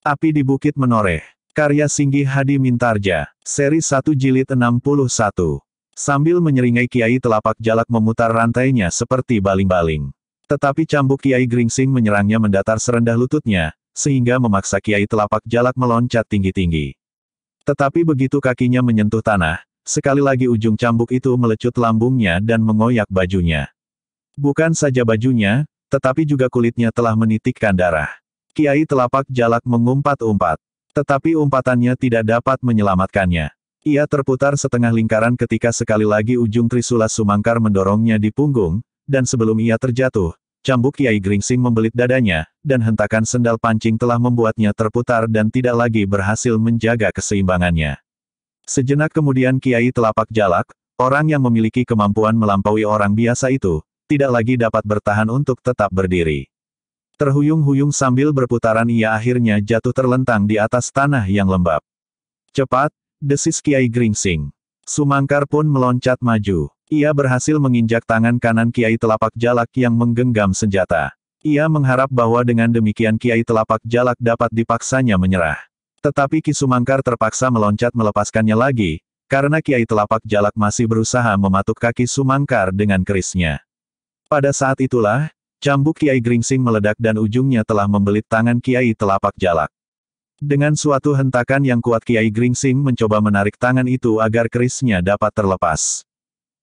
Api di Bukit Menoreh. Karya Singgi Hadi Mintarja. Seri 1 Jilid 61. Sambil menyeringai Kiai telapak jalak memutar rantainya seperti baling-baling. Tetapi cambuk Kiai Gringsing menyerangnya mendatar serendah lututnya, sehingga memaksa Kiai telapak jalak meloncat tinggi-tinggi. Tetapi begitu kakinya menyentuh tanah, sekali lagi ujung cambuk itu melecut lambungnya dan mengoyak bajunya. Bukan saja bajunya, tetapi juga kulitnya telah menitikkan darah. Kiai telapak jalak mengumpat-umpat. Tetapi umpatannya tidak dapat menyelamatkannya. Ia terputar setengah lingkaran ketika sekali lagi ujung Trisula Sumangkar mendorongnya di punggung, dan sebelum ia terjatuh, cambuk Kiai Gringsing membelit dadanya, dan hentakan sendal pancing telah membuatnya terputar dan tidak lagi berhasil menjaga keseimbangannya. Sejenak kemudian Kiai Telapak Jalak, orang yang memiliki kemampuan melampaui orang biasa itu, tidak lagi dapat bertahan untuk tetap berdiri. Terhuyung-huyung sambil berputaran ia akhirnya jatuh terlentang di atas tanah yang lembab. Cepat, desis Kiai Gringsing. Sumangkar pun meloncat maju. Ia berhasil menginjak tangan kanan Kiai Telapak Jalak yang menggenggam senjata. Ia mengharap bahwa dengan demikian Kiai Telapak Jalak dapat dipaksanya menyerah. Tetapi Ki Sumangkar terpaksa meloncat melepaskannya lagi, karena Kiai Telapak Jalak masih berusaha mematuk kaki Sumangkar dengan kerisnya. Pada saat itulah, Cambuk Kiai Gringsing meledak dan ujungnya telah membelit tangan Kiai Telapak Jalak. Dengan suatu hentakan yang kuat Kiai Gringsing mencoba menarik tangan itu agar kerisnya dapat terlepas.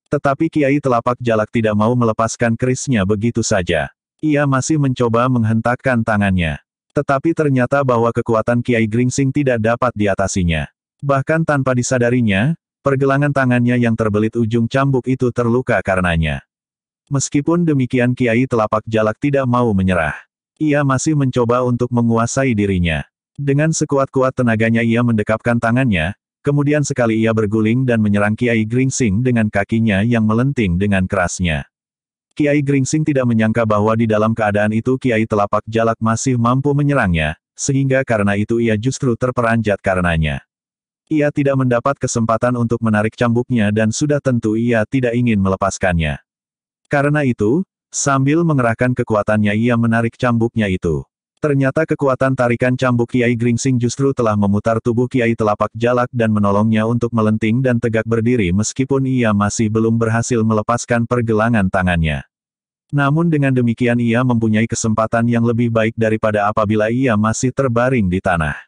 Tetapi Kiai Telapak Jalak tidak mau melepaskan kerisnya begitu saja. Ia masih mencoba menghentakkan tangannya. Tetapi ternyata bahwa kekuatan Kiai Gringsing tidak dapat diatasinya. Bahkan tanpa disadarinya, pergelangan tangannya yang terbelit ujung cambuk itu terluka karenanya. Meskipun demikian Kiai Telapak Jalak tidak mau menyerah. Ia masih mencoba untuk menguasai dirinya. Dengan sekuat-kuat tenaganya ia mendekapkan tangannya, kemudian sekali ia berguling dan menyerang Kiai Gringsing dengan kakinya yang melenting dengan kerasnya. Kiai Gringsing tidak menyangka bahwa di dalam keadaan itu Kiai Telapak Jalak masih mampu menyerangnya, sehingga karena itu ia justru terperanjat karenanya. Ia tidak mendapat kesempatan untuk menarik cambuknya dan sudah tentu ia tidak ingin melepaskannya. Karena itu, sambil mengerahkan kekuatannya ia menarik cambuknya itu. Ternyata kekuatan tarikan cambuk Kiai Gringsing justru telah memutar tubuh Kiai Telapak Jalak dan menolongnya untuk melenting dan tegak berdiri meskipun ia masih belum berhasil melepaskan pergelangan tangannya. Namun dengan demikian ia mempunyai kesempatan yang lebih baik daripada apabila ia masih terbaring di tanah.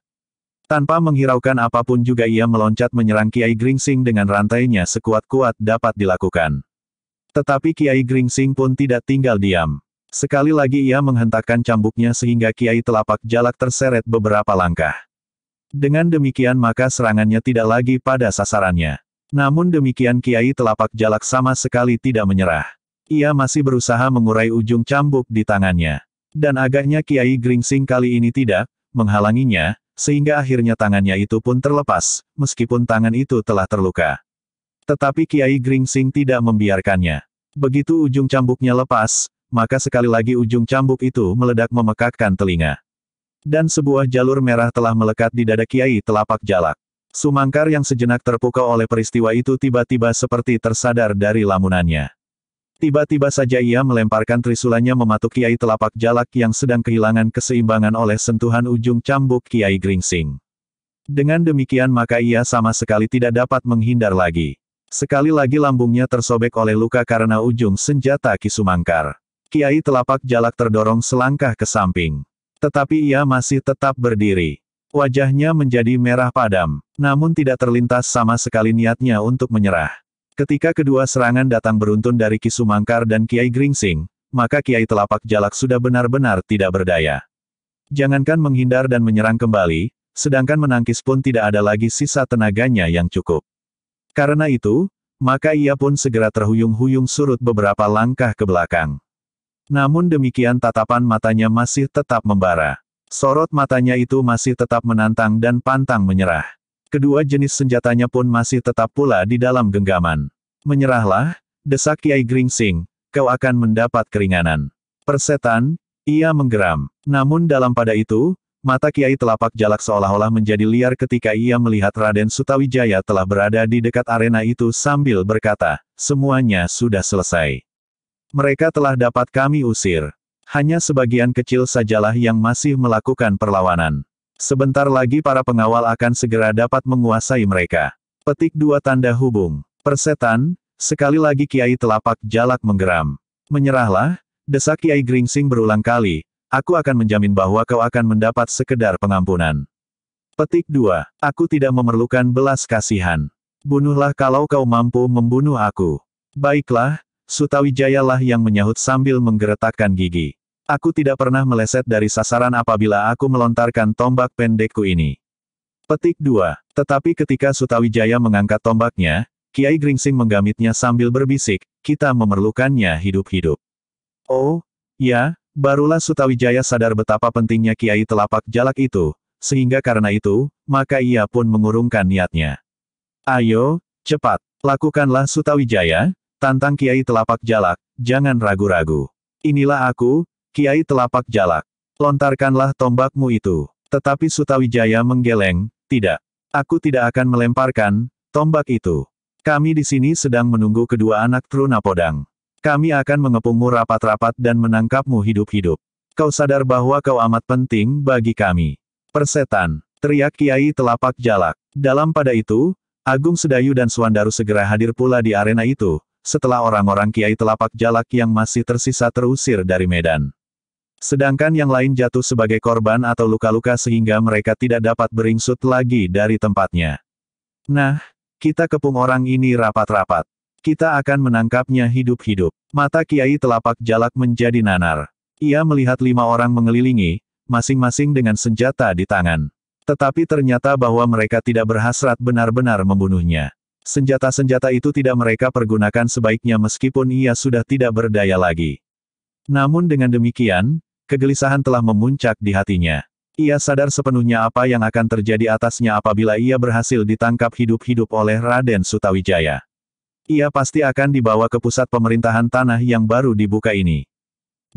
Tanpa menghiraukan apapun juga ia meloncat menyerang Kiai Gringsing dengan rantainya sekuat-kuat dapat dilakukan. Tetapi Kiai Gringsing pun tidak tinggal diam. Sekali lagi ia menghentakkan cambuknya sehingga Kiai telapak jalak terseret beberapa langkah. Dengan demikian maka serangannya tidak lagi pada sasarannya. Namun demikian Kiai telapak jalak sama sekali tidak menyerah. Ia masih berusaha mengurai ujung cambuk di tangannya. Dan agaknya Kiai Gringsing kali ini tidak menghalanginya, sehingga akhirnya tangannya itu pun terlepas, meskipun tangan itu telah terluka. Tetapi Kiai Gringsing tidak membiarkannya. Begitu ujung cambuknya lepas, maka sekali lagi ujung cambuk itu meledak memekakkan telinga. Dan sebuah jalur merah telah melekat di dada Kiai telapak jalak. Sumangkar yang sejenak terpukau oleh peristiwa itu tiba-tiba seperti tersadar dari lamunannya. Tiba-tiba saja ia melemparkan trisulanya mematuk Kiai Telapak Jalak yang sedang kehilangan keseimbangan oleh sentuhan ujung cambuk Kiai Gringsing. Dengan demikian maka ia sama sekali tidak dapat menghindar lagi. Sekali lagi lambungnya tersobek oleh luka karena ujung senjata Kisumangkar. Kiai telapak jalak terdorong selangkah ke samping. Tetapi ia masih tetap berdiri. Wajahnya menjadi merah padam, namun tidak terlintas sama sekali niatnya untuk menyerah. Ketika kedua serangan datang beruntun dari Kisumangkar dan Kiai Gringsing, maka Kiai Telapak Jalak sudah benar-benar tidak berdaya. Jangankan menghindar dan menyerang kembali, sedangkan menangkis pun tidak ada lagi sisa tenaganya yang cukup. Karena itu, maka ia pun segera terhuyung-huyung surut beberapa langkah ke belakang. Namun demikian tatapan matanya masih tetap membara. Sorot matanya itu masih tetap menantang dan pantang menyerah. Kedua jenis senjatanya pun masih tetap pula di dalam genggaman. Menyerahlah, desak Kiai Gringsing, kau akan mendapat keringanan. Persetan, ia menggeram. Namun dalam pada itu, Mata Kiai Telapak Jalak seolah-olah menjadi liar ketika ia melihat Raden Sutawijaya telah berada di dekat arena itu sambil berkata, semuanya sudah selesai. Mereka telah dapat kami usir. Hanya sebagian kecil sajalah yang masih melakukan perlawanan. Sebentar lagi para pengawal akan segera dapat menguasai mereka. Petik dua tanda hubung. Persetan, sekali lagi Kiai Telapak Jalak menggeram. Menyerahlah, desak Kiai Gringsing berulang kali, Aku akan menjamin bahwa kau akan mendapat sekedar pengampunan. Petik 2. Aku tidak memerlukan belas kasihan. Bunuhlah kalau kau mampu membunuh aku. Baiklah, Sutawijaya lah yang menyahut sambil menggeretakkan gigi. Aku tidak pernah meleset dari sasaran apabila aku melontarkan tombak pendekku ini. Petik 2. Tetapi ketika Sutawijaya mengangkat tombaknya, Kiai Gringsing menggamitnya sambil berbisik, kita memerlukannya hidup-hidup. Oh, ya, Barulah Sutawijaya sadar betapa pentingnya Kiai Telapak Jalak itu, sehingga karena itu, maka ia pun mengurungkan niatnya. Ayo, cepat, lakukanlah Sutawijaya, tantang Kiai Telapak Jalak, jangan ragu-ragu. Inilah aku, Kiai Telapak Jalak. Lontarkanlah tombakmu itu. Tetapi Sutawijaya menggeleng, tidak. Aku tidak akan melemparkan, tombak itu. Kami di sini sedang menunggu kedua anak Trunapodang. Kami akan mengepungmu rapat-rapat dan menangkapmu hidup-hidup. Kau sadar bahwa kau amat penting bagi kami. Persetan, teriak Kiai Telapak Jalak. Dalam pada itu, Agung Sedayu dan Suandaru segera hadir pula di arena itu, setelah orang-orang Kiai Telapak Jalak yang masih tersisa terusir dari Medan. Sedangkan yang lain jatuh sebagai korban atau luka-luka sehingga mereka tidak dapat beringsut lagi dari tempatnya. Nah, kita kepung orang ini rapat-rapat. Kita akan menangkapnya hidup-hidup. Mata Kiai telapak jalak menjadi nanar. Ia melihat lima orang mengelilingi, masing-masing dengan senjata di tangan. Tetapi ternyata bahwa mereka tidak berhasrat benar-benar membunuhnya. Senjata-senjata itu tidak mereka pergunakan sebaiknya meskipun ia sudah tidak berdaya lagi. Namun dengan demikian, kegelisahan telah memuncak di hatinya. Ia sadar sepenuhnya apa yang akan terjadi atasnya apabila ia berhasil ditangkap hidup-hidup oleh Raden Sutawijaya. Ia pasti akan dibawa ke pusat pemerintahan tanah yang baru dibuka ini.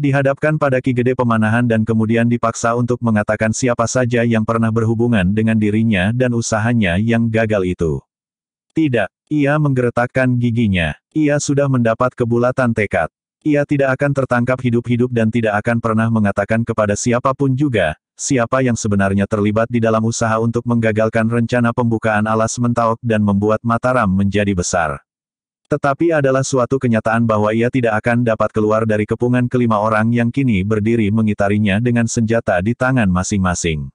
Dihadapkan pada Ki Gede Pemanahan dan kemudian dipaksa untuk mengatakan siapa saja yang pernah berhubungan dengan dirinya dan usahanya yang gagal itu. Tidak, ia menggeretakkan giginya. Ia sudah mendapat kebulatan tekad. Ia tidak akan tertangkap hidup-hidup dan tidak akan pernah mengatakan kepada siapapun juga, siapa yang sebenarnya terlibat di dalam usaha untuk menggagalkan rencana pembukaan alas mentaok dan membuat Mataram menjadi besar. Tetapi adalah suatu kenyataan bahwa ia tidak akan dapat keluar dari kepungan kelima orang yang kini berdiri mengitarinya dengan senjata di tangan masing-masing.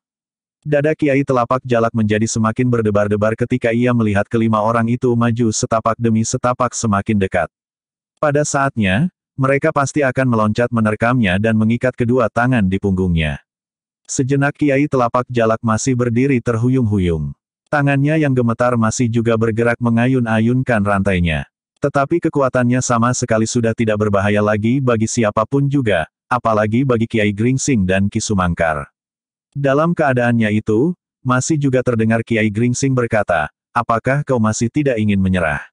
Dada Kiai telapak jalak menjadi semakin berdebar-debar ketika ia melihat kelima orang itu maju setapak demi setapak semakin dekat. Pada saatnya, mereka pasti akan meloncat menerkamnya dan mengikat kedua tangan di punggungnya. Sejenak Kiai telapak jalak masih berdiri terhuyung-huyung. Tangannya yang gemetar masih juga bergerak mengayun-ayunkan rantainya. Tetapi kekuatannya sama sekali sudah tidak berbahaya lagi bagi siapapun juga, apalagi bagi Kiai Gringsing dan Ki Sumangkar. Dalam keadaannya itu, masih juga terdengar Kiai Gringsing berkata, apakah kau masih tidak ingin menyerah?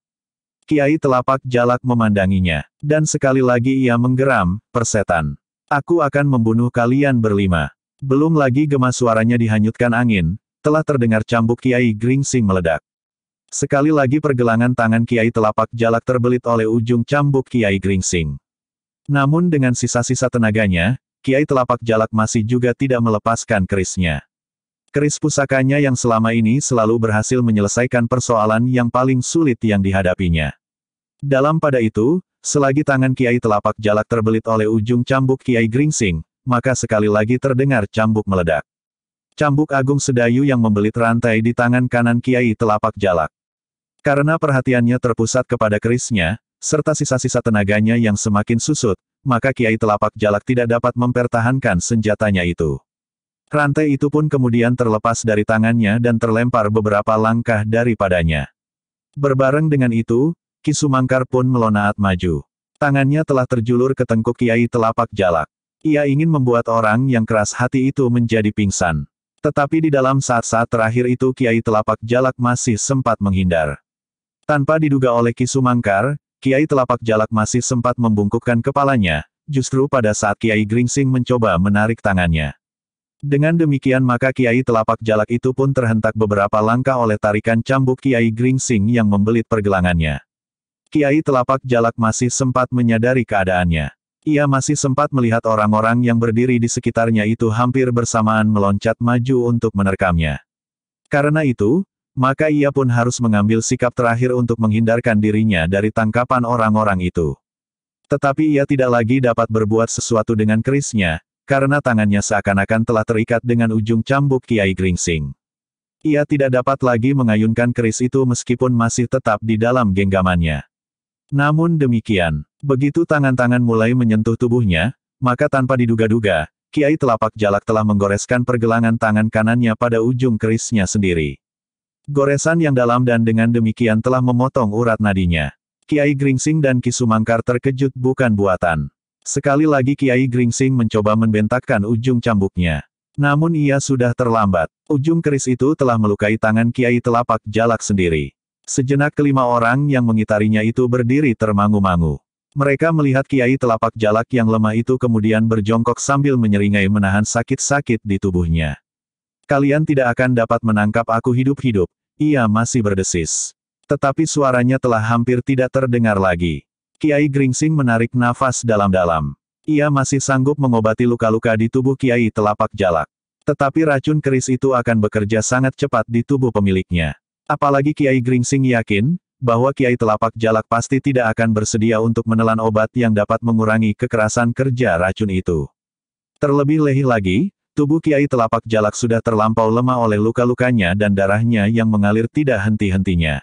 Kiai telapak jalak memandanginya, dan sekali lagi ia menggeram, persetan. Aku akan membunuh kalian berlima. Belum lagi gemas suaranya dihanyutkan angin, telah terdengar cambuk Kiai Gringsing meledak. Sekali lagi pergelangan tangan Kiai telapak jalak terbelit oleh ujung cambuk Kiai Gringsing. Namun dengan sisa-sisa tenaganya, Kiai telapak jalak masih juga tidak melepaskan kerisnya. Keris pusakanya yang selama ini selalu berhasil menyelesaikan persoalan yang paling sulit yang dihadapinya. Dalam pada itu, selagi tangan Kiai telapak jalak terbelit oleh ujung cambuk Kiai Gringsing, maka sekali lagi terdengar cambuk meledak. Cambuk agung sedayu yang membelit rantai di tangan kanan Kiai telapak jalak. Karena perhatiannya terpusat kepada kerisnya, serta sisa-sisa tenaganya yang semakin susut, maka Kiai Telapak Jalak tidak dapat mempertahankan senjatanya itu. Rantai itu pun kemudian terlepas dari tangannya dan terlempar beberapa langkah daripadanya. Berbareng dengan itu, Kisumangkar pun melonaat maju. Tangannya telah terjulur ke tengkuk Kiai Telapak Jalak. Ia ingin membuat orang yang keras hati itu menjadi pingsan. Tetapi di dalam saat-saat terakhir itu Kiai Telapak Jalak masih sempat menghindar. Tanpa diduga oleh Ki Sumangkar, Kiai Telapak Jalak masih sempat membungkukkan kepalanya, justru pada saat Kiai Gringsing mencoba menarik tangannya. Dengan demikian maka Kiai Telapak Jalak itu pun terhentak beberapa langkah oleh tarikan cambuk Kiai Gringsing yang membelit pergelangannya. Kiai Telapak Jalak masih sempat menyadari keadaannya. Ia masih sempat melihat orang-orang yang berdiri di sekitarnya itu hampir bersamaan meloncat maju untuk menerkamnya. Karena itu, maka ia pun harus mengambil sikap terakhir untuk menghindarkan dirinya dari tangkapan orang-orang itu. Tetapi ia tidak lagi dapat berbuat sesuatu dengan kerisnya, karena tangannya seakan-akan telah terikat dengan ujung cambuk Kiai Gringsing. Ia tidak dapat lagi mengayunkan keris itu meskipun masih tetap di dalam genggamannya. Namun demikian, begitu tangan-tangan mulai menyentuh tubuhnya, maka tanpa diduga-duga, Kiai Telapak Jalak telah menggoreskan pergelangan tangan kanannya pada ujung kerisnya sendiri. Goresan yang dalam dan dengan demikian telah memotong urat nadinya. Kiai Gringsing dan Ki Sumangkar terkejut bukan buatan. Sekali lagi Kiai Gringsing mencoba membentakkan ujung cambuknya. Namun ia sudah terlambat. Ujung keris itu telah melukai tangan Kiai Telapak Jalak sendiri. Sejenak kelima orang yang mengitarinya itu berdiri termangu-mangu. Mereka melihat Kiai Telapak Jalak yang lemah itu kemudian berjongkok sambil menyeringai menahan sakit-sakit di tubuhnya. Kalian tidak akan dapat menangkap aku hidup-hidup. Ia masih berdesis. Tetapi suaranya telah hampir tidak terdengar lagi. Kiai Gringsing menarik nafas dalam-dalam. Ia masih sanggup mengobati luka-luka di tubuh Kiai telapak jalak. Tetapi racun keris itu akan bekerja sangat cepat di tubuh pemiliknya. Apalagi Kiai Gringsing yakin, bahwa Kiai Telapak Jalak pasti tidak akan bersedia untuk menelan obat yang dapat mengurangi kekerasan kerja racun itu. Terlebih lehi lagi, Tubuh Kiai Telapak Jalak sudah terlampau lemah oleh luka-lukanya dan darahnya yang mengalir tidak henti-hentinya.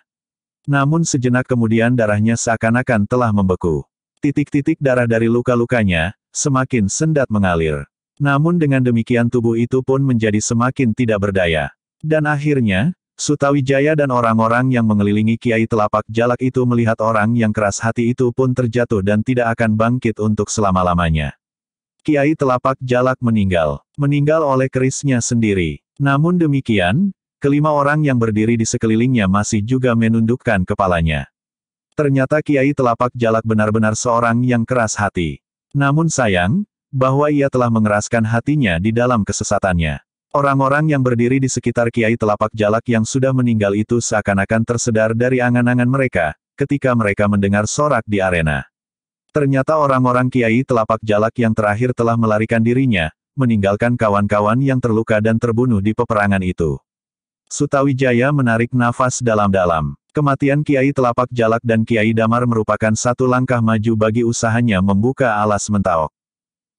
Namun sejenak kemudian darahnya seakan-akan telah membeku. Titik-titik darah dari luka-lukanya, semakin sendat mengalir. Namun dengan demikian tubuh itu pun menjadi semakin tidak berdaya. Dan akhirnya, Sutawijaya dan orang-orang yang mengelilingi Kiai Telapak Jalak itu melihat orang yang keras hati itu pun terjatuh dan tidak akan bangkit untuk selama-lamanya. Kiai Telapak Jalak meninggal. Meninggal oleh kerisnya sendiri. Namun demikian, kelima orang yang berdiri di sekelilingnya masih juga menundukkan kepalanya. Ternyata Kiai Telapak Jalak benar-benar seorang yang keras hati. Namun sayang, bahwa ia telah mengeraskan hatinya di dalam kesesatannya. Orang-orang yang berdiri di sekitar Kiai Telapak Jalak yang sudah meninggal itu seakan-akan tersedar dari angan-angan mereka, ketika mereka mendengar sorak di arena. Ternyata orang-orang kiai telapak jalak yang terakhir telah melarikan dirinya, meninggalkan kawan-kawan yang terluka dan terbunuh di peperangan itu. Sutawijaya menarik nafas dalam-dalam. Kematian Kiai Telapak Jalak dan Kiai Damar merupakan satu langkah maju bagi usahanya membuka alas mentaok.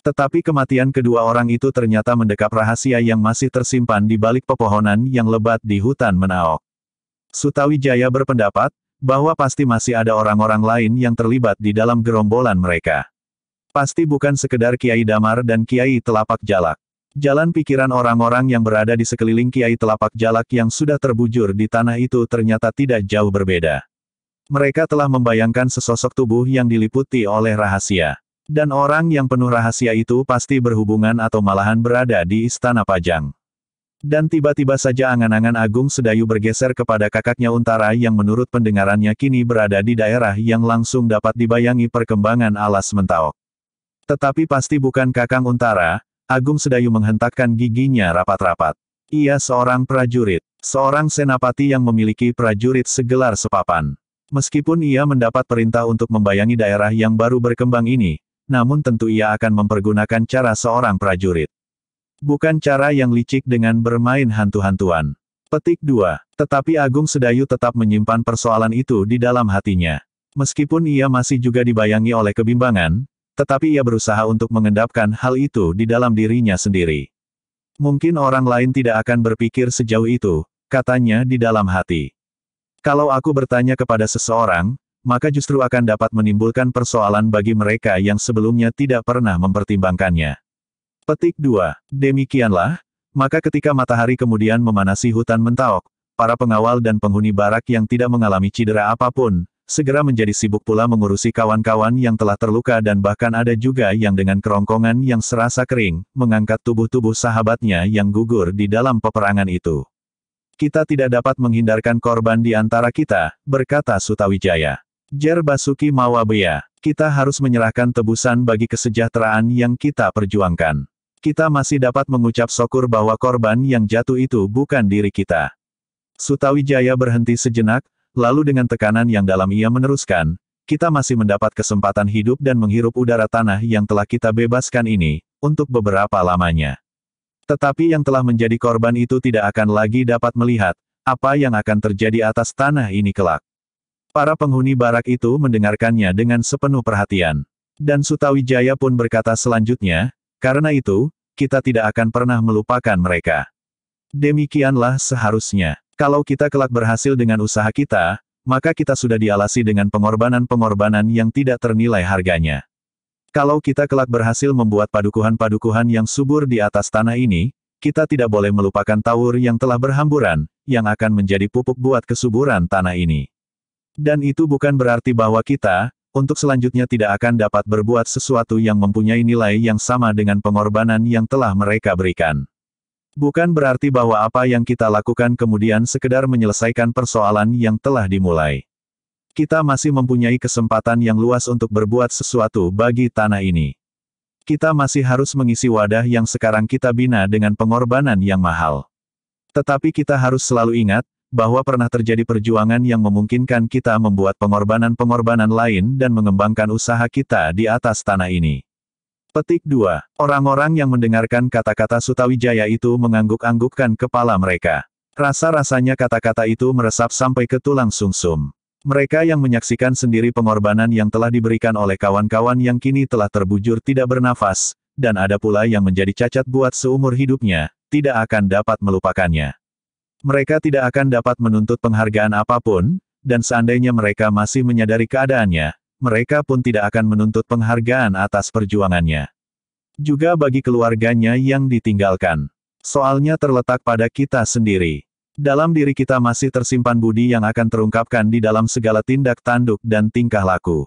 Tetapi kematian kedua orang itu ternyata mendekap rahasia yang masih tersimpan di balik pepohonan yang lebat di hutan menaok. Sutawijaya berpendapat, bahwa pasti masih ada orang-orang lain yang terlibat di dalam gerombolan mereka. Pasti bukan sekedar Kiai Damar dan Kiai Telapak Jalak. Jalan pikiran orang-orang yang berada di sekeliling Kiai Telapak Jalak yang sudah terbujur di tanah itu ternyata tidak jauh berbeda. Mereka telah membayangkan sesosok tubuh yang diliputi oleh rahasia. Dan orang yang penuh rahasia itu pasti berhubungan atau malahan berada di istana Pajang. Dan tiba-tiba saja angan-angan Agung Sedayu bergeser kepada kakaknya Untara yang menurut pendengarannya kini berada di daerah yang langsung dapat dibayangi perkembangan alas mentaok. Tetapi pasti bukan kakang Untara, Agung Sedayu menghentakkan giginya rapat-rapat. Ia seorang prajurit, seorang senapati yang memiliki prajurit segelar sepapan. Meskipun ia mendapat perintah untuk membayangi daerah yang baru berkembang ini, namun tentu ia akan mempergunakan cara seorang prajurit. Bukan cara yang licik dengan bermain hantu-hantuan. Petik 2. Tetapi Agung Sedayu tetap menyimpan persoalan itu di dalam hatinya. Meskipun ia masih juga dibayangi oleh kebimbangan, tetapi ia berusaha untuk mengendapkan hal itu di dalam dirinya sendiri. Mungkin orang lain tidak akan berpikir sejauh itu, katanya di dalam hati. Kalau aku bertanya kepada seseorang, maka justru akan dapat menimbulkan persoalan bagi mereka yang sebelumnya tidak pernah mempertimbangkannya. Petik 2. Demikianlah, maka ketika matahari kemudian memanasi hutan mentaok, para pengawal dan penghuni barak yang tidak mengalami cedera apapun, segera menjadi sibuk pula mengurusi kawan-kawan yang telah terluka dan bahkan ada juga yang dengan kerongkongan yang serasa kering, mengangkat tubuh-tubuh sahabatnya yang gugur di dalam peperangan itu. Kita tidak dapat menghindarkan korban di antara kita, berkata Sutawijaya. Jer Basuki Mawabea, kita harus menyerahkan tebusan bagi kesejahteraan yang kita perjuangkan kita masih dapat mengucap syukur bahwa korban yang jatuh itu bukan diri kita. Sutawijaya berhenti sejenak, lalu dengan tekanan yang dalam ia meneruskan, kita masih mendapat kesempatan hidup dan menghirup udara tanah yang telah kita bebaskan ini, untuk beberapa lamanya. Tetapi yang telah menjadi korban itu tidak akan lagi dapat melihat, apa yang akan terjadi atas tanah ini kelak. Para penghuni barak itu mendengarkannya dengan sepenuh perhatian. Dan Sutawijaya pun berkata selanjutnya, karena itu, kita tidak akan pernah melupakan mereka. Demikianlah seharusnya. Kalau kita kelak berhasil dengan usaha kita, maka kita sudah dialasi dengan pengorbanan-pengorbanan yang tidak ternilai harganya. Kalau kita kelak berhasil membuat padukuhan-padukuhan yang subur di atas tanah ini, kita tidak boleh melupakan tawur yang telah berhamburan, yang akan menjadi pupuk buat kesuburan tanah ini. Dan itu bukan berarti bahwa kita, untuk selanjutnya tidak akan dapat berbuat sesuatu yang mempunyai nilai yang sama dengan pengorbanan yang telah mereka berikan. Bukan berarti bahwa apa yang kita lakukan kemudian sekedar menyelesaikan persoalan yang telah dimulai. Kita masih mempunyai kesempatan yang luas untuk berbuat sesuatu bagi tanah ini. Kita masih harus mengisi wadah yang sekarang kita bina dengan pengorbanan yang mahal. Tetapi kita harus selalu ingat, bahwa pernah terjadi perjuangan yang memungkinkan kita membuat pengorbanan-pengorbanan lain dan mengembangkan usaha kita di atas tanah ini. Petik 2. Orang-orang yang mendengarkan kata-kata Sutawijaya itu mengangguk-anggukkan kepala mereka. Rasa-rasanya kata-kata itu meresap sampai ke tulang sumsum. Mereka yang menyaksikan sendiri pengorbanan yang telah diberikan oleh kawan-kawan yang kini telah terbujur tidak bernafas, dan ada pula yang menjadi cacat buat seumur hidupnya, tidak akan dapat melupakannya. Mereka tidak akan dapat menuntut penghargaan apapun, dan seandainya mereka masih menyadari keadaannya, mereka pun tidak akan menuntut penghargaan atas perjuangannya. Juga bagi keluarganya yang ditinggalkan. Soalnya terletak pada kita sendiri. Dalam diri kita masih tersimpan budi yang akan terungkapkan di dalam segala tindak tanduk dan tingkah laku.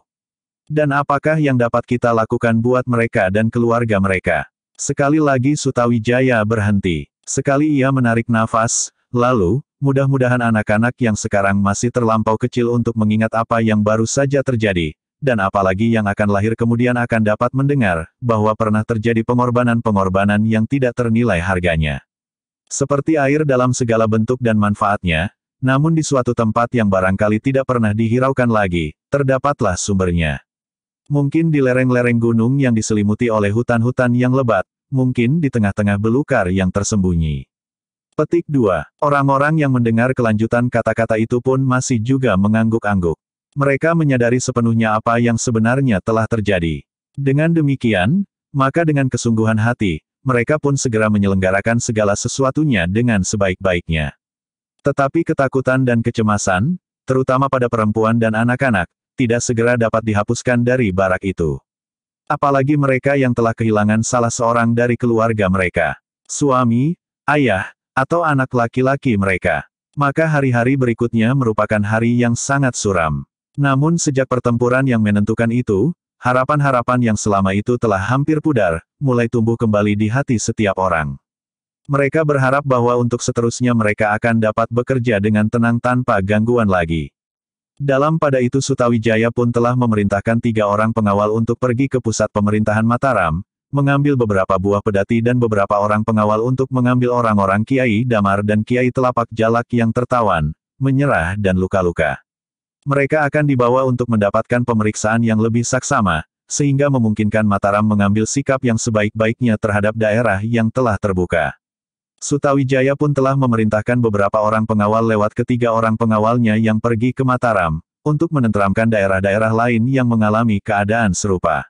Dan apakah yang dapat kita lakukan buat mereka dan keluarga mereka? Sekali lagi Sutawijaya berhenti. Sekali ia menarik nafas, Lalu, mudah-mudahan anak-anak yang sekarang masih terlampau kecil untuk mengingat apa yang baru saja terjadi, dan apalagi yang akan lahir kemudian akan dapat mendengar bahwa pernah terjadi pengorbanan-pengorbanan yang tidak ternilai harganya. Seperti air dalam segala bentuk dan manfaatnya, namun di suatu tempat yang barangkali tidak pernah dihiraukan lagi, terdapatlah sumbernya. Mungkin di lereng-lereng gunung yang diselimuti oleh hutan-hutan yang lebat, mungkin di tengah-tengah belukar yang tersembunyi. Petik 2. Orang-orang yang mendengar kelanjutan kata-kata itu pun masih juga mengangguk-angguk. Mereka menyadari sepenuhnya apa yang sebenarnya telah terjadi. Dengan demikian, maka dengan kesungguhan hati, mereka pun segera menyelenggarakan segala sesuatunya dengan sebaik-baiknya. Tetapi ketakutan dan kecemasan, terutama pada perempuan dan anak-anak, tidak segera dapat dihapuskan dari barak itu. Apalagi mereka yang telah kehilangan salah seorang dari keluarga mereka. Suami, ayah, atau anak laki-laki mereka. Maka hari-hari berikutnya merupakan hari yang sangat suram. Namun sejak pertempuran yang menentukan itu, harapan-harapan yang selama itu telah hampir pudar, mulai tumbuh kembali di hati setiap orang. Mereka berharap bahwa untuk seterusnya mereka akan dapat bekerja dengan tenang tanpa gangguan lagi. Dalam pada itu Sutawijaya pun telah memerintahkan tiga orang pengawal untuk pergi ke pusat pemerintahan Mataram, mengambil beberapa buah pedati dan beberapa orang pengawal untuk mengambil orang-orang Kiai Damar dan Kiai Telapak Jalak yang tertawan, menyerah dan luka-luka. Mereka akan dibawa untuk mendapatkan pemeriksaan yang lebih saksama, sehingga memungkinkan Mataram mengambil sikap yang sebaik-baiknya terhadap daerah yang telah terbuka. Sutawijaya pun telah memerintahkan beberapa orang pengawal lewat ketiga orang pengawalnya yang pergi ke Mataram, untuk menenteramkan daerah-daerah lain yang mengalami keadaan serupa.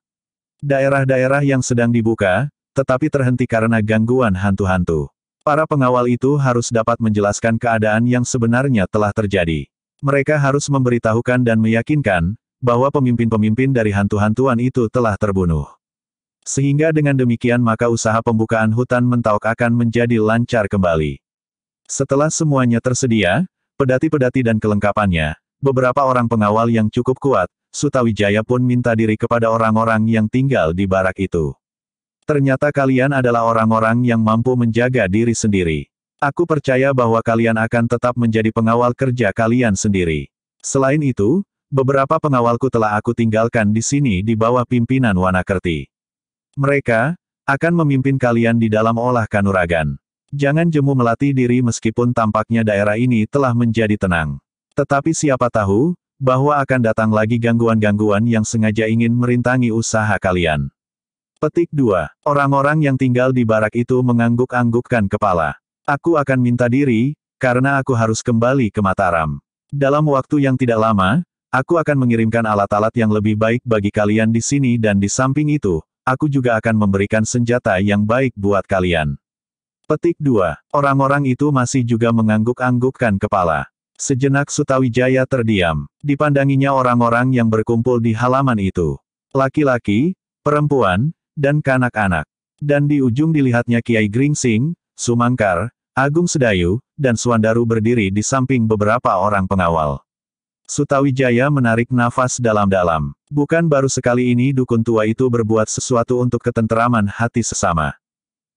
Daerah-daerah yang sedang dibuka, tetapi terhenti karena gangguan hantu-hantu. Para pengawal itu harus dapat menjelaskan keadaan yang sebenarnya telah terjadi. Mereka harus memberitahukan dan meyakinkan, bahwa pemimpin-pemimpin dari hantu-hantuan itu telah terbunuh. Sehingga dengan demikian maka usaha pembukaan hutan mentauk akan menjadi lancar kembali. Setelah semuanya tersedia, pedati-pedati dan kelengkapannya, beberapa orang pengawal yang cukup kuat, Sutawijaya pun minta diri kepada orang-orang yang tinggal di barak itu. Ternyata kalian adalah orang-orang yang mampu menjaga diri sendiri. Aku percaya bahwa kalian akan tetap menjadi pengawal kerja kalian sendiri. Selain itu, beberapa pengawalku telah aku tinggalkan di sini di bawah pimpinan Wanakerti. Mereka akan memimpin kalian di dalam olah kanuragan. Jangan jemu melatih diri meskipun tampaknya daerah ini telah menjadi tenang. Tetapi siapa tahu, bahwa akan datang lagi gangguan-gangguan yang sengaja ingin merintangi usaha kalian. Petik 2. Orang-orang yang tinggal di barak itu mengangguk-anggukkan kepala. Aku akan minta diri, karena aku harus kembali ke Mataram. Dalam waktu yang tidak lama, aku akan mengirimkan alat-alat yang lebih baik bagi kalian di sini dan di samping itu, aku juga akan memberikan senjata yang baik buat kalian. Petik 2. Orang-orang itu masih juga mengangguk-anggukkan kepala. Sejenak Sutawijaya terdiam. Dipandanginya orang-orang yang berkumpul di halaman itu. Laki-laki, perempuan, dan kanak-anak. Dan di ujung dilihatnya Kiai Gringsing, Sumangkar, Agung Sedayu, dan Suandaru berdiri di samping beberapa orang pengawal. Sutawijaya menarik nafas dalam-dalam. Bukan baru sekali ini dukun tua itu berbuat sesuatu untuk ketenteraman hati sesama.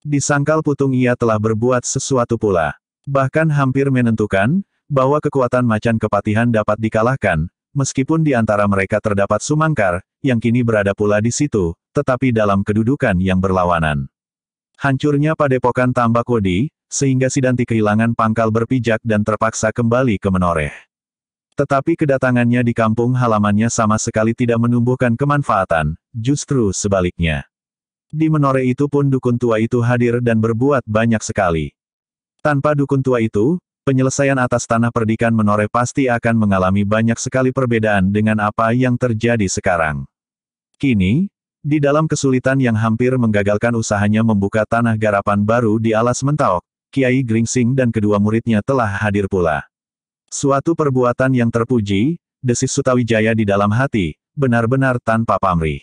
Disangkal putung ia telah berbuat sesuatu pula. Bahkan hampir menentukan, bahwa kekuatan macan kepatihan dapat dikalahkan, meskipun di antara mereka terdapat Sumangkar, yang kini berada pula di situ, tetapi dalam kedudukan yang berlawanan. Hancurnya padepokan tambak Tambakodi, sehingga Sidanti kehilangan pangkal berpijak dan terpaksa kembali ke Menoreh. Tetapi kedatangannya di kampung halamannya sama sekali tidak menumbuhkan kemanfaatan, justru sebaliknya. Di Menoreh itu pun dukun tua itu hadir dan berbuat banyak sekali. Tanpa dukun tua itu, penyelesaian atas tanah perdikan Menore pasti akan mengalami banyak sekali perbedaan dengan apa yang terjadi sekarang. Kini, di dalam kesulitan yang hampir menggagalkan usahanya membuka tanah garapan baru di alas mentaok, Kiai Gringsing dan kedua muridnya telah hadir pula. Suatu perbuatan yang terpuji, desis Sutawijaya di dalam hati, benar-benar tanpa pamrih.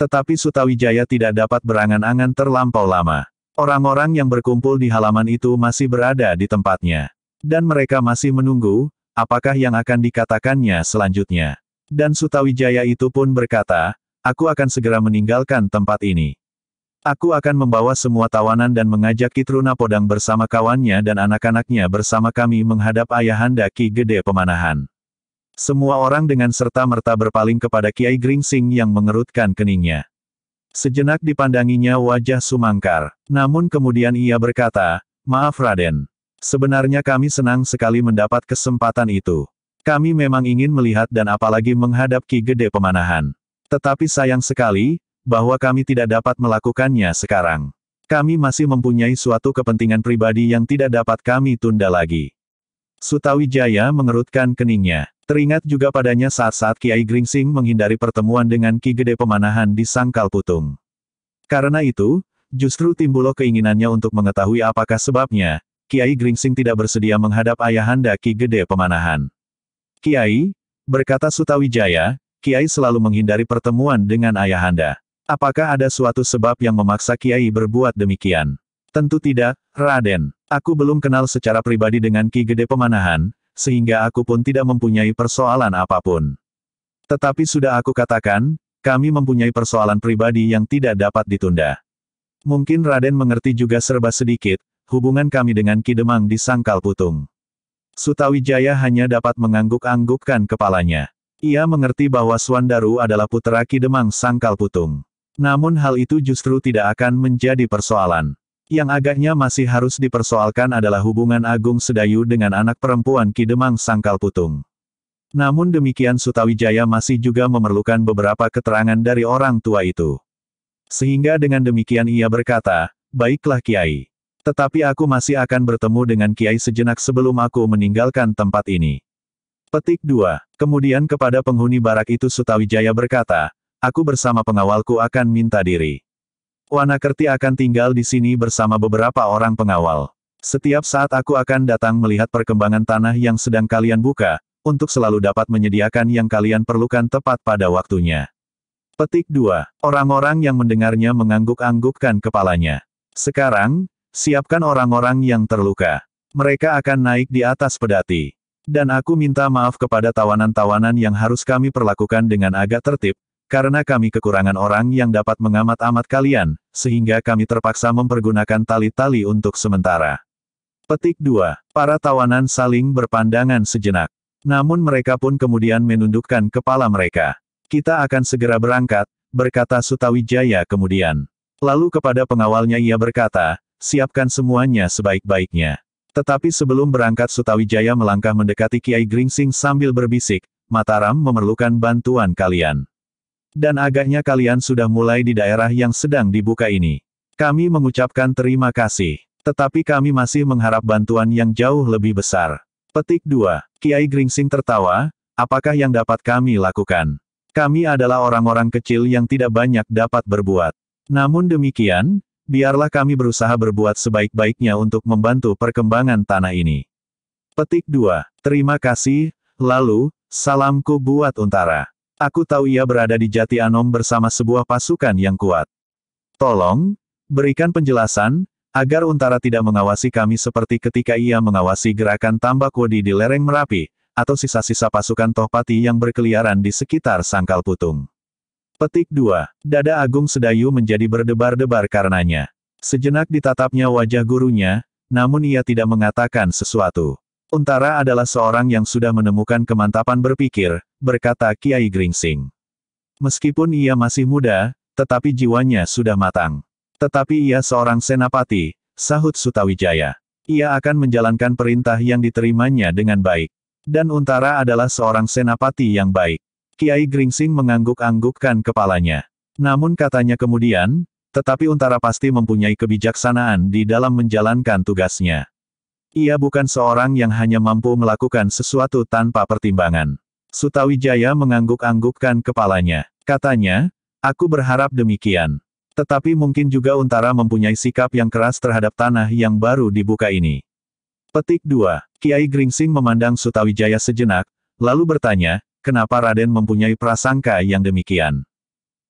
Tetapi Sutawijaya tidak dapat berangan-angan terlampau lama. Orang-orang yang berkumpul di halaman itu masih berada di tempatnya. Dan mereka masih menunggu, apakah yang akan dikatakannya selanjutnya. Dan Sutawijaya itu pun berkata, aku akan segera meninggalkan tempat ini. Aku akan membawa semua tawanan dan mengajak Kitruna Podang bersama kawannya dan anak-anaknya bersama kami menghadap Ayahanda Ki Gede Pemanahan. Semua orang dengan serta-merta berpaling kepada Kiai Gringsing yang mengerutkan keningnya. Sejenak dipandanginya wajah Sumangkar, namun kemudian ia berkata, Maaf Raden, Sebenarnya kami senang sekali mendapat kesempatan itu. Kami memang ingin melihat dan apalagi menghadap Ki Gede Pemanahan. Tetapi sayang sekali, bahwa kami tidak dapat melakukannya sekarang. Kami masih mempunyai suatu kepentingan pribadi yang tidak dapat kami tunda lagi. Sutawijaya mengerutkan keningnya. Teringat juga padanya saat-saat Kiai Gringsing menghindari pertemuan dengan Ki Gede Pemanahan di Sangkal Putung. Karena itu, justru timbul keinginannya untuk mengetahui apakah sebabnya, Kiai Gringsing tidak bersedia menghadap ayahanda Ki Gede Pemanahan. Kiai, berkata Sutawijaya, Kiai selalu menghindari pertemuan dengan ayahanda. Apakah ada suatu sebab yang memaksa Kiai berbuat demikian? Tentu tidak, Raden. Aku belum kenal secara pribadi dengan Ki Gede Pemanahan, sehingga aku pun tidak mempunyai persoalan apapun. Tetapi sudah aku katakan, kami mempunyai persoalan pribadi yang tidak dapat ditunda. Mungkin Raden mengerti juga serba sedikit, hubungan kami dengan Kidemang Demang disangkal putung. Sutawijaya hanya dapat mengangguk-anggukkan kepalanya. Ia mengerti bahwa Swandaru adalah putra Kidemang sangkal putung. Namun hal itu justru tidak akan menjadi persoalan. Yang agaknya masih harus dipersoalkan adalah hubungan Agung Sedayu dengan anak perempuan Kidemang sangkal putung. Namun demikian Sutawijaya masih juga memerlukan beberapa keterangan dari orang tua itu. Sehingga dengan demikian ia berkata, Baiklah Kiai. Tetapi aku masih akan bertemu dengan Kiai sejenak sebelum aku meninggalkan tempat ini. Petik 2. Kemudian kepada penghuni barak itu Sutawijaya berkata, aku bersama pengawalku akan minta diri. Wanakerti akan tinggal di sini bersama beberapa orang pengawal. Setiap saat aku akan datang melihat perkembangan tanah yang sedang kalian buka, untuk selalu dapat menyediakan yang kalian perlukan tepat pada waktunya. Petik 2. Orang-orang yang mendengarnya mengangguk-anggukkan kepalanya. Sekarang, siapkan orang-orang yang terluka. Mereka akan naik di atas pedati. Dan aku minta maaf kepada tawanan-tawanan yang harus kami perlakukan dengan agak tertib, karena kami kekurangan orang yang dapat mengamat-amat kalian, sehingga kami terpaksa mempergunakan tali-tali untuk sementara. Petik 2. Para tawanan saling berpandangan sejenak. Namun mereka pun kemudian menundukkan kepala mereka. Kita akan segera berangkat, berkata Sutawijaya kemudian. Lalu kepada pengawalnya ia berkata, siapkan semuanya sebaik-baiknya. Tetapi sebelum berangkat Sutawijaya melangkah mendekati Kiai Gringsing sambil berbisik, Mataram memerlukan bantuan kalian. Dan agaknya kalian sudah mulai di daerah yang sedang dibuka ini. Kami mengucapkan terima kasih. Tetapi kami masih mengharap bantuan yang jauh lebih besar. Petik 2. Kiai Gringsing tertawa, apakah yang dapat kami lakukan? Kami adalah orang-orang kecil yang tidak banyak dapat berbuat. Namun demikian, biarlah kami berusaha berbuat sebaik-baiknya untuk membantu perkembangan tanah ini. Petik 2. Terima kasih, lalu, salamku buat Untara. Aku tahu ia berada di Jati Anom bersama sebuah pasukan yang kuat. Tolong, berikan penjelasan, agar Untara tidak mengawasi kami seperti ketika ia mengawasi gerakan tambak wodi di lereng Merapi, atau sisa-sisa pasukan Tohpati yang berkeliaran di sekitar Sangkal Putung. Petik 2. Dada Agung Sedayu menjadi berdebar-debar karenanya. Sejenak ditatapnya wajah gurunya, namun ia tidak mengatakan sesuatu. Untara adalah seorang yang sudah menemukan kemantapan berpikir, berkata Kiai Gringsing. Meskipun ia masih muda, tetapi jiwanya sudah matang. Tetapi ia seorang senapati, sahut Sutawijaya. Ia akan menjalankan perintah yang diterimanya dengan baik. Dan Untara adalah seorang senapati yang baik. Kiai Gringsing mengangguk-anggukkan kepalanya. Namun katanya kemudian, tetapi Untara pasti mempunyai kebijaksanaan di dalam menjalankan tugasnya. Ia bukan seorang yang hanya mampu melakukan sesuatu tanpa pertimbangan. Sutawijaya mengangguk-anggukkan kepalanya. Katanya, aku berharap demikian. Tetapi mungkin juga Untara mempunyai sikap yang keras terhadap tanah yang baru dibuka ini. Petik 2. Kiai Gringsing memandang Sutawijaya sejenak, lalu bertanya, kenapa Raden mempunyai prasangka yang demikian.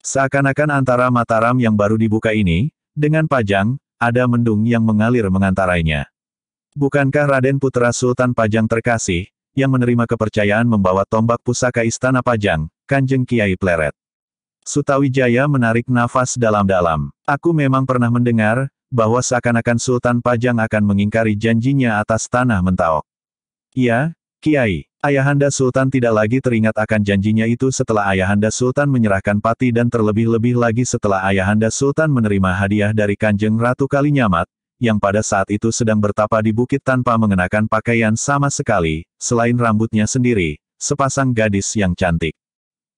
Seakan-akan antara Mataram yang baru dibuka ini, dengan Pajang, ada mendung yang mengalir mengantarainya. Bukankah Raden Putra Sultan Pajang terkasih, yang menerima kepercayaan membawa tombak pusaka Istana Pajang, Kanjeng Kiai Pleret? Sutawijaya menarik nafas dalam-dalam. Aku memang pernah mendengar, bahwa seakan-akan Sultan Pajang akan mengingkari janjinya atas tanah mentaok. Iya, Kiai, Ayahanda Sultan tidak lagi teringat akan janjinya itu setelah Ayahanda Sultan menyerahkan pati dan terlebih-lebih lagi setelah Ayahanda Sultan menerima hadiah dari Kanjeng Ratu Kalinyamat, yang pada saat itu sedang bertapa di bukit tanpa mengenakan pakaian sama sekali, selain rambutnya sendiri, sepasang gadis yang cantik.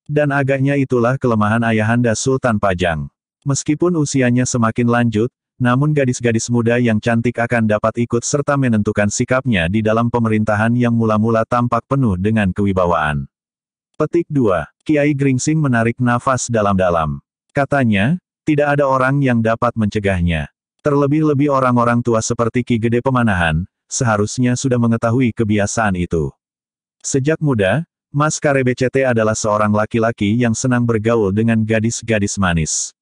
Dan agaknya itulah kelemahan Ayahanda Sultan Pajang. Meskipun usianya semakin lanjut, namun gadis-gadis muda yang cantik akan dapat ikut serta menentukan sikapnya di dalam pemerintahan yang mula-mula tampak penuh dengan kewibawaan. Petik 2. Kiai Gringsing menarik nafas dalam-dalam. Katanya, tidak ada orang yang dapat mencegahnya. Terlebih-lebih orang-orang tua seperti Ki Gede Pemanahan, seharusnya sudah mengetahui kebiasaan itu. Sejak muda, Mas Karebe adalah seorang laki-laki yang senang bergaul dengan gadis-gadis manis.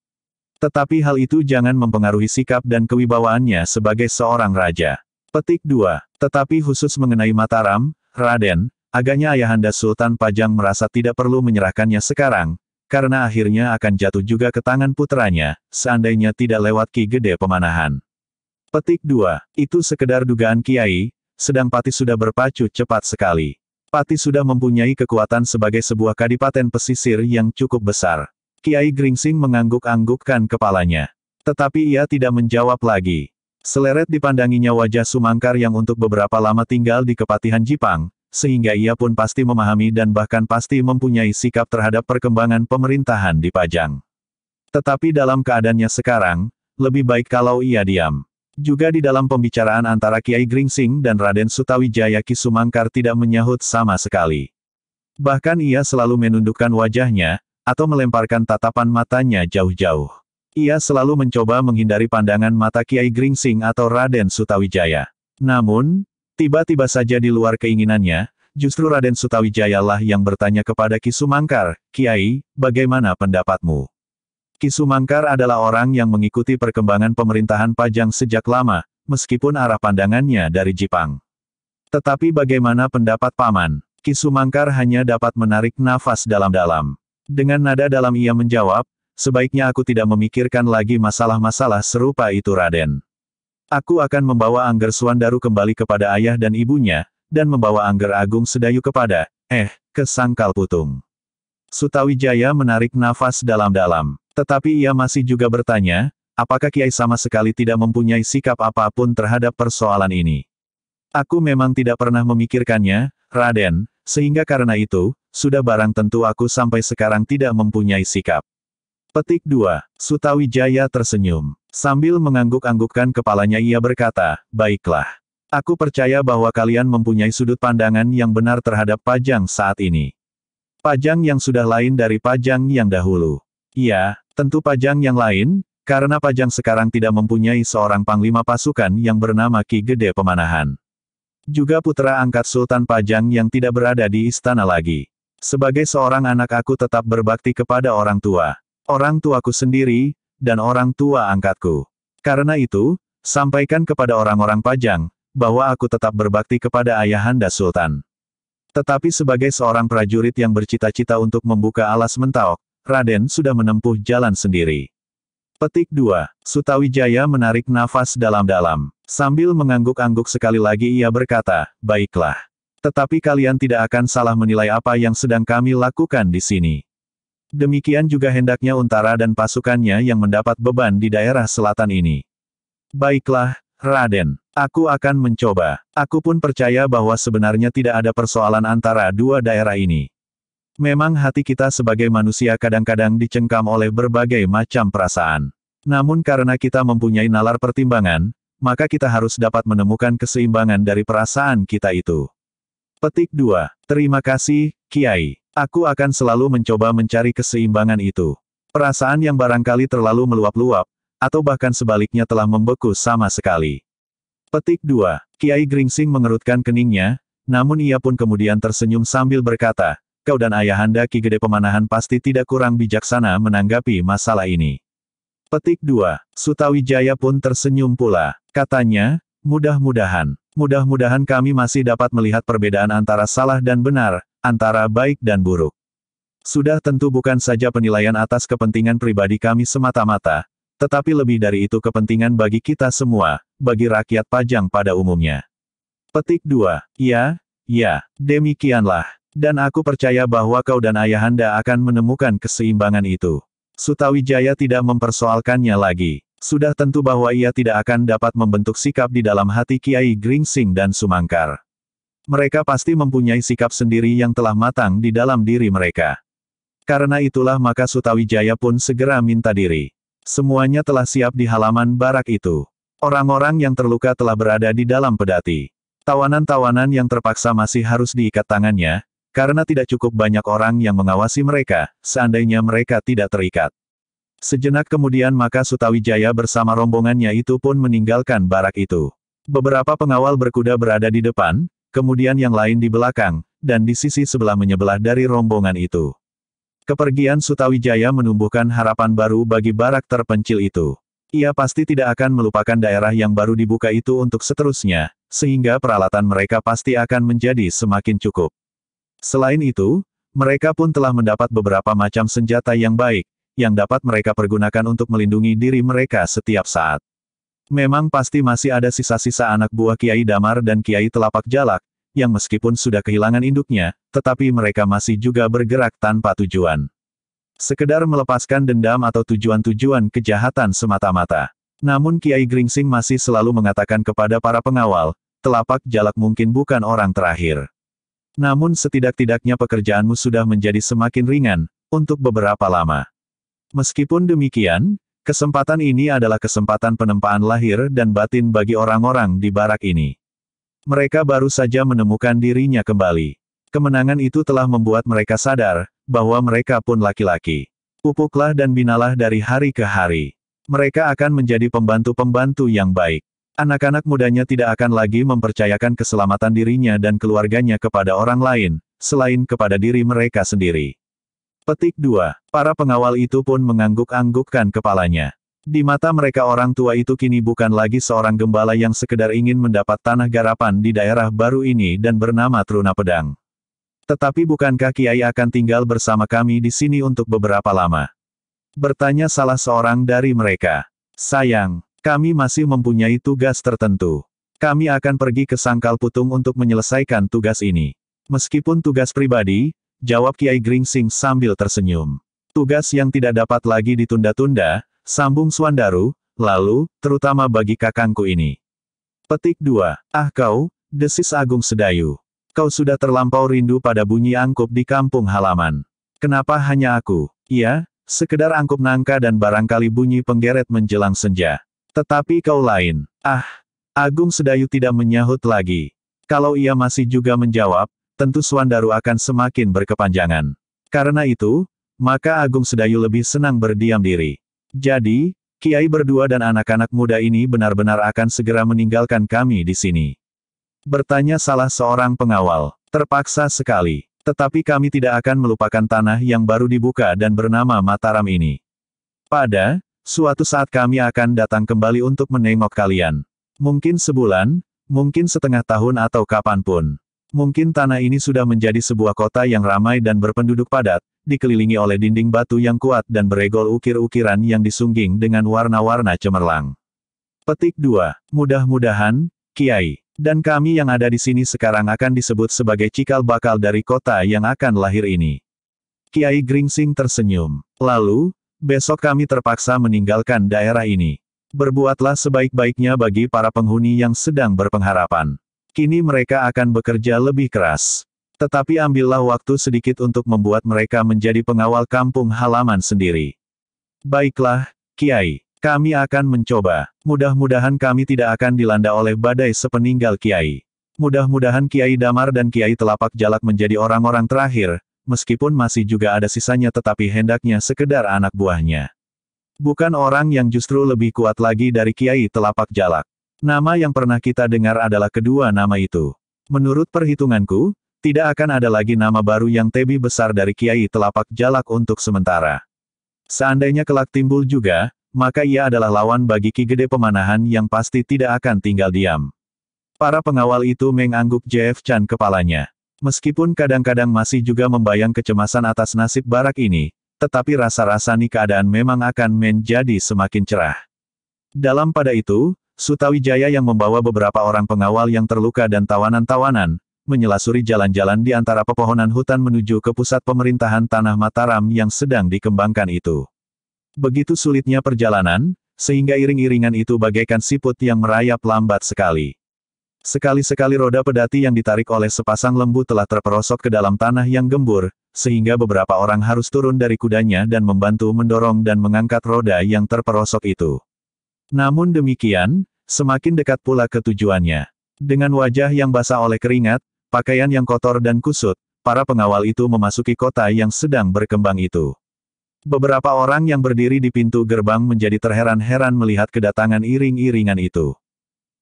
Tetapi hal itu jangan mempengaruhi sikap dan kewibawaannya sebagai seorang raja. Petik 2. Tetapi khusus mengenai Mataram, Raden, agaknya ayahanda Sultan Pajang merasa tidak perlu menyerahkannya sekarang, karena akhirnya akan jatuh juga ke tangan putranya, seandainya tidak lewat Ki Gede Pemanahan. Petik 2. Itu sekedar dugaan Kiai, sedang Pati sudah berpacu cepat sekali. Pati sudah mempunyai kekuatan sebagai sebuah kadipaten pesisir yang cukup besar. Kiai Gringsing mengangguk-anggukkan kepalanya. Tetapi ia tidak menjawab lagi. Seleret dipandanginya wajah Sumangkar yang untuk beberapa lama tinggal di kepatihan Jipang, sehingga ia pun pasti memahami dan bahkan pasti mempunyai sikap terhadap perkembangan pemerintahan di Pajang. Tetapi dalam keadaannya sekarang, lebih baik kalau ia diam. Juga di dalam pembicaraan antara Kiai Gringsing dan Raden Sutawijaya Ki Sumangkar tidak menyahut sama sekali. Bahkan ia selalu menundukkan wajahnya, atau melemparkan tatapan matanya jauh-jauh. Ia selalu mencoba menghindari pandangan mata Kiai Gringsing atau Raden Sutawijaya. Namun, tiba-tiba saja di luar keinginannya, justru Raden Sutawijaya lah yang bertanya kepada Kisumangkar, Kiai, bagaimana pendapatmu? Kisumangkar adalah orang yang mengikuti perkembangan pemerintahan Pajang sejak lama, meskipun arah pandangannya dari Jipang. Tetapi bagaimana pendapat Paman? Kisumangkar hanya dapat menarik nafas dalam-dalam. Dengan nada dalam ia menjawab, sebaiknya aku tidak memikirkan lagi masalah-masalah serupa itu Raden. Aku akan membawa Angger Suandaru kembali kepada ayah dan ibunya, dan membawa Angger Agung Sedayu kepada, eh, ke Sangkal Putung. Sutawijaya menarik nafas dalam-dalam. Tetapi ia masih juga bertanya, apakah Kiai sama sekali tidak mempunyai sikap apapun terhadap persoalan ini? Aku memang tidak pernah memikirkannya, Raden, sehingga karena itu, sudah barang tentu aku sampai sekarang tidak mempunyai sikap. Petik 2. Sutawijaya tersenyum. Sambil mengangguk-anggukkan kepalanya ia berkata, Baiklah. Aku percaya bahwa kalian mempunyai sudut pandangan yang benar terhadap pajang saat ini. Pajang yang sudah lain dari pajang yang dahulu. Iya, tentu pajang yang lain, karena pajang sekarang tidak mempunyai seorang panglima pasukan yang bernama Ki Gede Pemanahan. Juga putra angkat Sultan Pajang yang tidak berada di istana lagi. Sebagai seorang anak aku tetap berbakti kepada orang tua. Orang tuaku sendiri, dan orang tua angkatku. Karena itu, sampaikan kepada orang-orang Pajang, bahwa aku tetap berbakti kepada Ayahanda Sultan. Tetapi sebagai seorang prajurit yang bercita-cita untuk membuka alas mentaok, Raden sudah menempuh jalan sendiri. Petik 2. Sutawijaya menarik nafas dalam-dalam. Sambil mengangguk-angguk sekali lagi ia berkata, Baiklah. Tetapi kalian tidak akan salah menilai apa yang sedang kami lakukan di sini. Demikian juga hendaknya Untara dan pasukannya yang mendapat beban di daerah selatan ini. Baiklah, Raden. Aku akan mencoba. Aku pun percaya bahwa sebenarnya tidak ada persoalan antara dua daerah ini. Memang hati kita sebagai manusia kadang-kadang dicengkam oleh berbagai macam perasaan. Namun karena kita mempunyai nalar pertimbangan, maka kita harus dapat menemukan keseimbangan dari perasaan kita itu. Petik 2. Terima kasih, Kiai. Aku akan selalu mencoba mencari keseimbangan itu. Perasaan yang barangkali terlalu meluap-luap, atau bahkan sebaliknya telah membeku sama sekali. Petik 2. Kiai Gringsing mengerutkan keningnya, namun ia pun kemudian tersenyum sambil berkata, kau dan ayahanda Ki Gede Pemanahan pasti tidak kurang bijaksana menanggapi masalah ini. Petik 2. Sutawijaya pun tersenyum pula. Katanya, mudah-mudahan, mudah-mudahan kami masih dapat melihat perbedaan antara salah dan benar, antara baik dan buruk. Sudah tentu bukan saja penilaian atas kepentingan pribadi kami semata-mata, tetapi lebih dari itu kepentingan bagi kita semua, bagi rakyat Pajang pada umumnya. Petik 2. Ya, ya, demikianlah. Dan aku percaya bahwa kau dan ayahanda akan menemukan keseimbangan itu. Sutawijaya tidak mempersoalkannya lagi. Sudah tentu bahwa ia tidak akan dapat membentuk sikap di dalam hati Kiai Gringsing dan Sumangkar. Mereka pasti mempunyai sikap sendiri yang telah matang di dalam diri mereka. Karena itulah maka Sutawijaya pun segera minta diri. Semuanya telah siap di halaman barak itu. Orang-orang yang terluka telah berada di dalam pedati. Tawanan-tawanan yang terpaksa masih harus diikat tangannya, karena tidak cukup banyak orang yang mengawasi mereka, seandainya mereka tidak terikat. Sejenak kemudian maka Sutawijaya bersama rombongannya itu pun meninggalkan barak itu. Beberapa pengawal berkuda berada di depan, kemudian yang lain di belakang, dan di sisi sebelah menyebelah dari rombongan itu. Kepergian Sutawijaya menumbuhkan harapan baru bagi barak terpencil itu. Ia pasti tidak akan melupakan daerah yang baru dibuka itu untuk seterusnya, sehingga peralatan mereka pasti akan menjadi semakin cukup. Selain itu, mereka pun telah mendapat beberapa macam senjata yang baik, yang dapat mereka pergunakan untuk melindungi diri mereka setiap saat. Memang pasti masih ada sisa-sisa anak buah Kiai Damar dan Kiai Telapak Jalak, yang meskipun sudah kehilangan induknya, tetapi mereka masih juga bergerak tanpa tujuan. Sekedar melepaskan dendam atau tujuan-tujuan kejahatan semata-mata. Namun Kiai Gringsing masih selalu mengatakan kepada para pengawal, Telapak Jalak mungkin bukan orang terakhir. Namun setidak-tidaknya pekerjaanmu sudah menjadi semakin ringan, untuk beberapa lama. Meskipun demikian, kesempatan ini adalah kesempatan penempaan lahir dan batin bagi orang-orang di barak ini. Mereka baru saja menemukan dirinya kembali. Kemenangan itu telah membuat mereka sadar, bahwa mereka pun laki-laki. Pupuklah dan binalah dari hari ke hari. Mereka akan menjadi pembantu-pembantu yang baik. Anak-anak mudanya tidak akan lagi mempercayakan keselamatan dirinya dan keluarganya kepada orang lain, selain kepada diri mereka sendiri. Petik 2. Para pengawal itu pun mengangguk-anggukkan kepalanya. Di mata mereka orang tua itu kini bukan lagi seorang gembala yang sekedar ingin mendapat tanah garapan di daerah baru ini dan bernama Truna Pedang. Tetapi bukankah Kiai akan tinggal bersama kami di sini untuk beberapa lama? Bertanya salah seorang dari mereka. Sayang, kami masih mempunyai tugas tertentu. Kami akan pergi ke Sangkal Putung untuk menyelesaikan tugas ini. Meskipun tugas pribadi, jawab Kiai Gringsing sambil tersenyum. Tugas yang tidak dapat lagi ditunda-tunda, sambung Swandaru, lalu, terutama bagi kakangku ini. Petik 2. Ah kau, desis Agung Sedayu. Kau sudah terlampau rindu pada bunyi angkup di kampung halaman. Kenapa hanya aku? Iya, sekedar angkup nangka dan barangkali bunyi penggeret menjelang senja. Tetapi kau lain. Ah! Agung Sedayu tidak menyahut lagi. Kalau ia masih juga menjawab, tentu Swandaru akan semakin berkepanjangan. Karena itu, maka Agung Sedayu lebih senang berdiam diri. Jadi, Kiai berdua dan anak-anak muda ini benar-benar akan segera meninggalkan kami di sini. Bertanya salah seorang pengawal. Terpaksa sekali. Tetapi kami tidak akan melupakan tanah yang baru dibuka dan bernama Mataram ini. Pada Suatu saat kami akan datang kembali untuk menengok kalian. Mungkin sebulan, mungkin setengah tahun atau kapanpun. Mungkin tanah ini sudah menjadi sebuah kota yang ramai dan berpenduduk padat, dikelilingi oleh dinding batu yang kuat dan beregol ukir-ukiran yang disungging dengan warna-warna cemerlang. Petik 2. Mudah-mudahan, Kiai, dan kami yang ada di sini sekarang akan disebut sebagai cikal bakal dari kota yang akan lahir ini. Kiai Gringsing tersenyum. Lalu, Besok kami terpaksa meninggalkan daerah ini. Berbuatlah sebaik-baiknya bagi para penghuni yang sedang berpengharapan. Kini mereka akan bekerja lebih keras. Tetapi ambillah waktu sedikit untuk membuat mereka menjadi pengawal kampung halaman sendiri. Baiklah, Kiai. Kami akan mencoba. Mudah-mudahan kami tidak akan dilanda oleh badai sepeninggal Kiai. Mudah-mudahan Kiai Damar dan Kiai Telapak Jalak menjadi orang-orang terakhir, meskipun masih juga ada sisanya tetapi hendaknya sekedar anak buahnya. Bukan orang yang justru lebih kuat lagi dari Kiai Telapak Jalak. Nama yang pernah kita dengar adalah kedua nama itu. Menurut perhitunganku, tidak akan ada lagi nama baru yang tebi besar dari Kiai Telapak Jalak untuk sementara. Seandainya kelak timbul juga, maka ia adalah lawan bagi Ki Gede Pemanahan yang pasti tidak akan tinggal diam. Para pengawal itu mengangguk Jeff Chan kepalanya. Meskipun kadang-kadang masih juga membayang kecemasan atas nasib barak ini, tetapi rasa-rasanya rasa keadaan memang akan menjadi semakin cerah. Dalam pada itu, Sutawijaya yang membawa beberapa orang pengawal yang terluka dan tawanan-tawanan, menyelasuri jalan-jalan di antara pepohonan hutan menuju ke pusat pemerintahan Tanah Mataram yang sedang dikembangkan itu. Begitu sulitnya perjalanan, sehingga iring-iringan itu bagaikan siput yang merayap lambat sekali. Sekali-sekali roda pedati yang ditarik oleh sepasang lembu telah terperosok ke dalam tanah yang gembur, sehingga beberapa orang harus turun dari kudanya dan membantu mendorong dan mengangkat roda yang terperosok itu. Namun demikian, semakin dekat pula ke tujuannya. Dengan wajah yang basah oleh keringat, pakaian yang kotor dan kusut, para pengawal itu memasuki kota yang sedang berkembang itu. Beberapa orang yang berdiri di pintu gerbang menjadi terheran-heran melihat kedatangan iring-iringan itu.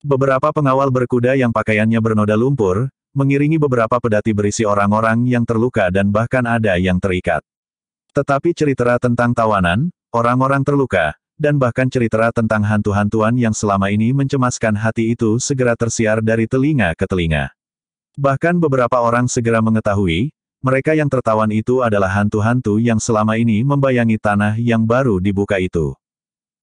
Beberapa pengawal berkuda yang pakaiannya bernoda lumpur, mengiringi beberapa pedati berisi orang-orang yang terluka dan bahkan ada yang terikat. Tetapi cerita tentang tawanan, orang-orang terluka, dan bahkan cerita tentang hantu-hantuan yang selama ini mencemaskan hati itu segera tersiar dari telinga ke telinga. Bahkan beberapa orang segera mengetahui, mereka yang tertawan itu adalah hantu-hantu yang selama ini membayangi tanah yang baru dibuka itu.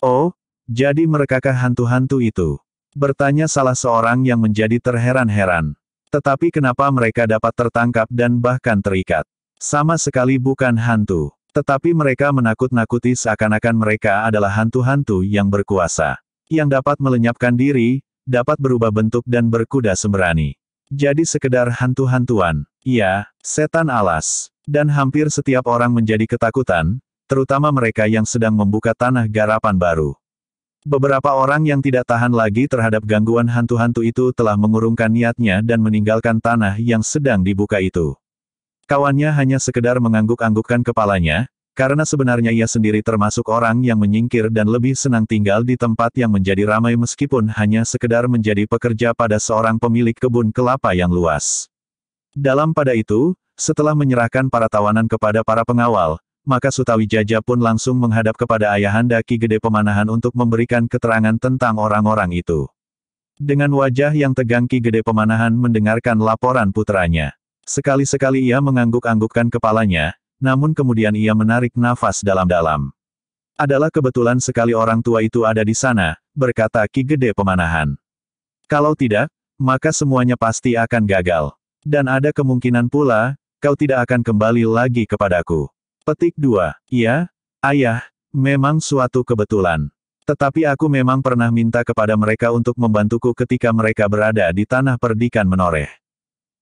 Oh, jadi merekakah hantu-hantu itu? Bertanya salah seorang yang menjadi terheran-heran. Tetapi kenapa mereka dapat tertangkap dan bahkan terikat? Sama sekali bukan hantu. Tetapi mereka menakut-nakuti seakan-akan mereka adalah hantu-hantu yang berkuasa. Yang dapat melenyapkan diri, dapat berubah bentuk dan berkuda semberani. Jadi sekedar hantu-hantuan. Ya, setan alas. Dan hampir setiap orang menjadi ketakutan, terutama mereka yang sedang membuka tanah garapan baru. Beberapa orang yang tidak tahan lagi terhadap gangguan hantu-hantu itu telah mengurungkan niatnya dan meninggalkan tanah yang sedang dibuka itu. Kawannya hanya sekedar mengangguk-anggukkan kepalanya, karena sebenarnya ia sendiri termasuk orang yang menyingkir dan lebih senang tinggal di tempat yang menjadi ramai meskipun hanya sekedar menjadi pekerja pada seorang pemilik kebun kelapa yang luas. Dalam pada itu, setelah menyerahkan para tawanan kepada para pengawal, maka Sutawijaja pun langsung menghadap kepada Ayahanda Ki Gede Pemanahan untuk memberikan keterangan tentang orang-orang itu. Dengan wajah yang tegang Ki Gede Pemanahan mendengarkan laporan putranya. Sekali-sekali ia mengangguk-anggukkan kepalanya, namun kemudian ia menarik nafas dalam-dalam. Adalah kebetulan sekali orang tua itu ada di sana, berkata Ki Gede Pemanahan. Kalau tidak, maka semuanya pasti akan gagal. Dan ada kemungkinan pula, kau tidak akan kembali lagi kepadaku. Petik 2. Ya, ayah, memang suatu kebetulan. Tetapi aku memang pernah minta kepada mereka untuk membantuku ketika mereka berada di tanah perdikan menoreh.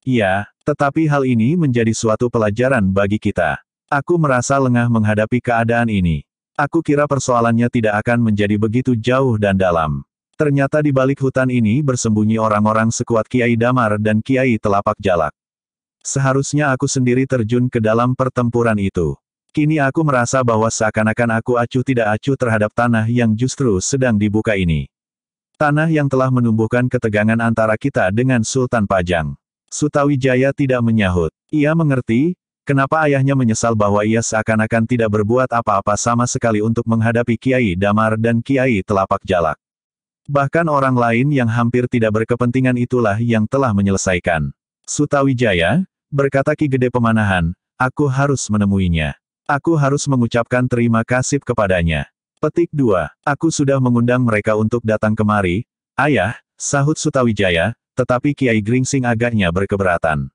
Iya, tetapi hal ini menjadi suatu pelajaran bagi kita. Aku merasa lengah menghadapi keadaan ini. Aku kira persoalannya tidak akan menjadi begitu jauh dan dalam. Ternyata di balik hutan ini bersembunyi orang-orang sekuat Kiai Damar dan Kiai Telapak Jalak. Seharusnya aku sendiri terjun ke dalam pertempuran itu. Kini aku merasa bahwa seakan-akan aku acuh tidak acuh terhadap tanah yang justru sedang dibuka ini. Tanah yang telah menumbuhkan ketegangan antara kita dengan Sultan Pajang. Sutawijaya tidak menyahut. Ia mengerti, kenapa ayahnya menyesal bahwa ia seakan-akan tidak berbuat apa-apa sama sekali untuk menghadapi Kiai Damar dan Kiai Telapak Jalak. Bahkan orang lain yang hampir tidak berkepentingan itulah yang telah menyelesaikan. Sutawijaya, berkata Ki Gede Pemanahan, aku harus menemuinya. Aku harus mengucapkan terima kasih kepadanya. Petik 2. Aku sudah mengundang mereka untuk datang kemari, ayah, sahut Sutawijaya, tetapi Kiai Gringsing agaknya berkeberatan.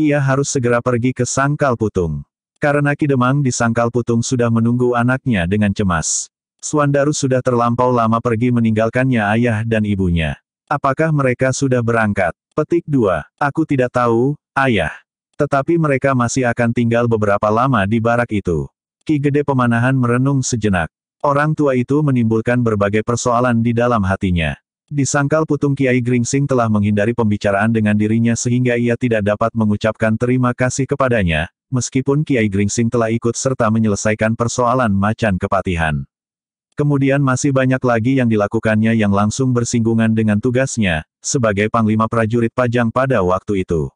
Ia harus segera pergi ke Sangkal Putung. Karena Kidemang di Sangkal Putung sudah menunggu anaknya dengan cemas. Swandaru sudah terlampau lama pergi meninggalkannya ayah dan ibunya. Apakah mereka sudah berangkat? Petik 2. Aku tidak tahu, ayah. Tetapi mereka masih akan tinggal beberapa lama di barak itu. Ki Gede Pemanahan merenung sejenak. Orang tua itu menimbulkan berbagai persoalan di dalam hatinya. Disangkal putung Kiai Gringsing telah menghindari pembicaraan dengan dirinya sehingga ia tidak dapat mengucapkan terima kasih kepadanya, meskipun Kiai Gringsing telah ikut serta menyelesaikan persoalan macan kepatihan. Kemudian masih banyak lagi yang dilakukannya yang langsung bersinggungan dengan tugasnya, sebagai Panglima Prajurit Pajang pada waktu itu.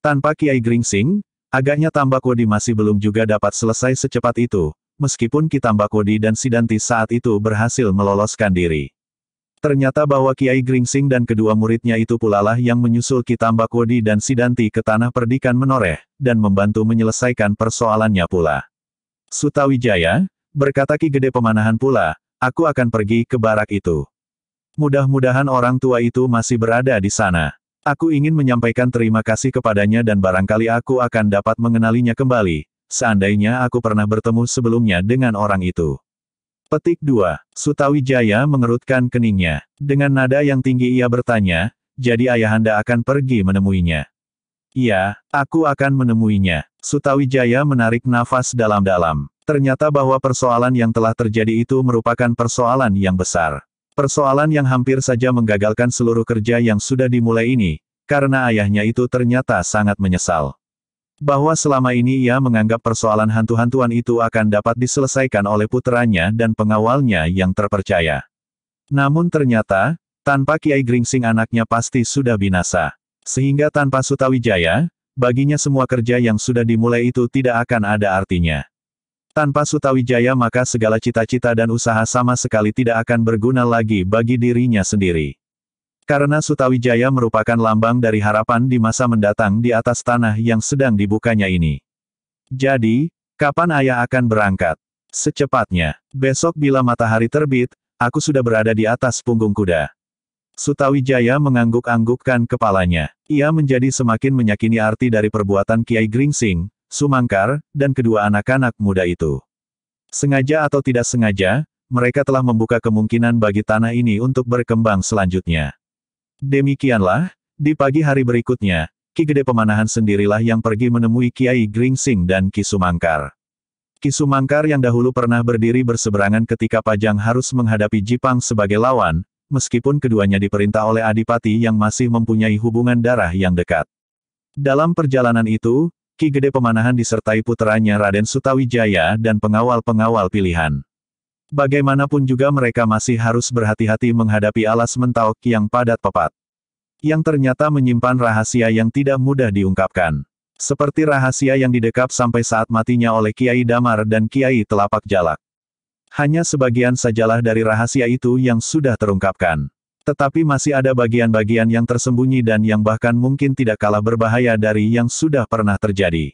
Tanpa Kiai Gringsing, agaknya tambak Wodi masih belum juga dapat selesai secepat itu, meskipun Wodi dan Sidanti saat itu berhasil meloloskan diri. Ternyata bahwa Kiai Gringsing dan kedua muridnya itu pula lah yang menyusul Wodi dan Sidanti ke tanah perdikan menoreh, dan membantu menyelesaikan persoalannya pula. Sutawijaya, berkata Ki Gede Pemanahan pula, aku akan pergi ke barak itu. Mudah-mudahan orang tua itu masih berada di sana. Aku ingin menyampaikan terima kasih kepadanya dan barangkali aku akan dapat mengenalinya kembali, seandainya aku pernah bertemu sebelumnya dengan orang itu. Petik 2. Sutawi Jaya mengerutkan keningnya. Dengan nada yang tinggi ia bertanya, jadi ayahanda akan pergi menemuinya. Iya, aku akan menemuinya. Sutawi Jaya menarik nafas dalam-dalam. Ternyata bahwa persoalan yang telah terjadi itu merupakan persoalan yang besar. Persoalan yang hampir saja menggagalkan seluruh kerja yang sudah dimulai ini, karena ayahnya itu ternyata sangat menyesal. Bahwa selama ini ia menganggap persoalan hantu-hantuan itu akan dapat diselesaikan oleh putranya dan pengawalnya yang terpercaya. Namun ternyata, tanpa Kiai Gringsing anaknya pasti sudah binasa. Sehingga tanpa Sutawijaya, baginya semua kerja yang sudah dimulai itu tidak akan ada artinya. Tanpa Sutawijaya maka segala cita-cita dan usaha sama sekali tidak akan berguna lagi bagi dirinya sendiri. Karena Sutawijaya merupakan lambang dari harapan di masa mendatang di atas tanah yang sedang dibukanya ini. Jadi, kapan ayah akan berangkat? Secepatnya. Besok bila matahari terbit, aku sudah berada di atas punggung kuda. Sutawijaya mengangguk-anggukkan kepalanya. Ia menjadi semakin menyakini arti dari perbuatan Kiai Gringsing, Sumangkar, dan kedua anak-anak muda itu. Sengaja atau tidak sengaja, mereka telah membuka kemungkinan bagi tanah ini untuk berkembang selanjutnya. Demikianlah, di pagi hari berikutnya, Ki Gede Pemanahan sendirilah yang pergi menemui Kiai Gringsing dan Ki Sumangkar. Ki Sumangkar yang dahulu pernah berdiri berseberangan ketika Pajang harus menghadapi Jipang sebagai lawan, meskipun keduanya diperintah oleh Adipati yang masih mempunyai hubungan darah yang dekat. Dalam perjalanan itu, Ki Gede Pemanahan disertai puteranya Raden Sutawijaya dan pengawal-pengawal pilihan. Bagaimanapun juga mereka masih harus berhati-hati menghadapi alas mentauk yang padat pepat. Yang ternyata menyimpan rahasia yang tidak mudah diungkapkan. Seperti rahasia yang didekap sampai saat matinya oleh Kiai Damar dan Kiai Telapak Jalak. Hanya sebagian sajalah dari rahasia itu yang sudah terungkapkan. Tetapi masih ada bagian-bagian yang tersembunyi dan yang bahkan mungkin tidak kalah berbahaya dari yang sudah pernah terjadi.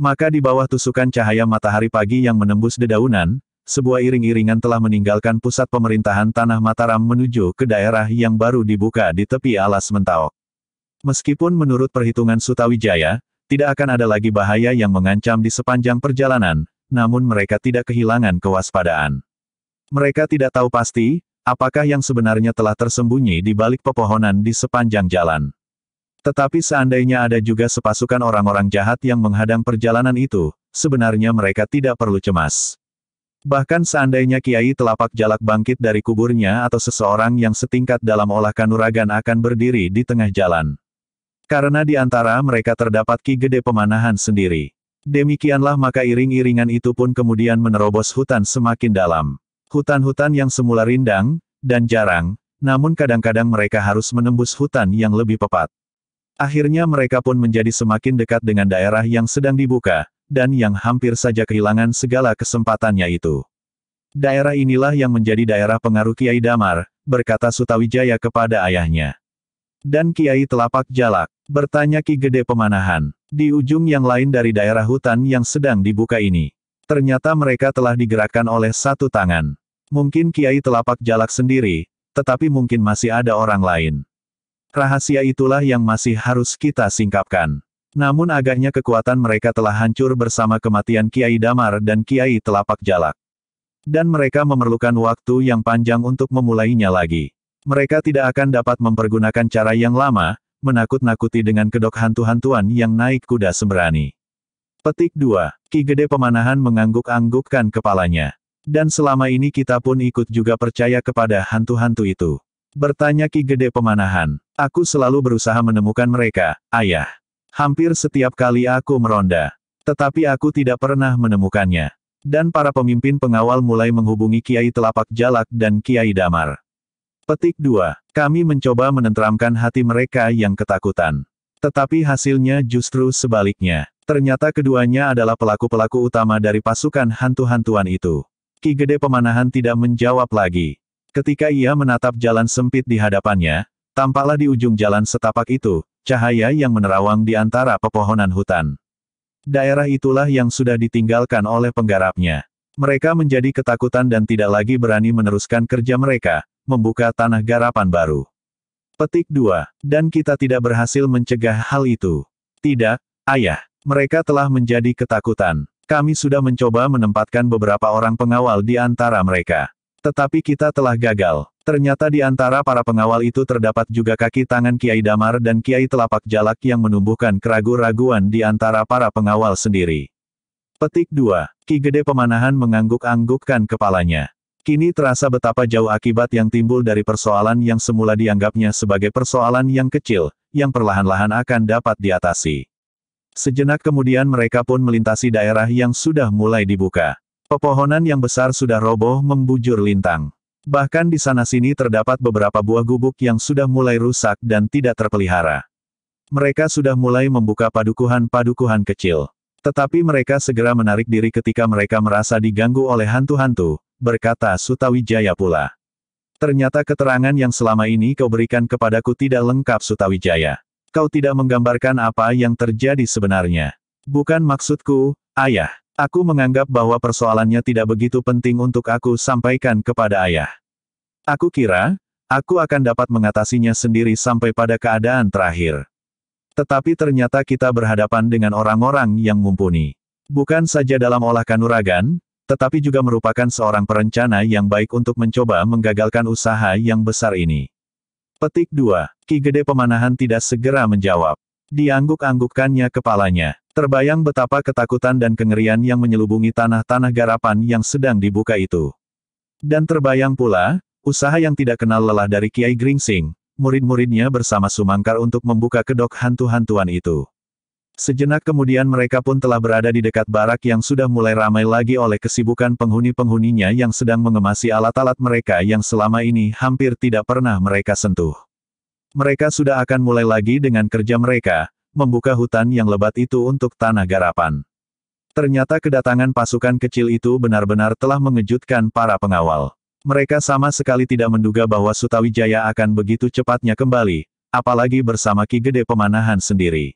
Maka di bawah tusukan cahaya matahari pagi yang menembus dedaunan, sebuah iring-iringan telah meninggalkan pusat pemerintahan Tanah Mataram menuju ke daerah yang baru dibuka di tepi alas Mentaok. Meskipun menurut perhitungan Sutawijaya, tidak akan ada lagi bahaya yang mengancam di sepanjang perjalanan, namun mereka tidak kehilangan kewaspadaan. Mereka tidak tahu pasti, Apakah yang sebenarnya telah tersembunyi di balik pepohonan di sepanjang jalan? Tetapi seandainya ada juga sepasukan orang-orang jahat yang menghadang perjalanan itu, sebenarnya mereka tidak perlu cemas. Bahkan seandainya Kiai Telapak Jalak bangkit dari kuburnya atau seseorang yang setingkat dalam olah kanuragan akan berdiri di tengah jalan. Karena di antara mereka terdapat Ki Gede Pemanahan sendiri. Demikianlah maka iring-iringan itu pun kemudian menerobos hutan semakin dalam. Hutan-hutan yang semula rindang, dan jarang, namun kadang-kadang mereka harus menembus hutan yang lebih pepat. Akhirnya mereka pun menjadi semakin dekat dengan daerah yang sedang dibuka, dan yang hampir saja kehilangan segala kesempatannya itu. Daerah inilah yang menjadi daerah pengaruh Kiai Damar, berkata Sutawijaya kepada ayahnya. Dan Kiai Telapak Jalak, bertanya Ki Gede Pemanahan, di ujung yang lain dari daerah hutan yang sedang dibuka ini. Ternyata mereka telah digerakkan oleh satu tangan. Mungkin Kiai Telapak Jalak sendiri, tetapi mungkin masih ada orang lain. Rahasia itulah yang masih harus kita singkapkan. Namun agaknya kekuatan mereka telah hancur bersama kematian Kiai Damar dan Kiai Telapak Jalak. Dan mereka memerlukan waktu yang panjang untuk memulainya lagi. Mereka tidak akan dapat mempergunakan cara yang lama, menakut-nakuti dengan kedok hantu-hantuan yang naik kuda sembrani. Petik 2. Ki Gede Pemanahan mengangguk-anggukkan kepalanya. Dan selama ini kita pun ikut juga percaya kepada hantu-hantu itu. Bertanya Ki Gede Pemanahan. Aku selalu berusaha menemukan mereka, ayah. Hampir setiap kali aku meronda. Tetapi aku tidak pernah menemukannya. Dan para pemimpin pengawal mulai menghubungi Kiai Telapak Jalak dan Kiai Damar. Petik 2. Kami mencoba menenteramkan hati mereka yang ketakutan. Tetapi hasilnya justru sebaliknya. Ternyata keduanya adalah pelaku-pelaku utama dari pasukan hantu-hantuan itu. Ki Gede Pemanahan tidak menjawab lagi. Ketika ia menatap jalan sempit di hadapannya, tampaklah di ujung jalan setapak itu, cahaya yang menerawang di antara pepohonan hutan. Daerah itulah yang sudah ditinggalkan oleh penggarapnya. Mereka menjadi ketakutan dan tidak lagi berani meneruskan kerja mereka, membuka tanah garapan baru. Petik 2. Dan kita tidak berhasil mencegah hal itu. Tidak, ayah. Mereka telah menjadi ketakutan. Kami sudah mencoba menempatkan beberapa orang pengawal di antara mereka. Tetapi kita telah gagal. Ternyata di antara para pengawal itu terdapat juga kaki tangan Kiai Damar dan Kiai Telapak Jalak yang menumbuhkan keraguan-raguan di antara para pengawal sendiri. Petik 2. Ki Gede Pemanahan mengangguk-anggukkan kepalanya. Kini terasa betapa jauh akibat yang timbul dari persoalan yang semula dianggapnya sebagai persoalan yang kecil, yang perlahan-lahan akan dapat diatasi. Sejenak kemudian mereka pun melintasi daerah yang sudah mulai dibuka. Pepohonan yang besar sudah roboh membujur lintang. Bahkan di sana-sini terdapat beberapa buah gubuk yang sudah mulai rusak dan tidak terpelihara. Mereka sudah mulai membuka padukuhan-padukuhan kecil. Tetapi mereka segera menarik diri ketika mereka merasa diganggu oleh hantu-hantu, berkata Sutawijaya pula. Ternyata keterangan yang selama ini kau berikan kepadaku tidak lengkap Sutawijaya. Kau tidak menggambarkan apa yang terjadi sebenarnya. Bukan maksudku, ayah. Aku menganggap bahwa persoalannya tidak begitu penting untuk aku sampaikan kepada ayah. Aku kira, aku akan dapat mengatasinya sendiri sampai pada keadaan terakhir. Tetapi ternyata kita berhadapan dengan orang-orang yang mumpuni. Bukan saja dalam olah kanuragan, tetapi juga merupakan seorang perencana yang baik untuk mencoba menggagalkan usaha yang besar ini. Petik 2. Ki Gede Pemanahan tidak segera menjawab. Diangguk-anggukkannya kepalanya. Terbayang betapa ketakutan dan kengerian yang menyelubungi tanah-tanah garapan yang sedang dibuka itu. Dan terbayang pula, usaha yang tidak kenal lelah dari Kiai Gringsing, murid-muridnya bersama Sumangkar untuk membuka kedok hantu-hantuan itu. Sejenak kemudian mereka pun telah berada di dekat barak yang sudah mulai ramai lagi oleh kesibukan penghuni-penghuninya yang sedang mengemasi alat-alat mereka yang selama ini hampir tidak pernah mereka sentuh. Mereka sudah akan mulai lagi dengan kerja mereka, membuka hutan yang lebat itu untuk tanah garapan. Ternyata kedatangan pasukan kecil itu benar-benar telah mengejutkan para pengawal. Mereka sama sekali tidak menduga bahwa Sutawijaya akan begitu cepatnya kembali, apalagi bersama Ki Gede Pemanahan sendiri.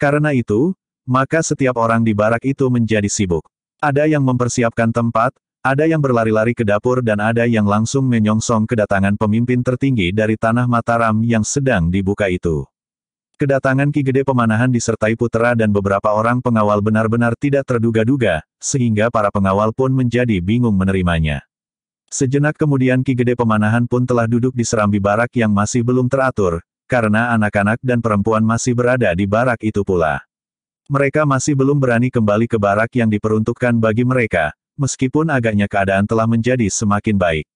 Karena itu, maka setiap orang di barak itu menjadi sibuk. Ada yang mempersiapkan tempat, ada yang berlari-lari ke dapur dan ada yang langsung menyongsong kedatangan pemimpin tertinggi dari tanah Mataram yang sedang dibuka itu. Kedatangan Ki Gede Pemanahan disertai putera dan beberapa orang pengawal benar-benar tidak terduga-duga, sehingga para pengawal pun menjadi bingung menerimanya. Sejenak kemudian Ki Gede Pemanahan pun telah duduk di serambi barak yang masih belum teratur, karena anak-anak dan perempuan masih berada di barak itu pula. Mereka masih belum berani kembali ke barak yang diperuntukkan bagi mereka, meskipun agaknya keadaan telah menjadi semakin baik.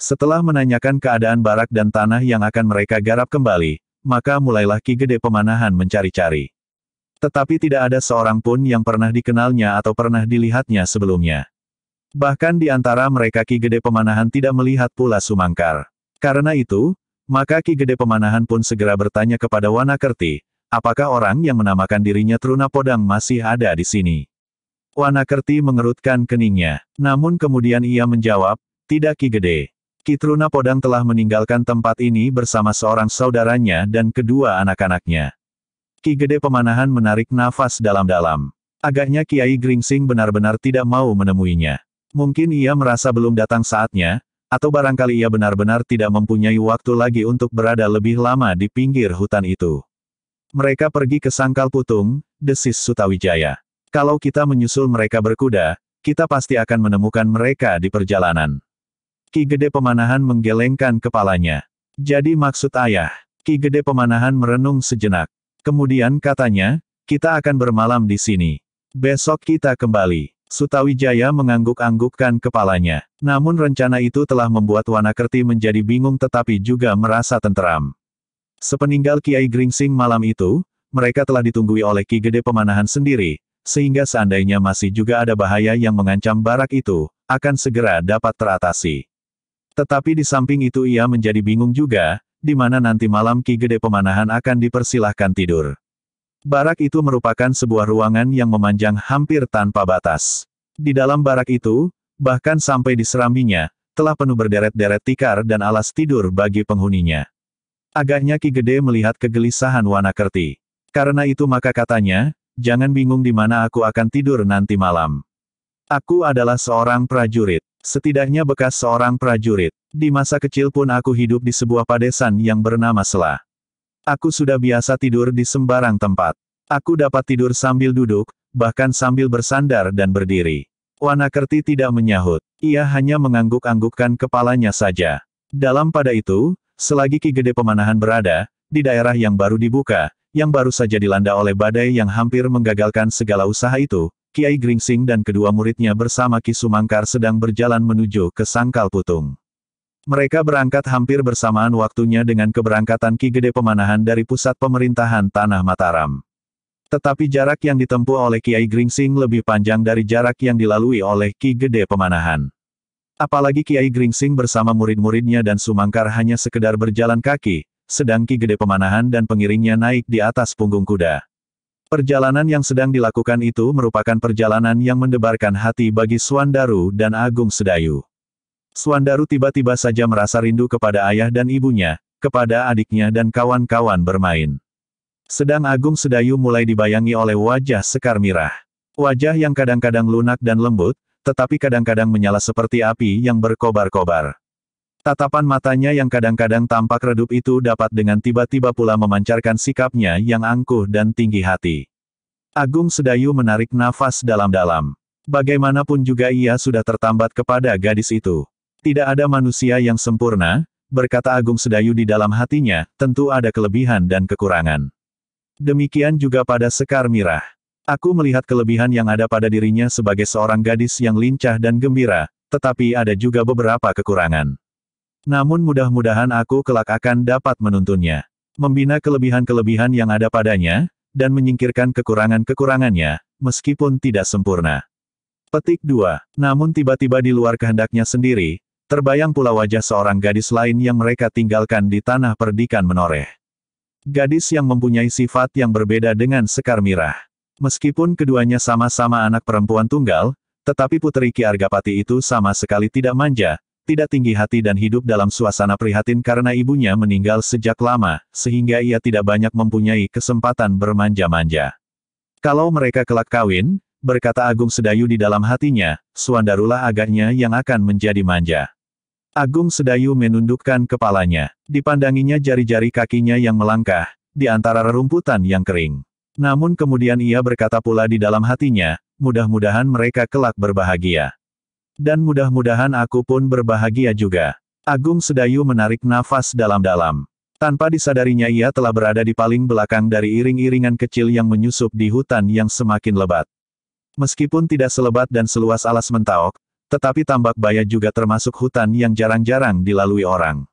Setelah menanyakan keadaan barak dan tanah yang akan mereka garap kembali, maka mulailah Ki Gede Pemanahan mencari-cari. Tetapi tidak ada seorang pun yang pernah dikenalnya atau pernah dilihatnya sebelumnya. Bahkan di antara mereka Ki Gede Pemanahan tidak melihat pula Sumangkar. Karena itu, maka Ki Gede Pemanahan pun segera bertanya kepada Wanakerti, apakah orang yang menamakan dirinya Truna Podang masih ada di sini? Wanakerti mengerutkan keningnya. Namun kemudian ia menjawab, tidak Ki Gede. Ki Truna Podang telah meninggalkan tempat ini bersama seorang saudaranya dan kedua anak-anaknya. Ki Gede Pemanahan menarik nafas dalam-dalam. Agaknya Kiai Gringsing benar-benar tidak mau menemuinya. Mungkin ia merasa belum datang saatnya, atau barangkali ia benar-benar tidak mempunyai waktu lagi untuk berada lebih lama di pinggir hutan itu. Mereka pergi ke Sangkal Putung, desis Sutawijaya. Kalau kita menyusul mereka berkuda, kita pasti akan menemukan mereka di perjalanan. Ki Gede Pemanahan menggelengkan kepalanya. Jadi maksud ayah, Ki Gede Pemanahan merenung sejenak. Kemudian katanya, kita akan bermalam di sini. Besok kita kembali. Sutawijaya mengangguk-anggukkan kepalanya. Namun rencana itu telah membuat Wanakerti menjadi bingung tetapi juga merasa tenteram. Sepeninggal Kiai Gringsing malam itu, mereka telah ditunggui oleh Ki Gede Pemanahan sendiri, sehingga seandainya masih juga ada bahaya yang mengancam barak itu, akan segera dapat teratasi. Tetapi di samping itu ia menjadi bingung juga, di mana nanti malam Ki Gede Pemanahan akan dipersilahkan tidur. Barak itu merupakan sebuah ruangan yang memanjang hampir tanpa batas. Di dalam barak itu, bahkan sampai di seraminya, telah penuh berderet-deret tikar dan alas tidur bagi penghuninya. Agaknya Ki Gede melihat kegelisahan Wana Kerti, Karena itu maka katanya, jangan bingung di mana aku akan tidur nanti malam. Aku adalah seorang prajurit, setidaknya bekas seorang prajurit. Di masa kecil pun aku hidup di sebuah padesan yang bernama Selah. Aku sudah biasa tidur di sembarang tempat. Aku dapat tidur sambil duduk, bahkan sambil bersandar dan berdiri. Wanakerti tidak menyahut. Ia hanya mengangguk-anggukkan kepalanya saja. Dalam pada itu, selagi Ki Gede Pemanahan berada, di daerah yang baru dibuka, yang baru saja dilanda oleh badai yang hampir menggagalkan segala usaha itu, Kiai Gringsing dan kedua muridnya bersama Ki Sumangkar sedang berjalan menuju ke Sangkal Putung. Mereka berangkat hampir bersamaan waktunya dengan keberangkatan Ki Gede Pemanahan dari pusat pemerintahan Tanah Mataram. Tetapi jarak yang ditempuh oleh Kiai Gringsing lebih panjang dari jarak yang dilalui oleh Ki Gede Pemanahan. Apalagi Kiai Gringsing bersama murid-muridnya dan Sumangkar hanya sekedar berjalan kaki, sedang Ki Gede Pemanahan dan pengiringnya naik di atas punggung kuda. Perjalanan yang sedang dilakukan itu merupakan perjalanan yang mendebarkan hati bagi Suandaru dan Agung Sedayu. Suandaru tiba-tiba saja merasa rindu kepada ayah dan ibunya, kepada adiknya dan kawan-kawan bermain. Sedang Agung Sedayu mulai dibayangi oleh wajah sekar mirah. Wajah yang kadang-kadang lunak dan lembut, tetapi kadang-kadang menyala seperti api yang berkobar-kobar. Tatapan matanya yang kadang-kadang tampak redup itu dapat dengan tiba-tiba pula memancarkan sikapnya yang angkuh dan tinggi hati. Agung Sedayu menarik nafas dalam-dalam. Bagaimanapun juga ia sudah tertambat kepada gadis itu. Tidak ada manusia yang sempurna, berkata Agung Sedayu di dalam hatinya, tentu ada kelebihan dan kekurangan. Demikian juga pada Sekar Mirah. Aku melihat kelebihan yang ada pada dirinya sebagai seorang gadis yang lincah dan gembira, tetapi ada juga beberapa kekurangan. Namun mudah-mudahan aku kelak akan dapat menuntunnya. Membina kelebihan-kelebihan yang ada padanya, dan menyingkirkan kekurangan-kekurangannya, meskipun tidak sempurna. Petik 2. Namun tiba-tiba di luar kehendaknya sendiri, Terbayang pula wajah seorang gadis lain yang mereka tinggalkan di tanah perdikan menoreh. Gadis yang mempunyai sifat yang berbeda dengan Sekar Mirah. Meskipun keduanya sama-sama anak perempuan tunggal, tetapi Putri Ki Argapati itu sama sekali tidak manja, tidak tinggi hati dan hidup dalam suasana prihatin karena ibunya meninggal sejak lama, sehingga ia tidak banyak mempunyai kesempatan bermanja-manja. Kalau mereka kelak kawin, berkata Agung Sedayu di dalam hatinya, Suandarulah agaknya yang akan menjadi manja. Agung Sedayu menundukkan kepalanya. Dipandanginya jari-jari kakinya yang melangkah, di antara rerumputan yang kering. Namun kemudian ia berkata pula di dalam hatinya, mudah-mudahan mereka kelak berbahagia. Dan mudah-mudahan aku pun berbahagia juga. Agung Sedayu menarik nafas dalam-dalam. Tanpa disadarinya ia telah berada di paling belakang dari iring-iringan kecil yang menyusup di hutan yang semakin lebat. Meskipun tidak selebat dan seluas alas mentaok, tetapi tambak baya juga termasuk hutan yang jarang-jarang dilalui orang.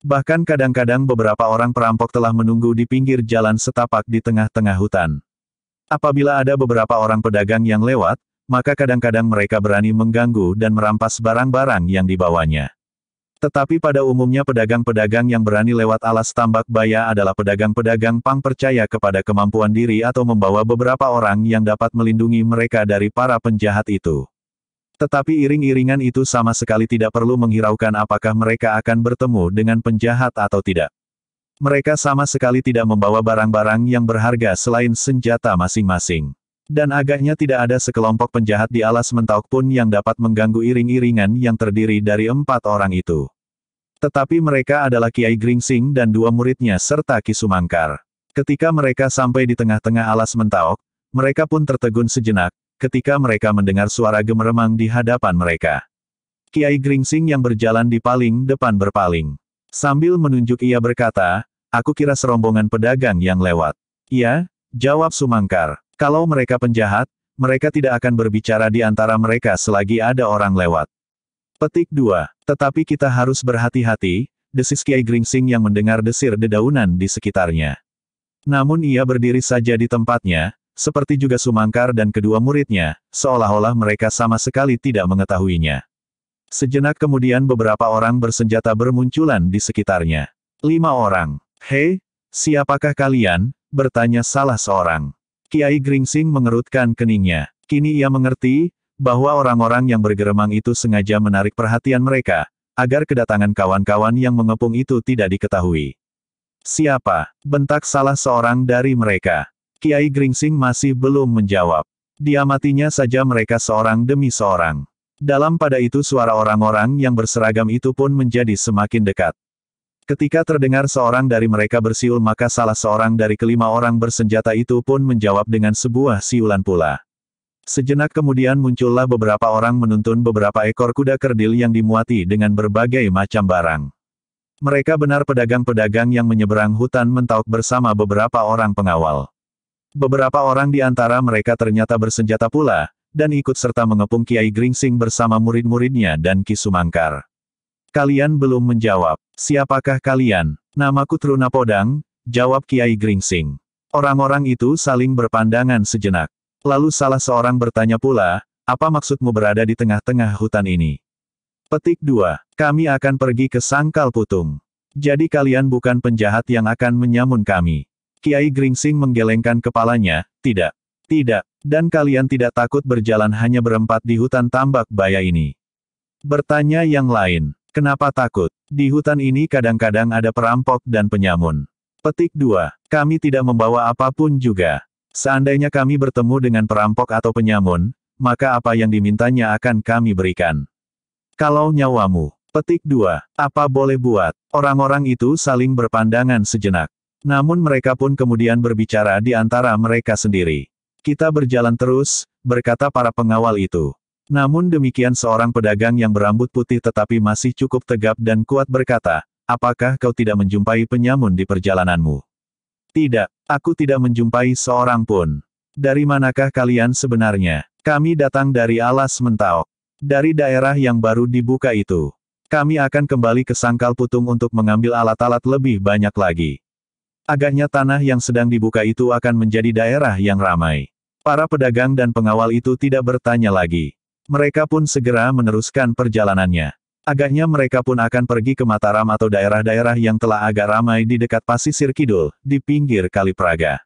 Bahkan kadang-kadang beberapa orang perampok telah menunggu di pinggir jalan setapak di tengah-tengah hutan. Apabila ada beberapa orang pedagang yang lewat, maka kadang-kadang mereka berani mengganggu dan merampas barang-barang yang dibawanya. Tetapi pada umumnya pedagang-pedagang yang berani lewat alas tambak baya adalah pedagang-pedagang pang percaya kepada kemampuan diri atau membawa beberapa orang yang dapat melindungi mereka dari para penjahat itu. Tetapi iring-iringan itu sama sekali tidak perlu menghiraukan apakah mereka akan bertemu dengan penjahat atau tidak. Mereka sama sekali tidak membawa barang-barang yang berharga selain senjata masing-masing. Dan agaknya tidak ada sekelompok penjahat di alas mentauk pun yang dapat mengganggu iring-iringan yang terdiri dari empat orang itu. Tetapi mereka adalah Kiai Gringsing dan dua muridnya serta Kisumangkar. Ketika mereka sampai di tengah-tengah alas mentaok, mereka pun tertegun sejenak, ketika mereka mendengar suara gemeremang di hadapan mereka. Kiai Gringsing yang berjalan di paling depan berpaling. Sambil menunjuk ia berkata, aku kira serombongan pedagang yang lewat. Ya, jawab Sumangkar. Kalau mereka penjahat, mereka tidak akan berbicara di antara mereka selagi ada orang lewat. Petik 2. Tetapi kita harus berhati-hati, desis Kiai Gringsing yang mendengar desir dedaunan di sekitarnya. Namun ia berdiri saja di tempatnya, seperti juga Sumangkar dan kedua muridnya, seolah-olah mereka sama sekali tidak mengetahuinya. Sejenak kemudian beberapa orang bersenjata bermunculan di sekitarnya. Lima orang. Hei, siapakah kalian? Bertanya salah seorang. Kiai Gringsing mengerutkan keningnya. Kini ia mengerti, bahwa orang-orang yang bergeremang itu sengaja menarik perhatian mereka, agar kedatangan kawan-kawan yang mengepung itu tidak diketahui. Siapa? Bentak salah seorang dari mereka. Kiai Gringsing masih belum menjawab. Diamatinya saja mereka seorang demi seorang. Dalam pada itu suara orang-orang yang berseragam itu pun menjadi semakin dekat. Ketika terdengar seorang dari mereka bersiul maka salah seorang dari kelima orang bersenjata itu pun menjawab dengan sebuah siulan pula. Sejenak kemudian muncullah beberapa orang menuntun beberapa ekor kuda kerdil yang dimuati dengan berbagai macam barang. Mereka benar pedagang-pedagang yang menyeberang hutan mentauk bersama beberapa orang pengawal. Beberapa orang di antara mereka ternyata bersenjata pula, dan ikut serta mengepung Kiai Gringsing bersama murid-muridnya dan Kisumangkar. Kalian belum menjawab. Siapakah kalian? Namaku Truna Podang, jawab Kiai Gringsing. Orang-orang itu saling berpandangan sejenak. Lalu salah seorang bertanya pula, apa maksudmu berada di tengah-tengah hutan ini? Petik 2. Kami akan pergi ke Sangkal Putung. Jadi kalian bukan penjahat yang akan menyamun kami. Kiai Gringsing menggelengkan kepalanya, tidak, tidak, dan kalian tidak takut berjalan hanya berempat di hutan tambak baya ini. Bertanya yang lain, kenapa takut? Di hutan ini kadang-kadang ada perampok dan penyamun. Petik 2, kami tidak membawa apapun juga. Seandainya kami bertemu dengan perampok atau penyamun, maka apa yang dimintanya akan kami berikan. Kalau nyawamu, petik dua, apa boleh buat, orang-orang itu saling berpandangan sejenak. Namun mereka pun kemudian berbicara di antara mereka sendiri. Kita berjalan terus, berkata para pengawal itu. Namun demikian seorang pedagang yang berambut putih tetapi masih cukup tegap dan kuat berkata, apakah kau tidak menjumpai penyamun di perjalananmu? Tidak, aku tidak menjumpai seorang pun. Dari manakah kalian sebenarnya? Kami datang dari alas mentaok. Dari daerah yang baru dibuka itu. Kami akan kembali ke sangkal putung untuk mengambil alat-alat lebih banyak lagi. Agaknya tanah yang sedang dibuka itu akan menjadi daerah yang ramai. Para pedagang dan pengawal itu tidak bertanya lagi. Mereka pun segera meneruskan perjalanannya. Agaknya mereka pun akan pergi ke Mataram atau daerah-daerah yang telah agak ramai di dekat Pasisir Kidul, di pinggir Kali Praga.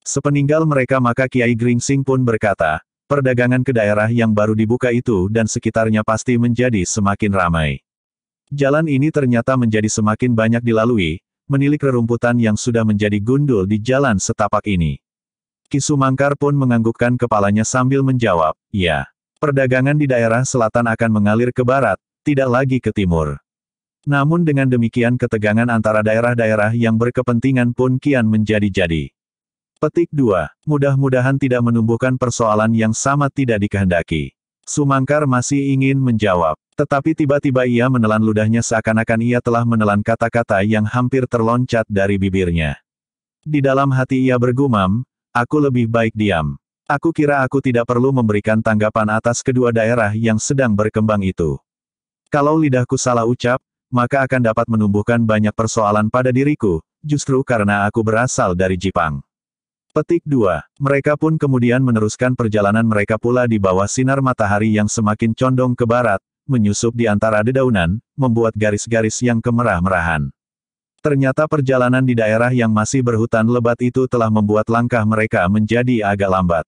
Sepeninggal mereka maka Kiai Gringsing pun berkata, perdagangan ke daerah yang baru dibuka itu dan sekitarnya pasti menjadi semakin ramai. Jalan ini ternyata menjadi semakin banyak dilalui, menilik rerumputan yang sudah menjadi gundul di jalan setapak ini. Kisumangkar pun menganggukkan kepalanya sambil menjawab, ya. Perdagangan di daerah selatan akan mengalir ke barat, tidak lagi ke timur. Namun dengan demikian ketegangan antara daerah-daerah yang berkepentingan pun kian menjadi-jadi. Petik 2. Mudah-mudahan tidak menumbuhkan persoalan yang sama tidak dikehendaki. Sumangkar masih ingin menjawab. Tetapi tiba-tiba ia menelan ludahnya seakan-akan ia telah menelan kata-kata yang hampir terloncat dari bibirnya. Di dalam hati ia bergumam, aku lebih baik diam. Aku kira aku tidak perlu memberikan tanggapan atas kedua daerah yang sedang berkembang itu. Kalau lidahku salah ucap, maka akan dapat menumbuhkan banyak persoalan pada diriku, justru karena aku berasal dari Jepang. Petik 2. Mereka pun kemudian meneruskan perjalanan mereka pula di bawah sinar matahari yang semakin condong ke barat, menyusup di antara dedaunan, membuat garis-garis yang kemerah-merahan. Ternyata perjalanan di daerah yang masih berhutan lebat itu telah membuat langkah mereka menjadi agak lambat.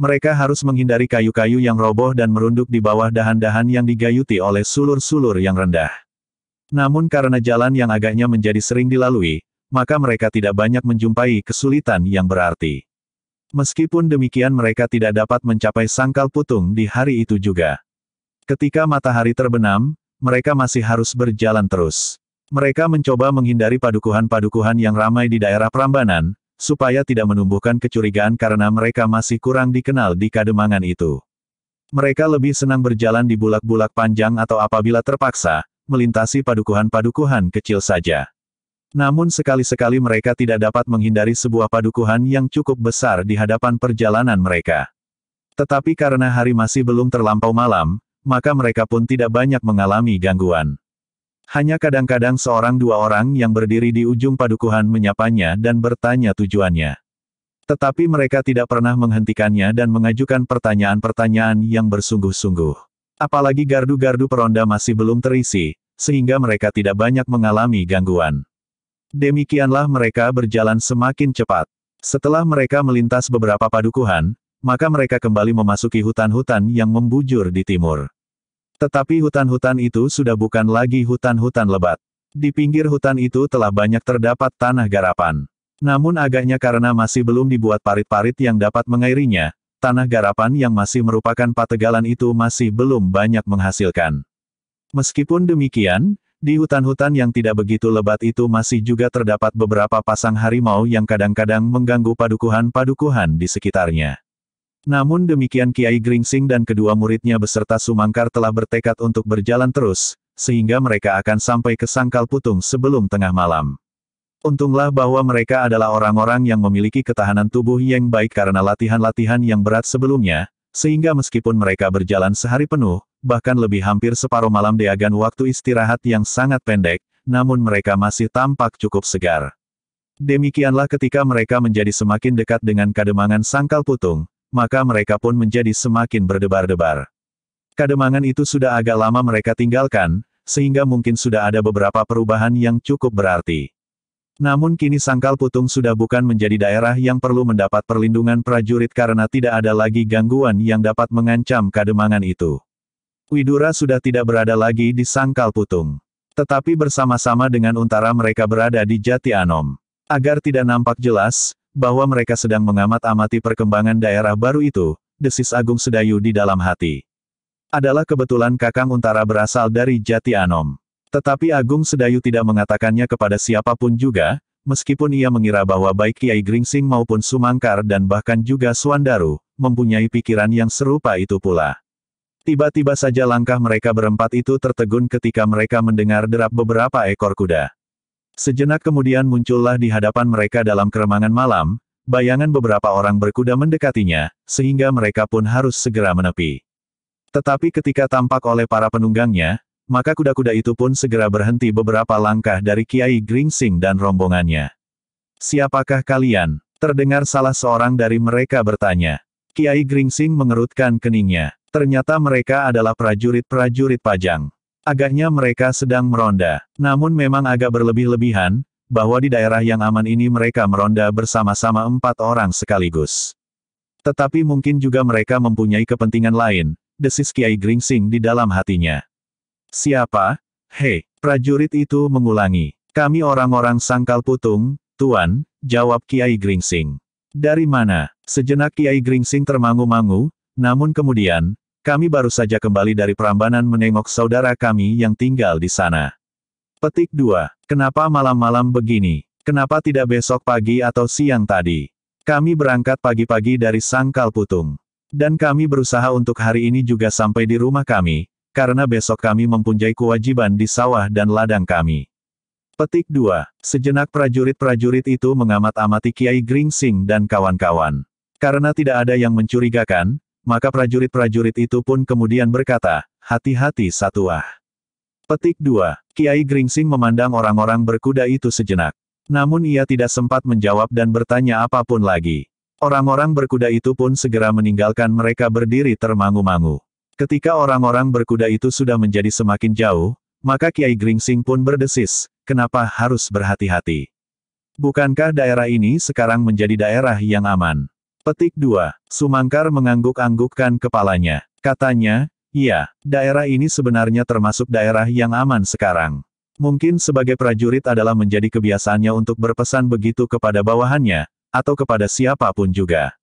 Mereka harus menghindari kayu-kayu yang roboh dan merunduk di bawah dahan-dahan yang digayuti oleh sulur-sulur yang rendah. Namun karena jalan yang agaknya menjadi sering dilalui, maka mereka tidak banyak menjumpai kesulitan yang berarti. Meskipun demikian mereka tidak dapat mencapai sangkal putung di hari itu juga. Ketika matahari terbenam, mereka masih harus berjalan terus. Mereka mencoba menghindari padukuhan-padukuhan yang ramai di daerah Prambanan, supaya tidak menumbuhkan kecurigaan karena mereka masih kurang dikenal di kademangan itu. Mereka lebih senang berjalan di bulak-bulak panjang atau apabila terpaksa, melintasi padukuhan-padukuhan kecil saja. Namun sekali-sekali mereka tidak dapat menghindari sebuah padukuhan yang cukup besar di hadapan perjalanan mereka. Tetapi karena hari masih belum terlampau malam, maka mereka pun tidak banyak mengalami gangguan. Hanya kadang-kadang seorang dua orang yang berdiri di ujung padukuhan menyapanya dan bertanya tujuannya. Tetapi mereka tidak pernah menghentikannya dan mengajukan pertanyaan-pertanyaan yang bersungguh-sungguh. Apalagi gardu-gardu peronda masih belum terisi, sehingga mereka tidak banyak mengalami gangguan. Demikianlah mereka berjalan semakin cepat. Setelah mereka melintas beberapa padukuhan, maka mereka kembali memasuki hutan-hutan yang membujur di timur. Tetapi hutan-hutan itu sudah bukan lagi hutan-hutan lebat. Di pinggir hutan itu telah banyak terdapat tanah garapan. Namun agaknya karena masih belum dibuat parit-parit yang dapat mengairinya, tanah garapan yang masih merupakan pategalan itu masih belum banyak menghasilkan. Meskipun demikian, di hutan-hutan yang tidak begitu lebat itu masih juga terdapat beberapa pasang harimau yang kadang-kadang mengganggu padukuhan-padukuhan di sekitarnya. Namun demikian Kiai Gringsing dan kedua muridnya beserta Sumangkar telah bertekad untuk berjalan terus, sehingga mereka akan sampai ke Sangkal Putung sebelum tengah malam. Untunglah bahwa mereka adalah orang-orang yang memiliki ketahanan tubuh yang baik karena latihan-latihan yang berat sebelumnya, sehingga meskipun mereka berjalan sehari penuh, bahkan lebih hampir separuh malam Deagan waktu istirahat yang sangat pendek, namun mereka masih tampak cukup segar. Demikianlah ketika mereka menjadi semakin dekat dengan kademangan sangkal putung, maka mereka pun menjadi semakin berdebar-debar. Kademangan itu sudah agak lama mereka tinggalkan, sehingga mungkin sudah ada beberapa perubahan yang cukup berarti. Namun kini Sangkal Putung sudah bukan menjadi daerah yang perlu mendapat perlindungan prajurit karena tidak ada lagi gangguan yang dapat mengancam kademangan itu. Widura sudah tidak berada lagi di Sangkal Putung. Tetapi bersama-sama dengan untara mereka berada di Jati Anom. Agar tidak nampak jelas, bahwa mereka sedang mengamat-amati perkembangan daerah baru itu, desis Agung Sedayu di dalam hati. Adalah kebetulan Kakang Untara berasal dari Jati Anom. Tetapi Agung Sedayu tidak mengatakannya kepada siapapun juga, meskipun ia mengira bahwa baik Kiai Gringsing maupun Sumangkar dan bahkan juga Suandaru, mempunyai pikiran yang serupa itu pula. Tiba-tiba saja langkah mereka berempat itu tertegun ketika mereka mendengar derap beberapa ekor kuda. Sejenak kemudian muncullah di hadapan mereka dalam keremangan malam, bayangan beberapa orang berkuda mendekatinya, sehingga mereka pun harus segera menepi. Tetapi ketika tampak oleh para penunggangnya, maka kuda-kuda itu pun segera berhenti beberapa langkah dari Kiai Gringsing dan rombongannya. Siapakah kalian? Terdengar salah seorang dari mereka bertanya. Kiai Gringsing mengerutkan keningnya. Ternyata mereka adalah prajurit-prajurit Pajang. Agaknya mereka sedang meronda. Namun memang agak berlebih-lebihan, bahwa di daerah yang aman ini mereka meronda bersama-sama empat orang sekaligus. Tetapi mungkin juga mereka mempunyai kepentingan lain, desis Kiai Gringsing di dalam hatinya. Siapa? Hei, prajurit itu mengulangi. Kami orang-orang sangkal putung, Tuan, jawab Kiai Gringsing. Dari mana? Sejenak Kiai Gringsing termangu-mangu, namun kemudian, kami baru saja kembali dari perambanan menengok saudara kami yang tinggal di sana. Petik 2. Kenapa malam-malam begini? Kenapa tidak besok pagi atau siang tadi? Kami berangkat pagi-pagi dari Sangkal Putung. Dan kami berusaha untuk hari ini juga sampai di rumah kami, karena besok kami mempunyai kewajiban di sawah dan ladang kami. Petik 2. Sejenak prajurit-prajurit itu mengamat-amati Kiai Gringsing dan kawan-kawan. Karena tidak ada yang mencurigakan, maka prajurit-prajurit itu pun kemudian berkata, hati-hati satuah. Petik 2. Kiai Gringsing memandang orang-orang berkuda itu sejenak. Namun ia tidak sempat menjawab dan bertanya apapun lagi. Orang-orang berkuda itu pun segera meninggalkan mereka berdiri termangu-mangu. Ketika orang-orang berkuda itu sudah menjadi semakin jauh, maka Kiai Gringsing pun berdesis, kenapa harus berhati-hati? Bukankah daerah ini sekarang menjadi daerah yang aman? Petik 2. Sumangkar mengangguk-anggukkan kepalanya. Katanya, iya, daerah ini sebenarnya termasuk daerah yang aman sekarang. Mungkin sebagai prajurit adalah menjadi kebiasaannya untuk berpesan begitu kepada bawahannya, atau kepada siapapun juga.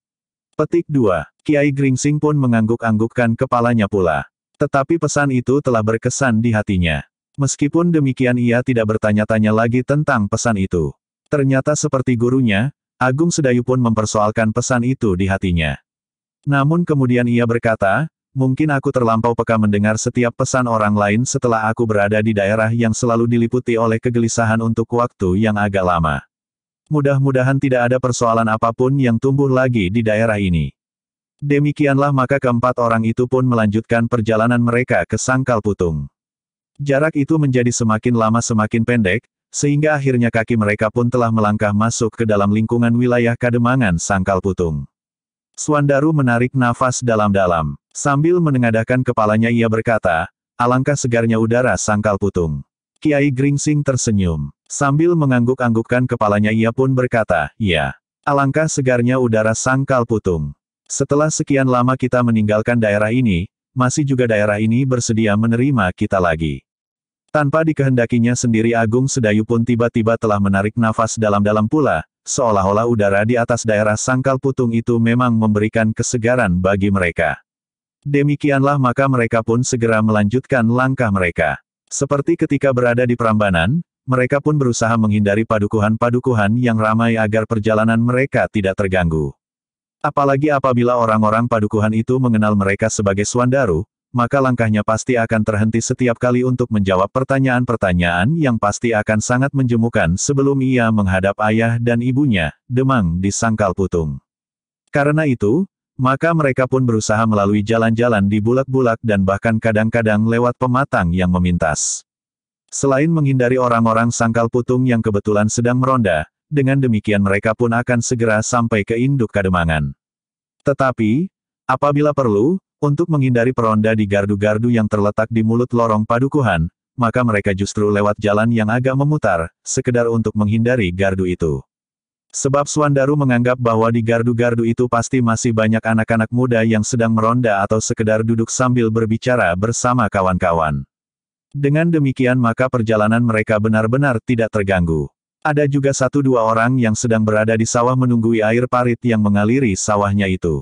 Petik 2. Kiai Gringsing pun mengangguk-anggukkan kepalanya pula. Tetapi pesan itu telah berkesan di hatinya. Meskipun demikian ia tidak bertanya-tanya lagi tentang pesan itu. Ternyata seperti gurunya, Agung Sedayu pun mempersoalkan pesan itu di hatinya. Namun kemudian ia berkata, mungkin aku terlampau peka mendengar setiap pesan orang lain setelah aku berada di daerah yang selalu diliputi oleh kegelisahan untuk waktu yang agak lama. Mudah-mudahan tidak ada persoalan apapun yang tumbuh lagi di daerah ini. Demikianlah maka keempat orang itu pun melanjutkan perjalanan mereka ke Sangkal Putung. Jarak itu menjadi semakin lama semakin pendek, sehingga akhirnya kaki mereka pun telah melangkah masuk ke dalam lingkungan wilayah Kademangan Sangkal Putung. Swandaru menarik nafas dalam-dalam. Sambil menengadahkan kepalanya ia berkata, alangkah segarnya udara Sangkal Putung. Kiai Gringsing tersenyum. Sambil mengangguk-anggukkan kepalanya ia pun berkata, ya. Alangkah segarnya udara Sangkal Putung. Setelah sekian lama kita meninggalkan daerah ini, masih juga daerah ini bersedia menerima kita lagi. Tanpa dikehendakinya sendiri Agung Sedayu pun tiba-tiba telah menarik nafas dalam-dalam pula, seolah-olah udara di atas daerah sangkal putung itu memang memberikan kesegaran bagi mereka. Demikianlah maka mereka pun segera melanjutkan langkah mereka. Seperti ketika berada di Prambanan, mereka pun berusaha menghindari padukuhan-padukuhan yang ramai agar perjalanan mereka tidak terganggu. Apalagi apabila orang-orang padukuhan itu mengenal mereka sebagai Swandaru, maka langkahnya pasti akan terhenti setiap kali untuk menjawab pertanyaan-pertanyaan yang pasti akan sangat menjemukan sebelum ia menghadap ayah dan ibunya, demang di sangkal putung. Karena itu, maka mereka pun berusaha melalui jalan-jalan di bulak-bulak dan bahkan kadang-kadang lewat pematang yang memintas. Selain menghindari orang-orang sangkal putung yang kebetulan sedang meronda, dengan demikian mereka pun akan segera sampai ke induk kademangan. Tetapi, apabila perlu, untuk menghindari peronda di gardu-gardu yang terletak di mulut lorong padukuhan, maka mereka justru lewat jalan yang agak memutar, sekedar untuk menghindari gardu itu. Sebab Swandaru menganggap bahwa di gardu-gardu itu pasti masih banyak anak-anak muda yang sedang meronda atau sekedar duduk sambil berbicara bersama kawan-kawan. Dengan demikian maka perjalanan mereka benar-benar tidak terganggu. Ada juga satu dua orang yang sedang berada di sawah menunggui air parit yang mengaliri sawahnya itu.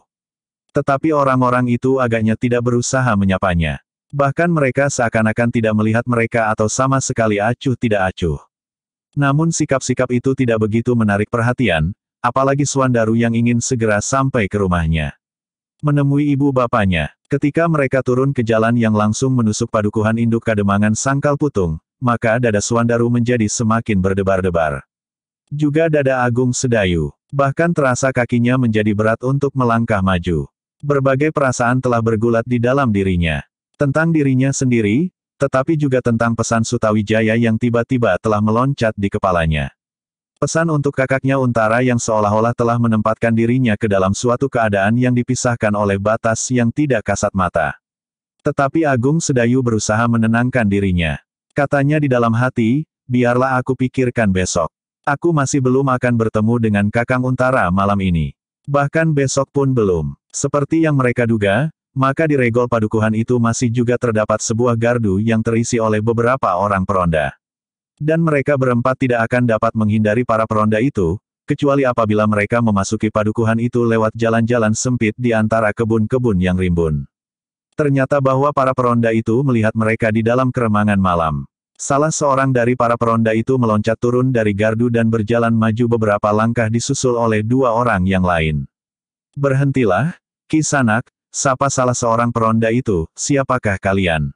Tetapi orang-orang itu agaknya tidak berusaha menyapanya. Bahkan mereka seakan-akan tidak melihat mereka atau sama sekali acuh tidak acuh. Namun sikap-sikap itu tidak begitu menarik perhatian, apalagi Swandaru yang ingin segera sampai ke rumahnya. Menemui ibu bapaknya, ketika mereka turun ke jalan yang langsung menusuk padukuhan induk kademangan sangkal putung, maka dada Swandaru menjadi semakin berdebar-debar. Juga dada Agung Sedayu, bahkan terasa kakinya menjadi berat untuk melangkah maju. Berbagai perasaan telah bergulat di dalam dirinya. Tentang dirinya sendiri, tetapi juga tentang pesan Sutawijaya yang tiba-tiba telah meloncat di kepalanya. Pesan untuk kakaknya Untara yang seolah-olah telah menempatkan dirinya ke dalam suatu keadaan yang dipisahkan oleh batas yang tidak kasat mata. Tetapi Agung Sedayu berusaha menenangkan dirinya. Katanya di dalam hati, biarlah aku pikirkan besok. Aku masih belum akan bertemu dengan kakang Untara malam ini. Bahkan besok pun belum. Seperti yang mereka duga, maka di regol padukuhan itu masih juga terdapat sebuah gardu yang terisi oleh beberapa orang peronda. Dan mereka berempat tidak akan dapat menghindari para peronda itu, kecuali apabila mereka memasuki padukuhan itu lewat jalan-jalan sempit di antara kebun-kebun yang rimbun. Ternyata bahwa para peronda itu melihat mereka di dalam keremangan malam. Salah seorang dari para peronda itu meloncat turun dari gardu dan berjalan maju beberapa langkah disusul oleh dua orang yang lain. Berhentilah, Kisanak, sapa salah seorang peronda itu, siapakah kalian?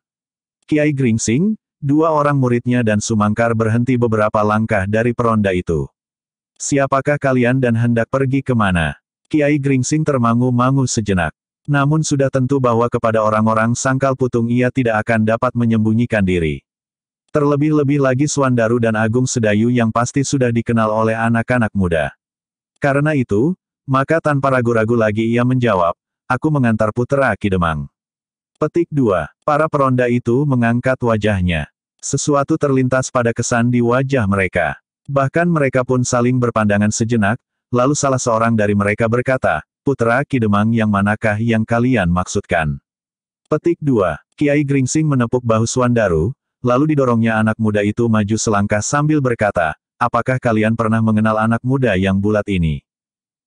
Kiai Gringsing, dua orang muridnya dan Sumangkar berhenti beberapa langkah dari peronda itu. Siapakah kalian dan hendak pergi kemana? Kiai Gringsing termangu-mangu sejenak. Namun sudah tentu bahwa kepada orang-orang sangkal putung ia tidak akan dapat menyembunyikan diri. Terlebih-lebih lagi Suandaru dan Agung Sedayu yang pasti sudah dikenal oleh anak-anak muda. Karena itu, maka tanpa ragu-ragu lagi ia menjawab, aku mengantar putera Kidemang. Petik 2. Para peronda itu mengangkat wajahnya. Sesuatu terlintas pada kesan di wajah mereka. Bahkan mereka pun saling berpandangan sejenak, lalu salah seorang dari mereka berkata, Putera Kidemang yang manakah yang kalian maksudkan? Petik 2. Kiai Gringsing menepuk bahu Suandaru, lalu didorongnya anak muda itu maju selangkah sambil berkata, Apakah kalian pernah mengenal anak muda yang bulat ini?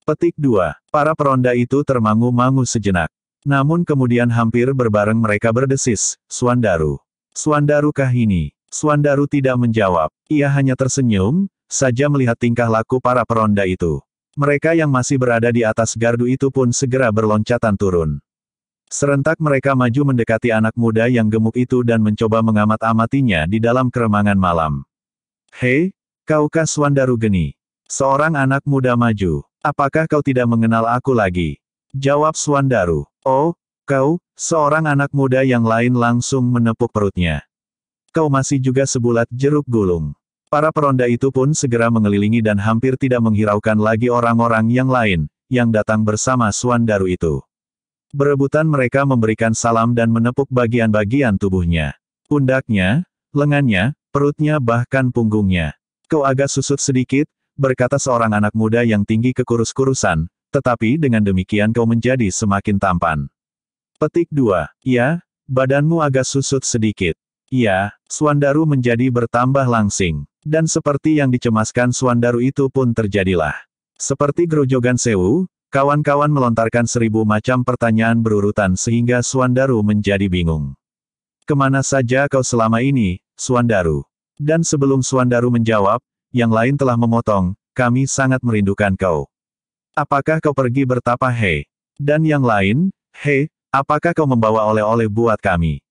Petik 2. Para peronda itu termangu-mangu sejenak. Namun kemudian hampir berbareng mereka berdesis, Suandaru. Suandaru kah ini? Suandaru tidak menjawab. Ia hanya tersenyum, saja melihat tingkah laku para peronda itu. Mereka yang masih berada di atas gardu itu pun segera berloncatan turun. Serentak mereka maju mendekati anak muda yang gemuk itu dan mencoba mengamat-amatinya di dalam keremangan malam. Hei, kaukah Suandaru Geni? Seorang anak muda maju. Apakah kau tidak mengenal aku lagi? Jawab Swandaru. Oh, kau, seorang anak muda yang lain langsung menepuk perutnya. Kau masih juga sebulat jeruk gulung. Para peronda itu pun segera mengelilingi dan hampir tidak menghiraukan lagi orang-orang yang lain, yang datang bersama Swandaru itu. Berebutan mereka memberikan salam dan menepuk bagian-bagian tubuhnya. Pundaknya, lengannya, perutnya bahkan punggungnya. Kau agak susut sedikit, berkata seorang anak muda yang tinggi kekurus-kurusan, tetapi dengan demikian kau menjadi semakin tampan. Petik 2. Ya, badanmu agak susut sedikit. Ya, Suandaru menjadi bertambah langsing. Dan seperti yang dicemaskan Suandaru itu pun terjadilah. Seperti gerojogan Sewu, kawan-kawan melontarkan seribu macam pertanyaan berurutan sehingga Suandaru menjadi bingung. Kemana saja kau selama ini, Suandaru? Dan sebelum Suandaru menjawab, yang lain telah memotong, kami sangat merindukan kau. Apakah kau pergi bertapa hei? Dan yang lain, hei, apakah kau membawa oleh-oleh buat kami?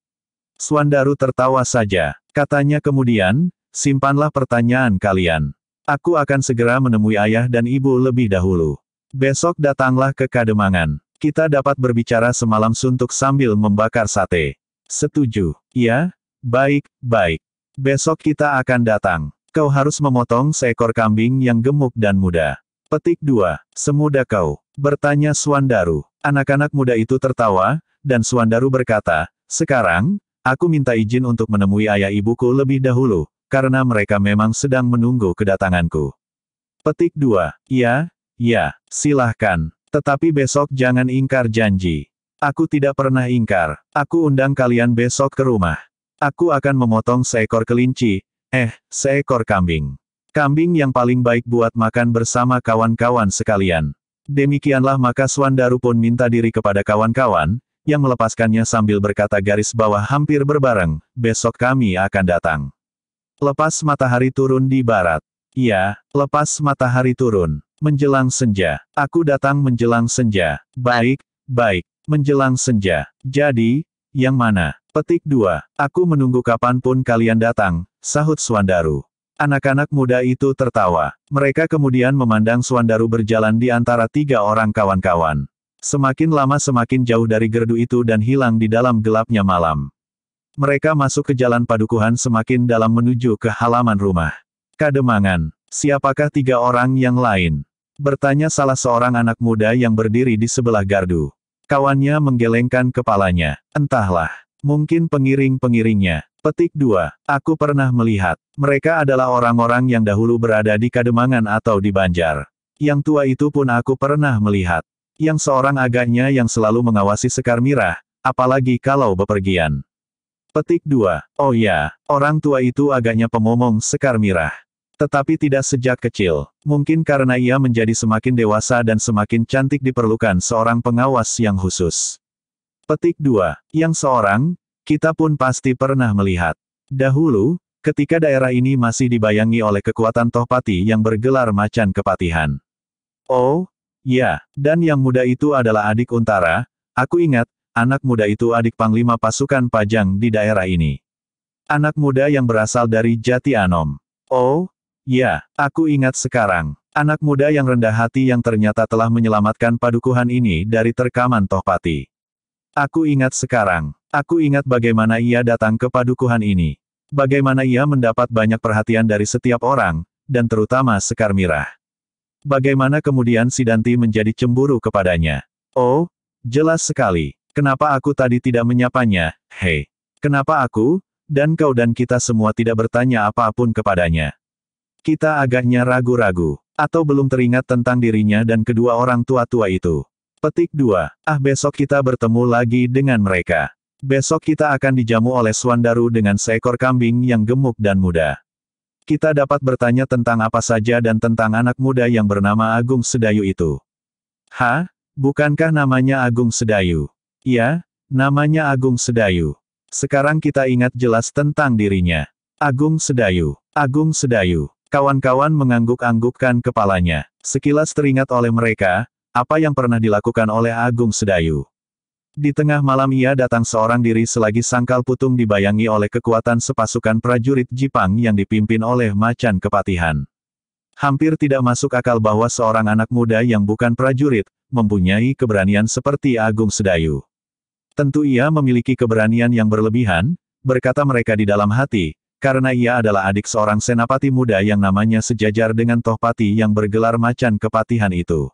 Swandaru tertawa saja. Katanya kemudian, simpanlah pertanyaan kalian. Aku akan segera menemui ayah dan ibu lebih dahulu. Besok datanglah ke Kademangan. Kita dapat berbicara semalam suntuk sambil membakar sate. Setuju. Ya, baik, baik. Besok kita akan datang. Kau harus memotong seekor kambing yang gemuk dan muda. Petik 2. Semuda kau. Bertanya Suandaru. Anak-anak muda itu tertawa, dan Suandaru berkata, Sekarang, aku minta izin untuk menemui ayah ibuku lebih dahulu, karena mereka memang sedang menunggu kedatanganku. Petik 2. Ya, ya, silahkan. Tetapi besok jangan ingkar janji. Aku tidak pernah ingkar. Aku undang kalian besok ke rumah. Aku akan memotong seekor kelinci, Eh, seekor kambing. Kambing yang paling baik buat makan bersama kawan-kawan sekalian. Demikianlah maka Swandaru pun minta diri kepada kawan-kawan, yang melepaskannya sambil berkata garis bawah hampir berbareng, besok kami akan datang. Lepas matahari turun di barat. Iya, lepas matahari turun. Menjelang senja. Aku datang menjelang senja. Baik, baik. Menjelang senja. Jadi, yang mana? Petik 2. Aku menunggu kapanpun kalian datang, sahut Suandaru. Anak-anak muda itu tertawa. Mereka kemudian memandang Suandaru berjalan di antara tiga orang kawan-kawan. Semakin lama semakin jauh dari gerdu itu dan hilang di dalam gelapnya malam. Mereka masuk ke jalan padukuhan semakin dalam menuju ke halaman rumah. Kademangan, siapakah tiga orang yang lain? Bertanya salah seorang anak muda yang berdiri di sebelah gardu. Kawannya menggelengkan kepalanya. Entahlah. Mungkin pengiring-pengiringnya. Petik 2. Aku pernah melihat. Mereka adalah orang-orang yang dahulu berada di Kademangan atau di Banjar. Yang tua itu pun aku pernah melihat. Yang seorang agaknya yang selalu mengawasi Sekar Mirah, apalagi kalau bepergian. Petik 2. Oh ya, orang tua itu agaknya pemomong Sekar Mirah. Tetapi tidak sejak kecil. Mungkin karena ia menjadi semakin dewasa dan semakin cantik diperlukan seorang pengawas yang khusus. Petik 2. Yang seorang, kita pun pasti pernah melihat. Dahulu, ketika daerah ini masih dibayangi oleh kekuatan Tohpati yang bergelar macan kepatihan. Oh, ya, dan yang muda itu adalah adik Untara, aku ingat, anak muda itu adik Panglima Pasukan Pajang di daerah ini. Anak muda yang berasal dari Jati Anom. Oh, ya, aku ingat sekarang. Anak muda yang rendah hati yang ternyata telah menyelamatkan padukuhan ini dari terkaman Tohpati. Aku ingat sekarang. Aku ingat bagaimana ia datang ke padukuhan ini. Bagaimana ia mendapat banyak perhatian dari setiap orang, dan terutama Sekar Mirah. Bagaimana kemudian Sidanti menjadi cemburu kepadanya. Oh, jelas sekali. Kenapa aku tadi tidak menyapanya, hei. Kenapa aku, dan kau dan kita semua tidak bertanya apapun kepadanya. Kita agaknya ragu-ragu, atau belum teringat tentang dirinya dan kedua orang tua-tua itu. Petik 2. Ah besok kita bertemu lagi dengan mereka. Besok kita akan dijamu oleh Swandaru dengan seekor kambing yang gemuk dan muda. Kita dapat bertanya tentang apa saja dan tentang anak muda yang bernama Agung Sedayu itu. Ha, Bukankah namanya Agung Sedayu? Ya, namanya Agung Sedayu. Sekarang kita ingat jelas tentang dirinya. Agung Sedayu. Agung Sedayu. Kawan-kawan mengangguk-anggukkan kepalanya. Sekilas teringat oleh mereka, apa yang pernah dilakukan oleh Agung Sedayu? Di tengah malam ia datang seorang diri selagi Sangkal Putung dibayangi oleh kekuatan sepasukan prajurit Jipang yang dipimpin oleh Macan Kepatihan. Hampir tidak masuk akal bahwa seorang anak muda yang bukan prajurit, mempunyai keberanian seperti Agung Sedayu. Tentu ia memiliki keberanian yang berlebihan, berkata mereka di dalam hati, karena ia adalah adik seorang senapati muda yang namanya sejajar dengan Tohpati yang bergelar Macan Kepatihan itu.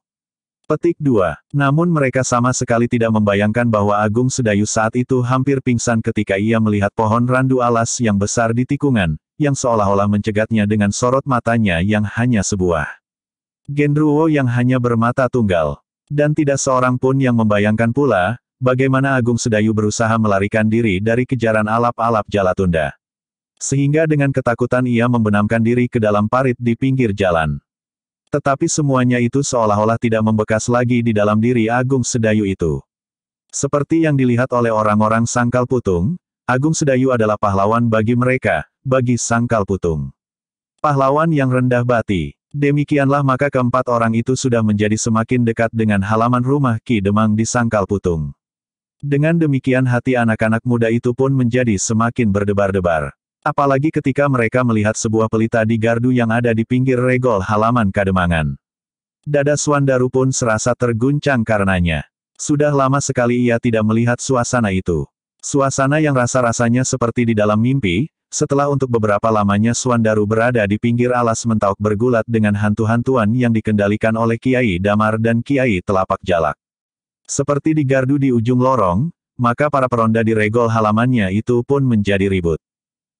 Petik 2. Namun mereka sama sekali tidak membayangkan bahwa Agung Sedayu saat itu hampir pingsan ketika ia melihat pohon randu alas yang besar di tikungan, yang seolah-olah mencegatnya dengan sorot matanya yang hanya sebuah. Gendruwo yang hanya bermata tunggal. Dan tidak seorang pun yang membayangkan pula, bagaimana Agung Sedayu berusaha melarikan diri dari kejaran alap-alap Jalatunda. Sehingga dengan ketakutan ia membenamkan diri ke dalam parit di pinggir jalan. Tetapi semuanya itu seolah-olah tidak membekas lagi di dalam diri Agung Sedayu itu. Seperti yang dilihat oleh orang-orang Sangkal Putung, Agung Sedayu adalah pahlawan bagi mereka, bagi Sangkal Putung. Pahlawan yang rendah bati. Demikianlah maka keempat orang itu sudah menjadi semakin dekat dengan halaman rumah Ki Demang di Sangkal Putung. Dengan demikian hati anak-anak muda itu pun menjadi semakin berdebar-debar. Apalagi ketika mereka melihat sebuah pelita di gardu yang ada di pinggir regol halaman Kademangan. Dada Swandaru pun serasa terguncang karenanya. Sudah lama sekali ia tidak melihat suasana itu. Suasana yang rasa-rasanya seperti di dalam mimpi, setelah untuk beberapa lamanya Swandaru berada di pinggir alas mentauk bergulat dengan hantu-hantuan yang dikendalikan oleh Kiai Damar dan Kiai Telapak Jalak. Seperti di gardu di ujung lorong, maka para peronda di regol halamannya itu pun menjadi ribut.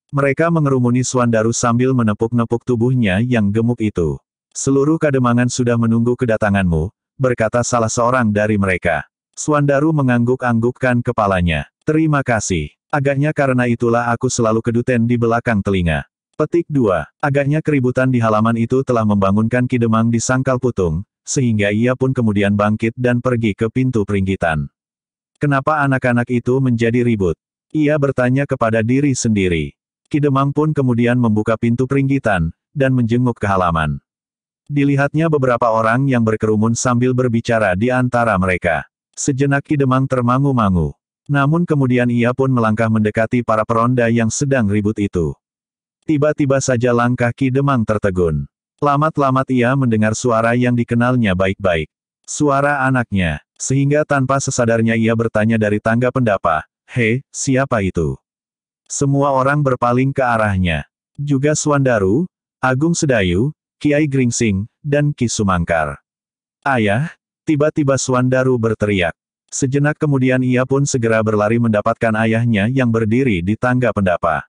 Mereka mengerumuni Suandaru sambil menepuk-nepuk tubuhnya yang gemuk itu. Seluruh kademangan sudah menunggu kedatanganmu, berkata salah seorang dari mereka. Suandaru mengangguk-anggukkan kepalanya. Terima kasih. Agaknya karena itulah aku selalu keduten di belakang telinga. Petik 2. Agaknya keributan di halaman itu telah membangunkan Kidemang di sangkal putung, sehingga ia pun kemudian bangkit dan pergi ke pintu peringgitan. Kenapa anak-anak itu menjadi ribut? Ia bertanya kepada diri sendiri. Kidemang pun kemudian membuka pintu peringgitan, dan menjenguk ke halaman. Dilihatnya beberapa orang yang berkerumun sambil berbicara di antara mereka. Sejenak Kidemang termangu-mangu. Namun kemudian ia pun melangkah mendekati para peronda yang sedang ribut itu. Tiba-tiba saja langkah Kidemang tertegun. Lamat-lamat ia mendengar suara yang dikenalnya baik-baik. Suara anaknya, sehingga tanpa sesadarnya ia bertanya dari tangga pendapa, Hei, siapa itu? Semua orang berpaling ke arahnya. Juga Swandaru, Agung Sedayu, Kiai Gringsing, dan Ki Sumangkar. Ayah, tiba-tiba Swandaru berteriak. Sejenak kemudian ia pun segera berlari mendapatkan ayahnya yang berdiri di tangga pendapa.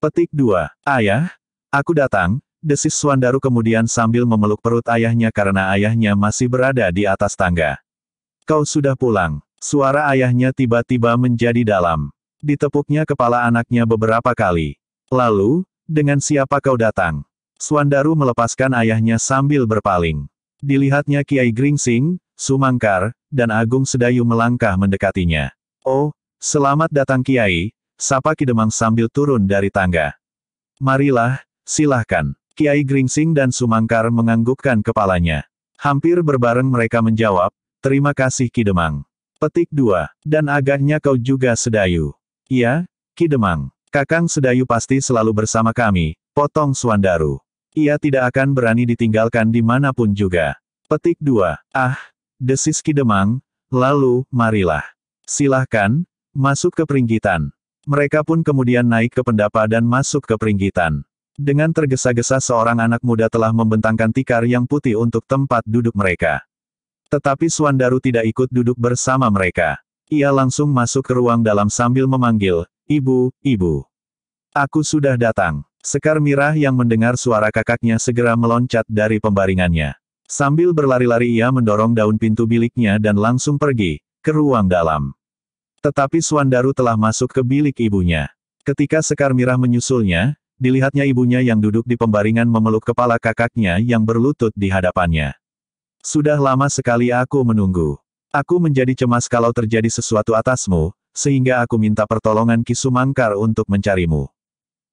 Petik 2. Ayah, aku datang, desis Swandaru kemudian sambil memeluk perut ayahnya karena ayahnya masih berada di atas tangga. Kau sudah pulang. Suara ayahnya tiba-tiba menjadi dalam ditepuknya kepala anaknya beberapa kali. Lalu, dengan siapa kau datang? Swandaru melepaskan ayahnya sambil berpaling. Dilihatnya Kiai Gringsing, Sumangkar, dan Agung Sedayu melangkah mendekatinya. Oh, selamat datang Kiai, sapa Kidemang sambil turun dari tangga. Marilah, silahkan. Kiai Gringsing dan Sumangkar menganggukkan kepalanya. Hampir berbareng mereka menjawab, terima kasih Kidemang. Petik dua dan agaknya kau juga sedayu. Iya, Ki Demang. Kakang Sedayu pasti selalu bersama kami, potong Suandaru. Ia tidak akan berani ditinggalkan dimanapun juga. Petik 2. Ah, desis Ki Demang, lalu, marilah. Silahkan, masuk ke peringgitan. Mereka pun kemudian naik ke pendapa dan masuk ke peringgitan. Dengan tergesa-gesa seorang anak muda telah membentangkan tikar yang putih untuk tempat duduk mereka. Tetapi Suandaru tidak ikut duduk bersama mereka. Ia langsung masuk ke ruang dalam sambil memanggil, Ibu, Ibu. Aku sudah datang. Sekar Mirah yang mendengar suara kakaknya segera meloncat dari pembaringannya. Sambil berlari-lari ia mendorong daun pintu biliknya dan langsung pergi, ke ruang dalam. Tetapi Suandaru telah masuk ke bilik ibunya. Ketika Sekar Mirah menyusulnya, dilihatnya ibunya yang duduk di pembaringan memeluk kepala kakaknya yang berlutut di hadapannya. Sudah lama sekali aku menunggu. Aku menjadi cemas kalau terjadi sesuatu atasmu, sehingga aku minta pertolongan Kisumangkar untuk mencarimu.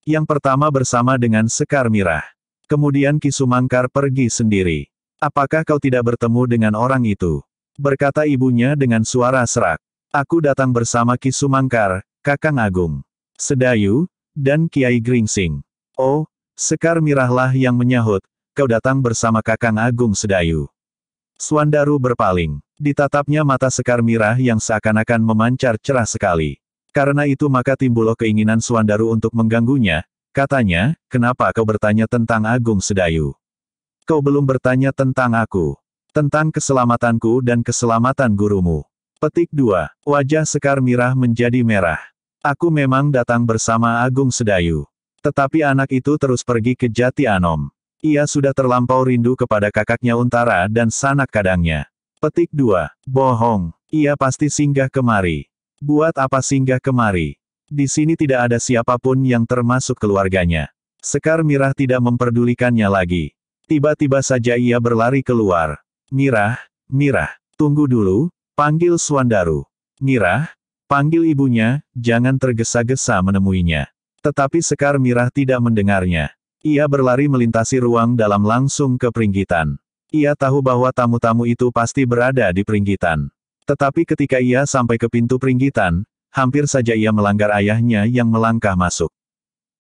Yang pertama bersama dengan Sekar Mirah. Kemudian Kisumangkar pergi sendiri. Apakah kau tidak bertemu dengan orang itu? Berkata ibunya dengan suara serak. Aku datang bersama Kisumangkar, Kakang Agung, Sedayu, dan Kiai Gringsing. Oh, Sekar Mirahlah yang menyahut, kau datang bersama Kakang Agung Sedayu. Suandaru berpaling. Ditatapnya mata sekar mirah yang seakan-akan memancar cerah sekali. Karena itu maka timbul keinginan Suandaru untuk mengganggunya, katanya, kenapa kau bertanya tentang Agung Sedayu? Kau belum bertanya tentang aku. Tentang keselamatanku dan keselamatan gurumu. Petik 2. Wajah Sekar Mirah menjadi merah. Aku memang datang bersama Agung Sedayu. Tetapi anak itu terus pergi ke Jati Anom. Ia sudah terlampau rindu kepada kakaknya Untara dan sanak kadangnya. Petik 2. Bohong. Ia pasti singgah kemari. Buat apa singgah kemari? Di sini tidak ada siapapun yang termasuk keluarganya. Sekar Mirah tidak memperdulikannya lagi. Tiba-tiba saja ia berlari keluar. Mirah, Mirah, tunggu dulu, panggil Suandaru. Mirah, panggil ibunya, jangan tergesa-gesa menemuinya. Tetapi Sekar Mirah tidak mendengarnya. Ia berlari melintasi ruang dalam langsung ke peringgitan. Ia tahu bahwa tamu-tamu itu pasti berada di peringgitan. Tetapi ketika ia sampai ke pintu peringgitan, hampir saja ia melanggar ayahnya yang melangkah masuk.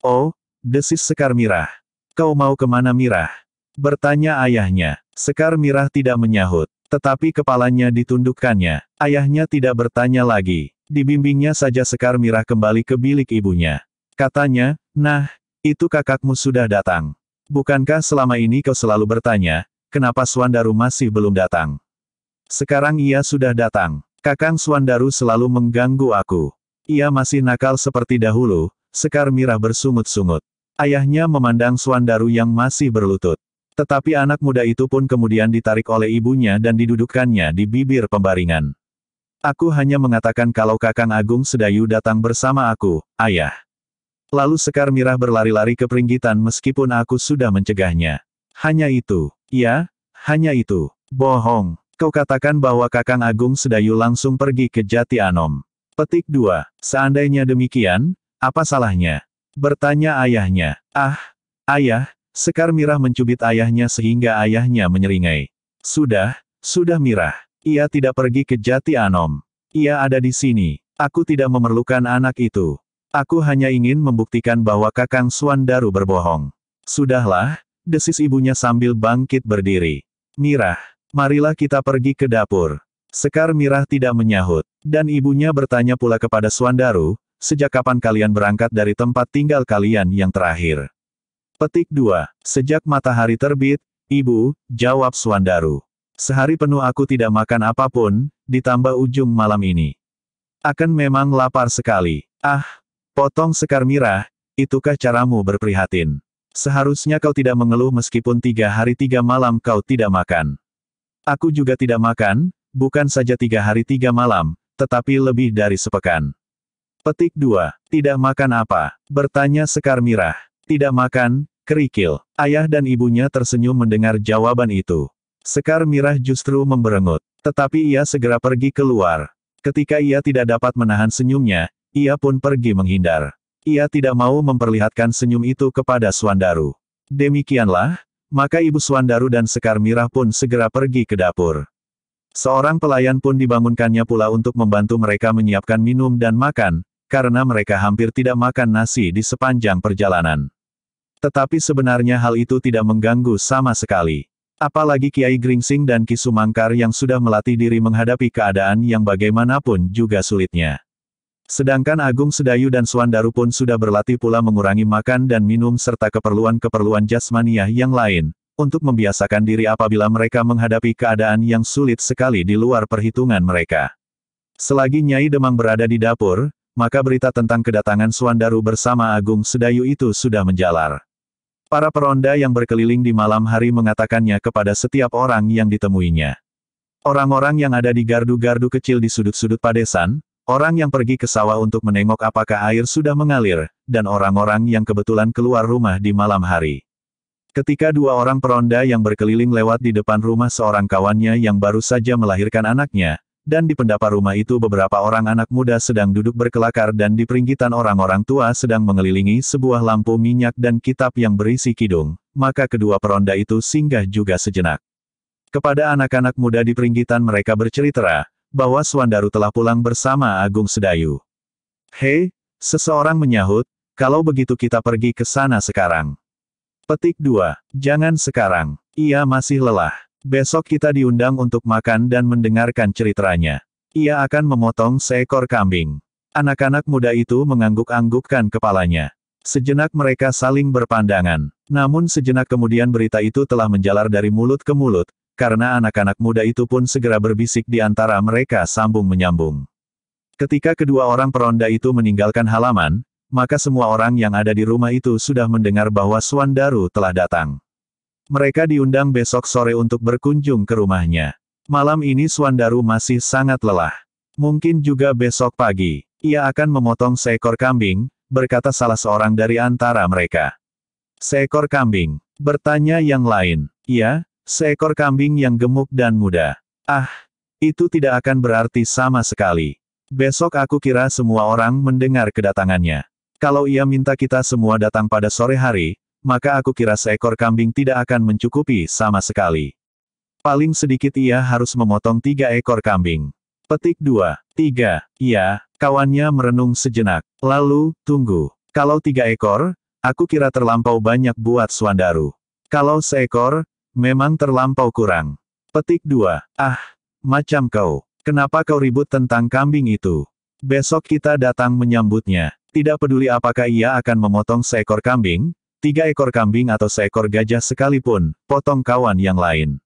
Oh, desis Sekar Mirah. Kau mau kemana Mirah? Bertanya ayahnya. Sekar Mirah tidak menyahut, tetapi kepalanya ditundukkannya. Ayahnya tidak bertanya lagi. Dibimbingnya saja Sekar Mirah kembali ke bilik ibunya. Katanya, nah, itu kakakmu sudah datang. Bukankah selama ini kau selalu bertanya, kenapa Swandaru masih belum datang? Sekarang ia sudah datang. Kakang Swandaru selalu mengganggu aku. Ia masih nakal seperti dahulu, Sekar Mirah bersungut-sungut. Ayahnya memandang Swandaru yang masih berlutut. Tetapi anak muda itu pun kemudian ditarik oleh ibunya dan didudukkannya di bibir pembaringan. Aku hanya mengatakan kalau Kakang Agung Sedayu datang bersama aku, ayah. Lalu Sekar Mirah berlari-lari ke peringgitan meskipun aku sudah mencegahnya. Hanya itu. Ya, hanya itu. Bohong. Kau katakan bahwa Kakang Agung Sedayu langsung pergi ke Jati Anom. Petik 2. Seandainya demikian, apa salahnya? Bertanya ayahnya. Ah, ayah, Sekar Mirah mencubit ayahnya sehingga ayahnya menyeringai. Sudah, sudah Mirah. Ia tidak pergi ke Jati Anom. Ia ada di sini. Aku tidak memerlukan anak itu. Aku hanya ingin membuktikan bahwa Kakang Suandaru berbohong. Sudahlah, desis ibunya sambil bangkit berdiri. Mirah, marilah kita pergi ke dapur. Sekar Mirah tidak menyahut, dan ibunya bertanya pula kepada Suandaru, sejak kapan kalian berangkat dari tempat tinggal kalian yang terakhir? Petik 2. Sejak matahari terbit, ibu, jawab Suandaru. Sehari penuh aku tidak makan apapun, ditambah ujung malam ini. Akan memang lapar sekali. Ah, Potong sekar mirah, itukah caramu berprihatin? Seharusnya kau tidak mengeluh meskipun tiga hari tiga malam kau tidak makan. Aku juga tidak makan, bukan saja tiga hari tiga malam, tetapi lebih dari sepekan. Petik 2. Tidak makan apa? Bertanya Sekar Mirah. Tidak makan, kerikil. Ayah dan ibunya tersenyum mendengar jawaban itu. Sekar Mirah justru memberengut. Tetapi ia segera pergi keluar. Ketika ia tidak dapat menahan senyumnya, ia pun pergi menghindar. Ia tidak mau memperlihatkan senyum itu kepada Suandaru. Demikianlah, maka Ibu Suandaru dan Sekar Mirah pun segera pergi ke dapur. Seorang pelayan pun dibangunkannya pula untuk membantu mereka menyiapkan minum dan makan, karena mereka hampir tidak makan nasi di sepanjang perjalanan. Tetapi sebenarnya hal itu tidak mengganggu sama sekali. Apalagi Kiai Gringsing dan Kisumangkar yang sudah melatih diri menghadapi keadaan yang bagaimanapun juga sulitnya. Sedangkan Agung Sedayu dan Suandaru pun sudah berlatih pula mengurangi makan dan minum serta keperluan-keperluan jasmaniah yang lain, untuk membiasakan diri apabila mereka menghadapi keadaan yang sulit sekali di luar perhitungan mereka. Selagi Nyai Demang berada di dapur, maka berita tentang kedatangan Suandaru bersama Agung Sedayu itu sudah menjalar. Para peronda yang berkeliling di malam hari mengatakannya kepada setiap orang yang ditemuinya. Orang-orang yang ada di gardu-gardu kecil di sudut-sudut padesan, Orang yang pergi ke sawah untuk menengok apakah air sudah mengalir, dan orang-orang yang kebetulan keluar rumah di malam hari. Ketika dua orang peronda yang berkeliling lewat di depan rumah seorang kawannya yang baru saja melahirkan anaknya, dan di pendapa rumah itu beberapa orang anak muda sedang duduk berkelakar dan di peringgitan orang-orang tua sedang mengelilingi sebuah lampu minyak dan kitab yang berisi kidung, maka kedua peronda itu singgah juga sejenak. Kepada anak-anak muda di peringgitan mereka bercerita, bahwa Swandaru telah pulang bersama Agung Sedayu. Hei, seseorang menyahut, kalau begitu kita pergi ke sana sekarang. Petik 2. Jangan sekarang. Ia masih lelah. Besok kita diundang untuk makan dan mendengarkan ceritanya. Ia akan memotong seekor kambing. Anak-anak muda itu mengangguk-anggukkan kepalanya. Sejenak mereka saling berpandangan. Namun sejenak kemudian berita itu telah menjalar dari mulut ke mulut, karena anak-anak muda itu pun segera berbisik di antara mereka sambung menyambung. Ketika kedua orang peronda itu meninggalkan halaman, maka semua orang yang ada di rumah itu sudah mendengar bahwa Suan Daru telah datang. Mereka diundang besok sore untuk berkunjung ke rumahnya. Malam ini Suan Daru masih sangat lelah. Mungkin juga besok pagi, ia akan memotong seekor kambing, berkata salah seorang dari antara mereka. Seekor kambing, bertanya yang lain. Iya, Seekor kambing yang gemuk dan muda. Ah, itu tidak akan berarti sama sekali. Besok aku kira semua orang mendengar kedatangannya. Kalau ia minta kita semua datang pada sore hari, maka aku kira seekor kambing tidak akan mencukupi sama sekali. Paling sedikit ia harus memotong tiga ekor kambing. Petik dua, tiga, ya, kawannya merenung sejenak. Lalu, tunggu. Kalau tiga ekor, aku kira terlampau banyak buat Suandaru. Kalau seekor, Memang terlampau kurang. Petik 2. Ah, macam kau. Kenapa kau ribut tentang kambing itu? Besok kita datang menyambutnya. Tidak peduli apakah ia akan memotong seekor kambing, tiga ekor kambing atau seekor gajah sekalipun, potong kawan yang lain.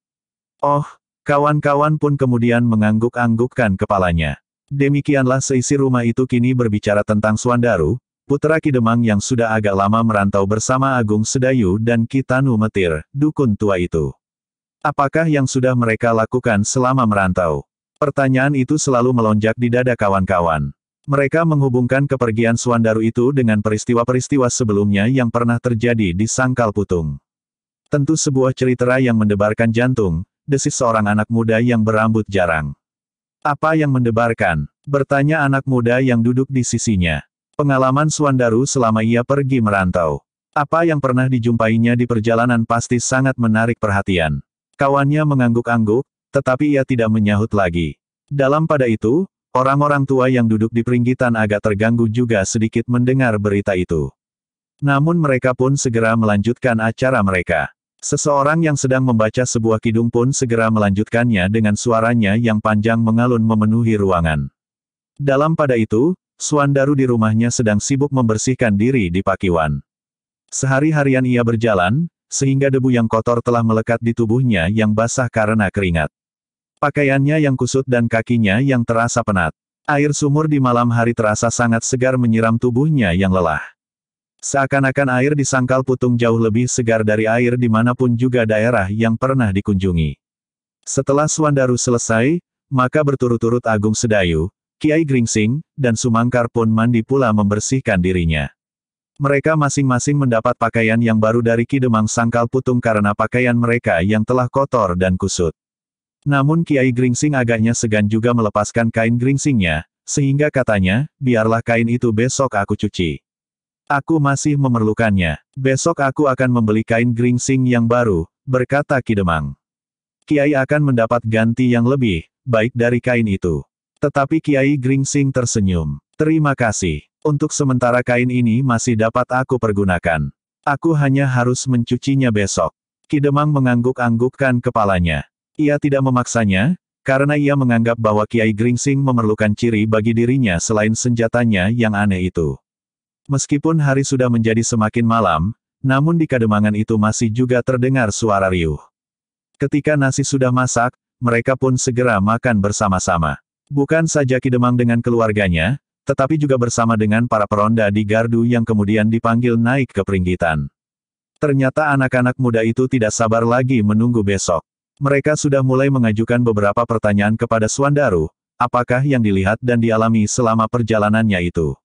Oh, kawan-kawan pun kemudian mengangguk-anggukkan kepalanya. Demikianlah seisi rumah itu kini berbicara tentang Suandaru, putera Kidemang yang sudah agak lama merantau bersama Agung Sedayu dan Kitanu Metir, dukun tua itu. Apakah yang sudah mereka lakukan selama merantau? Pertanyaan itu selalu melonjak di dada kawan-kawan. Mereka menghubungkan kepergian Suandaru itu dengan peristiwa-peristiwa sebelumnya yang pernah terjadi di Sangkal Putung. Tentu sebuah cerita yang mendebarkan jantung, desis seorang anak muda yang berambut jarang. Apa yang mendebarkan? Bertanya anak muda yang duduk di sisinya. Pengalaman Suandaru selama ia pergi merantau. Apa yang pernah dijumpainya di perjalanan pasti sangat menarik perhatian. Kawannya mengangguk-angguk, tetapi ia tidak menyahut lagi. Dalam pada itu, orang-orang tua yang duduk di peringgitan agak terganggu juga sedikit mendengar berita itu. Namun mereka pun segera melanjutkan acara mereka. Seseorang yang sedang membaca sebuah kidung pun segera melanjutkannya dengan suaranya yang panjang mengalun memenuhi ruangan. Dalam pada itu, Swandaru di rumahnya sedang sibuk membersihkan diri di Pakiwan. Sehari-harian ia berjalan, sehingga debu yang kotor telah melekat di tubuhnya yang basah karena keringat. Pakaiannya yang kusut dan kakinya yang terasa penat. Air sumur di malam hari terasa sangat segar menyiram tubuhnya yang lelah. Seakan-akan air di sangkal putung jauh lebih segar dari air dimanapun juga daerah yang pernah dikunjungi. Setelah Suandaru selesai, maka berturut-turut Agung Sedayu, Kiai Gringsing, dan Sumangkar pun mandi pula membersihkan dirinya. Mereka masing-masing mendapat pakaian yang baru dari Kidemang Sangkal Putung karena pakaian mereka yang telah kotor dan kusut. Namun Kiai Gringsing agaknya segan juga melepaskan kain gringsingnya, sehingga katanya, biarlah kain itu besok aku cuci. Aku masih memerlukannya. Besok aku akan membeli kain gringsing yang baru, berkata Kidemang. Kiai akan mendapat ganti yang lebih, baik dari kain itu. Tetapi Kiai Gringsing tersenyum. Terima kasih. Untuk sementara kain ini masih dapat aku pergunakan. Aku hanya harus mencucinya besok. Kidemang mengangguk-anggukkan kepalanya. Ia tidak memaksanya, karena ia menganggap bahwa Kiai Gringsing memerlukan ciri bagi dirinya selain senjatanya yang aneh itu. Meskipun hari sudah menjadi semakin malam, namun di kademangan itu masih juga terdengar suara riuh. Ketika nasi sudah masak, mereka pun segera makan bersama-sama. Bukan saja Kidemang dengan keluarganya, tetapi juga bersama dengan para peronda di gardu yang kemudian dipanggil naik ke peringgitan. Ternyata anak-anak muda itu tidak sabar lagi menunggu besok. Mereka sudah mulai mengajukan beberapa pertanyaan kepada Suandaru, apakah yang dilihat dan dialami selama perjalanannya itu.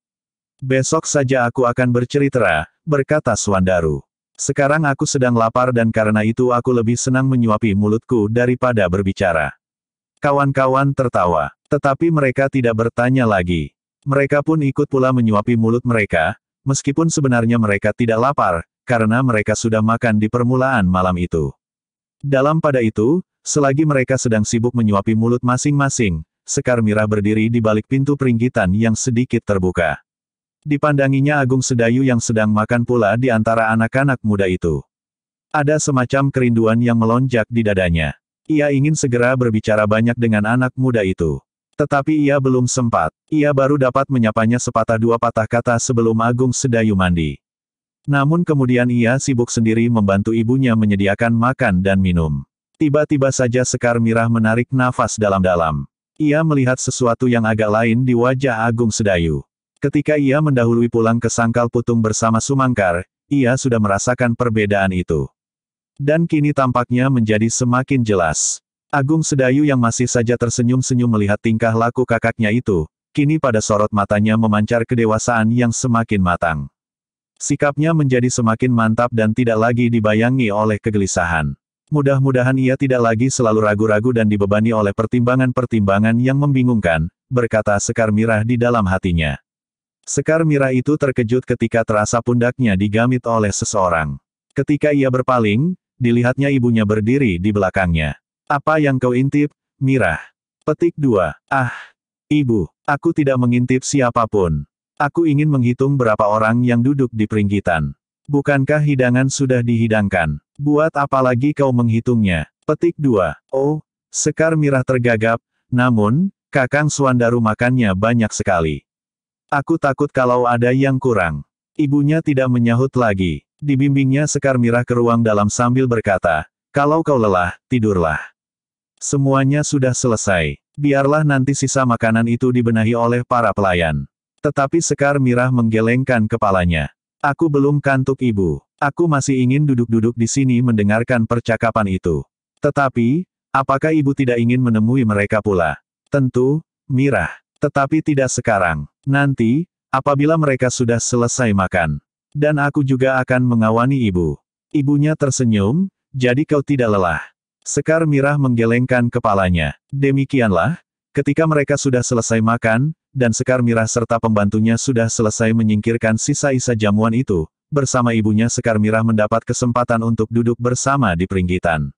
Besok saja aku akan bercerita, berkata Suandaru. Sekarang aku sedang lapar dan karena itu aku lebih senang menyuapi mulutku daripada berbicara. Kawan-kawan tertawa, tetapi mereka tidak bertanya lagi. Mereka pun ikut pula menyuapi mulut mereka, meskipun sebenarnya mereka tidak lapar, karena mereka sudah makan di permulaan malam itu. Dalam pada itu, selagi mereka sedang sibuk menyuapi mulut masing-masing, Sekar Mirah berdiri di balik pintu peringgitan yang sedikit terbuka. Dipandanginya Agung Sedayu yang sedang makan pula di antara anak-anak muda itu. Ada semacam kerinduan yang melonjak di dadanya. Ia ingin segera berbicara banyak dengan anak muda itu. Tetapi ia belum sempat. Ia baru dapat menyapanya sepatah dua patah kata sebelum Agung Sedayu mandi. Namun kemudian ia sibuk sendiri membantu ibunya menyediakan makan dan minum. Tiba-tiba saja Sekar Mirah menarik nafas dalam-dalam. Ia melihat sesuatu yang agak lain di wajah Agung Sedayu. Ketika ia mendahului pulang ke Sangkal Putung bersama Sumangkar, ia sudah merasakan perbedaan itu. Dan kini tampaknya menjadi semakin jelas. Agung Sedayu yang masih saja tersenyum-senyum melihat tingkah laku kakaknya itu, kini pada sorot matanya memancar kedewasaan yang semakin matang. Sikapnya menjadi semakin mantap dan tidak lagi dibayangi oleh kegelisahan. Mudah-mudahan ia tidak lagi selalu ragu-ragu dan dibebani oleh pertimbangan-pertimbangan yang membingungkan, berkata Sekar Mirah di dalam hatinya. Sekar Mirah itu terkejut ketika terasa pundaknya digamit oleh seseorang. Ketika ia berpaling, dilihatnya ibunya berdiri di belakangnya. Apa yang kau intip, Mirah? Petik 2. Ah, ibu, aku tidak mengintip siapapun. Aku ingin menghitung berapa orang yang duduk di peringgitan. Bukankah hidangan sudah dihidangkan? Buat apa lagi kau menghitungnya? Petik 2. Oh, Sekar Mirah tergagap, namun, Kakang Suandaru makannya banyak sekali. Aku takut kalau ada yang kurang. Ibunya tidak menyahut lagi. Dibimbingnya Sekar Mirah ke ruang dalam sambil berkata, kalau kau lelah, tidurlah. Semuanya sudah selesai. Biarlah nanti sisa makanan itu dibenahi oleh para pelayan. Tetapi Sekar Mirah menggelengkan kepalanya. Aku belum kantuk ibu. Aku masih ingin duduk-duduk di sini mendengarkan percakapan itu. Tetapi, apakah ibu tidak ingin menemui mereka pula? Tentu, Mirah. Tetapi tidak sekarang. Nanti, Apabila mereka sudah selesai makan. Dan aku juga akan mengawani ibu. Ibunya tersenyum, jadi kau tidak lelah. Sekar Mirah menggelengkan kepalanya. Demikianlah, ketika mereka sudah selesai makan, dan Sekar Mirah serta pembantunya sudah selesai menyingkirkan sisa-sisa jamuan itu, bersama ibunya Sekar Mirah mendapat kesempatan untuk duduk bersama di peringgitan.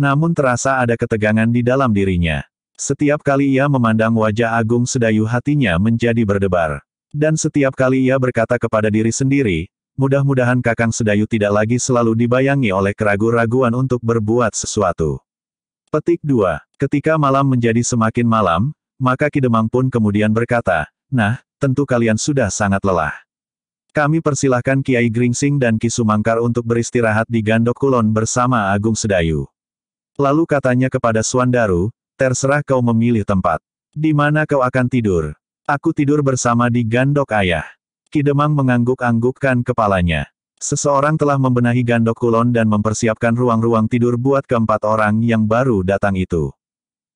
Namun terasa ada ketegangan di dalam dirinya. Setiap kali ia memandang wajah Agung Sedayu hatinya menjadi berdebar. Dan setiap kali ia berkata kepada diri sendiri, mudah-mudahan Kakang Sedayu tidak lagi selalu dibayangi oleh keraguan-raguan untuk berbuat sesuatu. Petik 2. Ketika malam menjadi semakin malam, maka Kidemang pun kemudian berkata, Nah, tentu kalian sudah sangat lelah. Kami persilahkan Kiai Gringsing dan Ki Sumangkar untuk beristirahat di Gandok Kulon bersama Agung Sedayu. Lalu katanya kepada Suandaru, terserah kau memilih tempat. Di mana kau akan tidur? Aku tidur bersama di gandok ayah. Kidemang mengangguk-anggukkan kepalanya. Seseorang telah membenahi gandok kulon dan mempersiapkan ruang-ruang tidur buat keempat orang yang baru datang itu.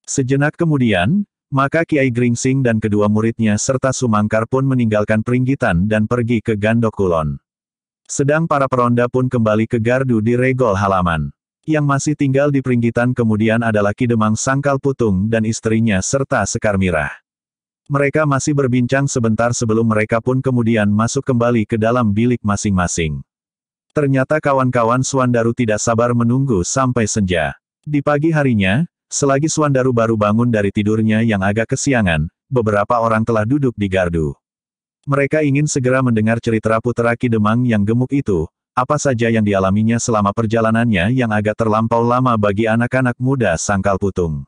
Sejenak kemudian, maka Kiai Gringsing dan kedua muridnya serta Sumangkar pun meninggalkan peringgitan dan pergi ke gandok kulon. Sedang para peronda pun kembali ke gardu di regol halaman. Yang masih tinggal di peringgitan kemudian adalah Kidemang Sangkal Putung dan istrinya serta Sekar Mirah. Mereka masih berbincang sebentar sebelum mereka pun kemudian masuk kembali ke dalam bilik masing-masing. Ternyata kawan-kawan Suandaru tidak sabar menunggu sampai senja. Di pagi harinya, selagi Suandaru baru bangun dari tidurnya yang agak kesiangan, beberapa orang telah duduk di gardu. Mereka ingin segera mendengar cerita putra Ki Demang yang gemuk itu, apa saja yang dialaminya selama perjalanannya yang agak terlampau lama bagi anak-anak muda sangkal putung.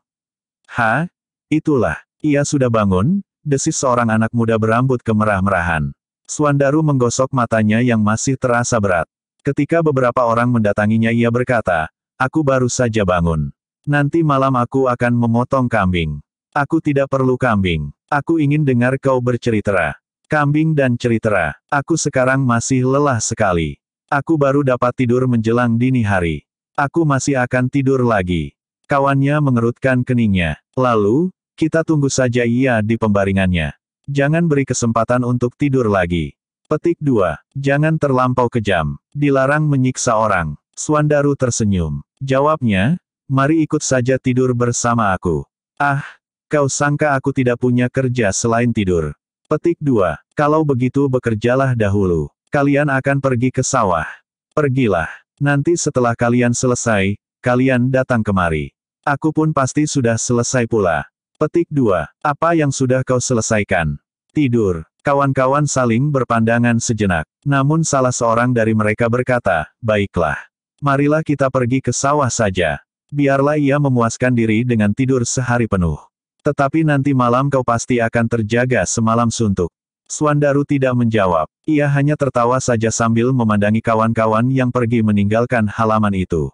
Ha? Itulah. Ia sudah bangun, desis seorang anak muda berambut kemerah-merahan. Suandaru menggosok matanya yang masih terasa berat. Ketika beberapa orang mendatanginya ia berkata, aku baru saja bangun. Nanti malam aku akan memotong kambing. Aku tidak perlu kambing. Aku ingin dengar kau bercerita. Kambing dan cerita. Aku sekarang masih lelah sekali. Aku baru dapat tidur menjelang dini hari. Aku masih akan tidur lagi. Kawannya mengerutkan keningnya. Lalu, kita tunggu saja ia di pembaringannya. Jangan beri kesempatan untuk tidur lagi. Petik 2. Jangan terlampau kejam. Dilarang menyiksa orang. Suandaru tersenyum. Jawabnya, mari ikut saja tidur bersama aku. Ah, kau sangka aku tidak punya kerja selain tidur. Petik 2. Kalau begitu bekerjalah dahulu. Kalian akan pergi ke sawah. Pergilah. Nanti setelah kalian selesai, kalian datang kemari. Aku pun pasti sudah selesai pula. Petik 2. Apa yang sudah kau selesaikan? Tidur. Kawan-kawan saling berpandangan sejenak. Namun salah seorang dari mereka berkata, baiklah. Marilah kita pergi ke sawah saja. Biarlah ia memuaskan diri dengan tidur sehari penuh. Tetapi nanti malam kau pasti akan terjaga semalam suntuk. Swandaru tidak menjawab. Ia hanya tertawa saja sambil memandangi kawan-kawan yang pergi meninggalkan halaman itu.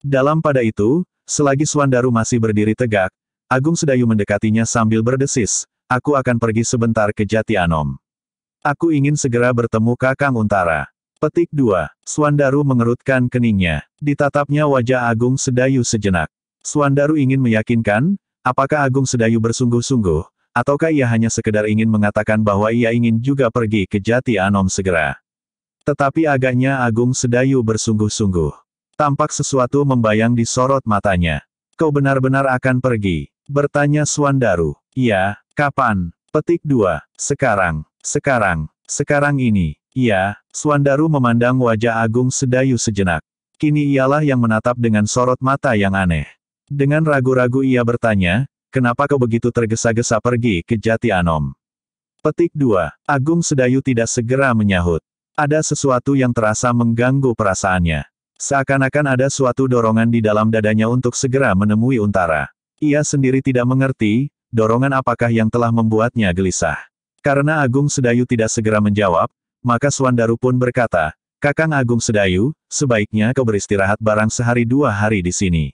Dalam pada itu, selagi Swandaru masih berdiri tegak, Agung Sedayu mendekatinya sambil berdesis, aku akan pergi sebentar ke Jati Anom. Aku ingin segera bertemu Kakang Untara. Petik 2. Swandaru mengerutkan keningnya. Ditatapnya wajah Agung Sedayu sejenak. Swandaru ingin meyakinkan, apakah Agung Sedayu bersungguh-sungguh, ataukah ia hanya sekedar ingin mengatakan bahwa ia ingin juga pergi ke Jati Anom segera. Tetapi agaknya Agung Sedayu bersungguh-sungguh. Tampak sesuatu membayang di sorot matanya. Kau benar-benar akan pergi. Bertanya Suandaru. Iya, kapan? Petik dua. Sekarang. Sekarang. Sekarang ini. Iya, Suandaru memandang wajah Agung Sedayu sejenak. Kini ialah yang menatap dengan sorot mata yang aneh. Dengan ragu-ragu ia bertanya, kenapa kau begitu tergesa-gesa pergi ke Jati Anom? Petik 2. Agung Sedayu tidak segera menyahut. Ada sesuatu yang terasa mengganggu perasaannya. Seakan-akan ada suatu dorongan di dalam dadanya untuk segera menemui Untara. Ia sendiri tidak mengerti, dorongan apakah yang telah membuatnya gelisah. Karena Agung Sedayu tidak segera menjawab, maka Swandaru pun berkata, Kakang Agung Sedayu, sebaiknya kau beristirahat barang sehari dua hari di sini.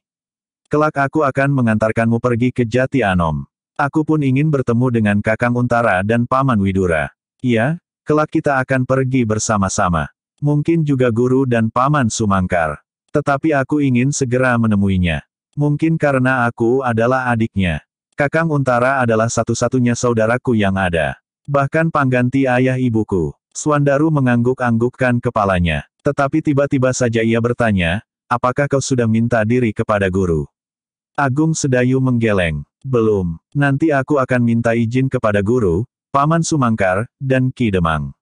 Kelak aku akan mengantarkanmu pergi ke Jati Anom. Aku pun ingin bertemu dengan Kakang Untara dan Paman Widura. Iya, kelak kita akan pergi bersama-sama. Mungkin juga guru dan Paman Sumangkar. Tetapi aku ingin segera menemuinya. Mungkin karena aku adalah adiknya. Kakang Untara adalah satu-satunya saudaraku yang ada. Bahkan pangganti ayah ibuku. Swandaru mengangguk-anggukkan kepalanya. Tetapi tiba-tiba saja ia bertanya, apakah kau sudah minta diri kepada guru? Agung Sedayu menggeleng. Belum. Nanti aku akan minta izin kepada guru, Paman Sumangkar, dan Ki Demang.